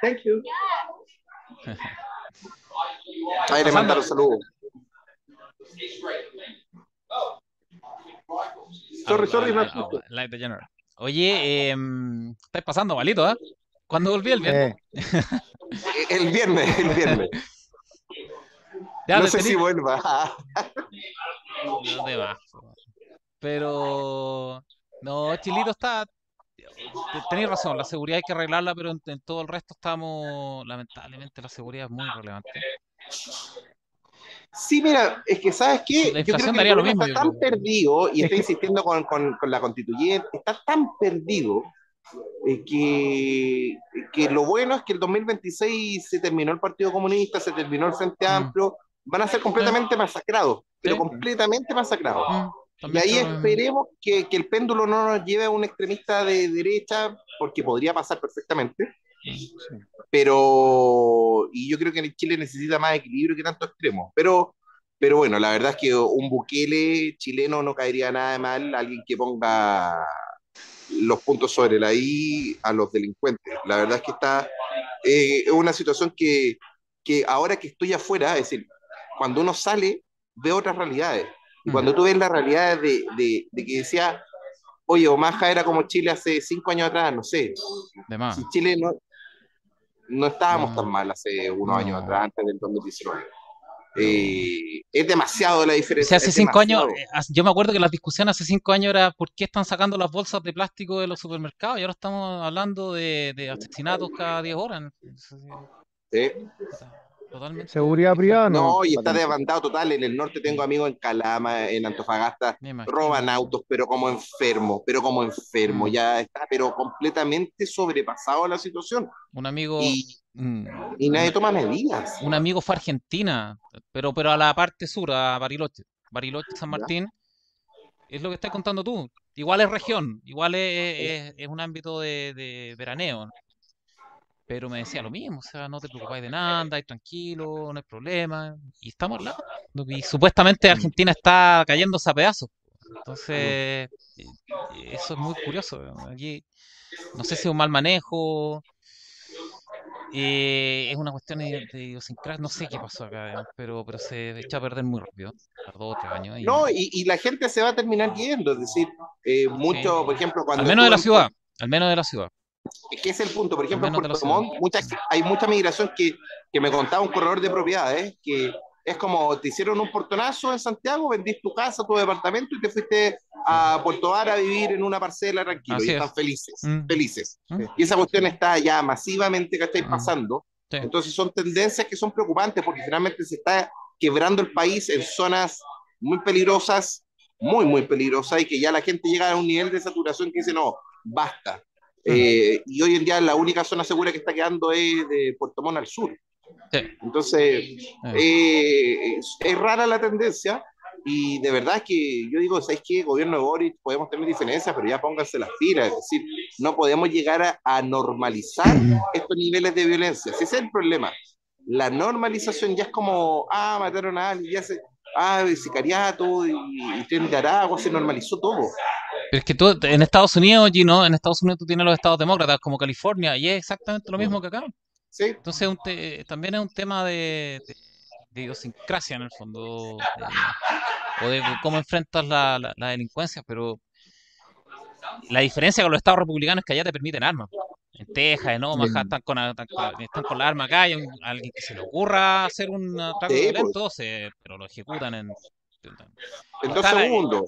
Thank you. Thank you. ay, Ahí le manda los saludos. Sorry, sorry, me justo. Light general. Oye, eh, em, estáis pasando malito, ¿eh? ¿Cuándo volvió el viernes? Eh, el viernes, el viernes. Ya, no sé si vuelva. No te vas. Pero no, Chilito está, tenéis razón, la seguridad hay que arreglarla, pero en, todo el resto estamos, lamentablemente, la seguridad es muy relevante. Sí, mira, es que sabes qué? que lo Está tan perdido, y está insistiendo con, la constituyente, está tan perdido eh, que, que, lo bueno es que el 2026 se terminó el Partido Comunista, se terminó el Frente mm. Amplio, van a ser completamente masacrados, pero completamente masacrados. Mm y ahí esperemos que, que, el péndulo no nos lleve a un extremista de derecha, porque podría pasar perfectamente. Pero, y yo creo que en Chile necesita más equilibrio que tanto extremo. Pero, pero bueno, la verdad es que un buquele chileno no caería nada de mal, alguien que ponga los puntos sobre la I a los delincuentes. La verdad es que está eh, es una situación que, que ahora que estoy afuera, es decir, cuando uno sale, ve otras realidades. Y cuando tú ves la realidad de, que decía, oye, Omaha era como Chile hace cinco años atrás, no sé. De Si Chile no, estábamos tan mal hace unos años atrás, antes del 2019. Eh, es demasiado la diferencia. hace cinco años, eh, yo me acuerdo que la discusión hace cinco años era por qué están sacando las bolsas de plástico de los supermercados y ahora estamos hablando de, asesinatos cada diez horas. Sí. Seguridad privada, ¿no? y está desbandado total. En el norte tengo amigos en Calama, en Antofagasta. Roban autos, pero como enfermo, pero como enfermo. Mm. Ya está, pero completamente sobrepasado la situación. Un amigo. Y, mm, nadie toma medidas. Un amigo fue a Argentina, pero, pero a la parte sur, a Bariloche. Bariloche, San Martín. Es lo que estás contando tú. Igual es región, igual es, un ámbito de, de veraneo. Pero me decía lo mismo, o sea, no te preocupes de nada, y tranquilo, no hay problema. Y estamos al lado. Y supuestamente mm. Argentina está cayéndose a pedazos. Entonces, mm. eh, eh, eso es muy curioso. Aquí, no sé si es un mal manejo, eh, es una cuestión de, idiosincrasia, no sé qué pasó acá, pero, pero se echa a perder muy rápido, tardó otro año. Y... No, y, la gente se va a terminar yendo, es decir, mucho, por ejemplo, cuando... Al menos de la ciudad, al menos de la ciudad qué es el punto. Por ejemplo, en Puerto Montt hay mucha migración que, que me contaba un corredor de propiedades ¿eh? que es como te hicieron un portonazo en Santiago, vendiste tu casa, tu departamento y te fuiste a Puerto Vara a vivir en una parcela tranquilo y están felices, mm. felices. Mm. Y esa cuestión está ya masivamente que está mm. pasando. Entonces son tendencias que son preocupantes porque finalmente se está quebrando el país en zonas muy peligrosas, muy, muy peligrosas y que ya la gente llega a un nivel de saturación que dice, no, basta, eh, y hoy en día la única zona segura que está quedando es de Puerto Montt al sur. Entonces, eh, es, rara la tendencia y de verdad que yo digo, ¿sabes qué? Gobierno de Boris, podemos tener diferencias, pero ya pónganse las pilas. Es decir, no podemos llegar a, normalizar estos niveles de violencia. Ese es el problema. La normalización ya es como, ah, mataron a alguien, ya se, ah, sicariato y, y tren de se normalizó todo. Pero es que tú, en Estados Unidos, Gino, en Estados Unidos tú tienes los estados demócratas como California y es exactamente lo mismo que acá. Sí. Entonces también es un tema de, idiosincrasia en el fondo, o de cómo enfrentas la, delincuencia, pero la diferencia con los estados republicanos es que allá te permiten armas. En Texas, en Omaha, están con, la arma acá, y alguien que se le ocurra hacer un ataque violento, pues. pero lo ejecutan en en dos segundos.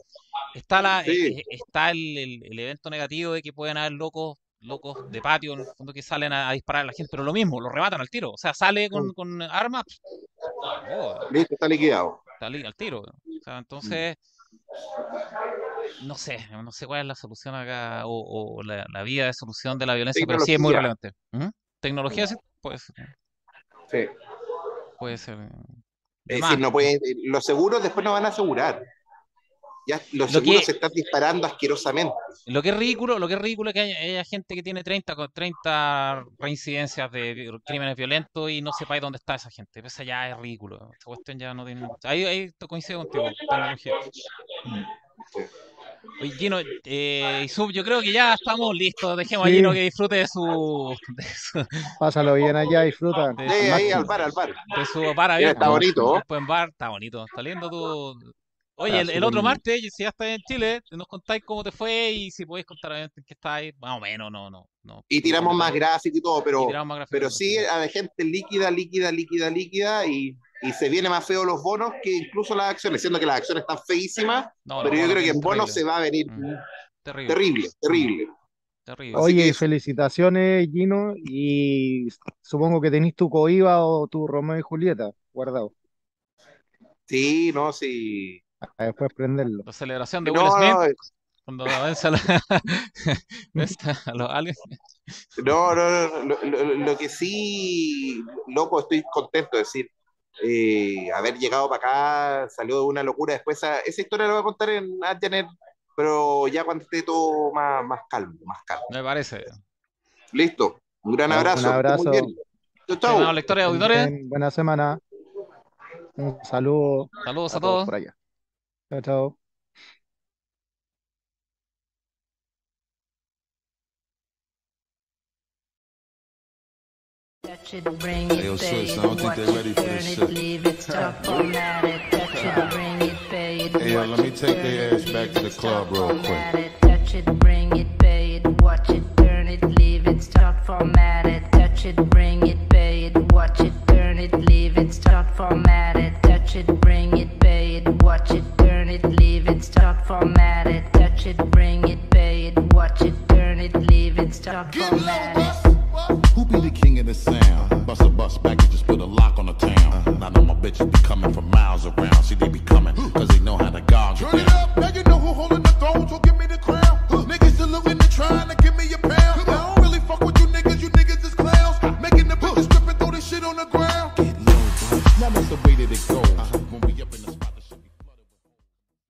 está, eh, eh, el, evento negativo de que pueden haber locos locos de patio en que salen a, disparar a la gente, pero lo mismo, lo rematan al tiro. O sea, sale con, mm. armas. Oh, Listo, está liquidado. Está al tiro. entonces, no sé, no sé cuál es la solución acá o, la, vía de solución de la violencia, pero sí es muy relevante. ¿Mm? Tecnología, pues. Puede ser. Es eh, decir, no eh, los seguros después no van a asegurar. Ya, los seguros se están disparando asquerosamente. Lo que es ridículo, lo que es ridículo que haya, gente que tiene 30, 30 reincidencias de crímenes violentos y no sepáis dónde está esa gente. eso ya es ridículo. esta cuestión ya no tiene. Ahí, coincido contigo. Oye, Gino, eh, yo creo que ya estamos listos. Dejemos a Gino que disfrute de su, Pásalo bien allá, disfruta. sí, ahí, al bar, al bar. Está bonito. Después en bar, está bonito. Está lindo tu... Oye, el, otro martes, si ya estás en Chile, nos contáis cómo te fue y si podéis contar a gente que está más o menos, no, no, no. Y tiramos más gráficos y todo, pero, pero sí, a la gente líquida, líquida, líquida, líquida y y se viene más feo los bonos que incluso las acciones, siendo que las acciones están feísimas, pero yo creo que en bonos se va a venir mm. terrible, mm. terrible. terrible. Oye, felicitaciones Gino y supongo que tenés tu Coiba o tu Romeo y Julieta guardado. Sí, no, sí. A después prenderlo. La celebración de Will Smith. no. Eh. Cuando No, no, no. lo, que sí, loco, estoy contento de decir eh, haber llegado para acá salió de una locura. Después esa, historia la voy a contar en Adjaner, pero ya cuando esté todo más, más calmo, más Me parece. Listo. Un gran abrazo. Un abrazo. Chau, lectores, auditores. Buena semana. Un saludo. Saludos a, todos. chao. touch it, bring it, it, I don't watch think they're ready it, for turn this it, leave it, stop format it, touch it, bring it, it, Hey, let me take their ass back to the club real quick. touch it, bring it, it, watch it, turn it, leave it, stop format it, touch it, bring it, it, watch it, turn it, leave it, stop format it, touch it, bring it, it, watch it, turn it, leave it, stop format it, touch it, bring it, it, watch it, turn it, leave it, stop format it this sound. Bust a bus back, just put a lock on the town. I know my bitches be coming from miles around. See, they be coming, cause they know how to guard Turn it up, now you know who holding the throne, so give me the crown. Niggas saluting and trying to give me a pound. I don't really fuck with you niggas, you niggas is clowns. Making the bitches strip and throw this shit on the ground. Get low, bro. Now that's the way that it goes.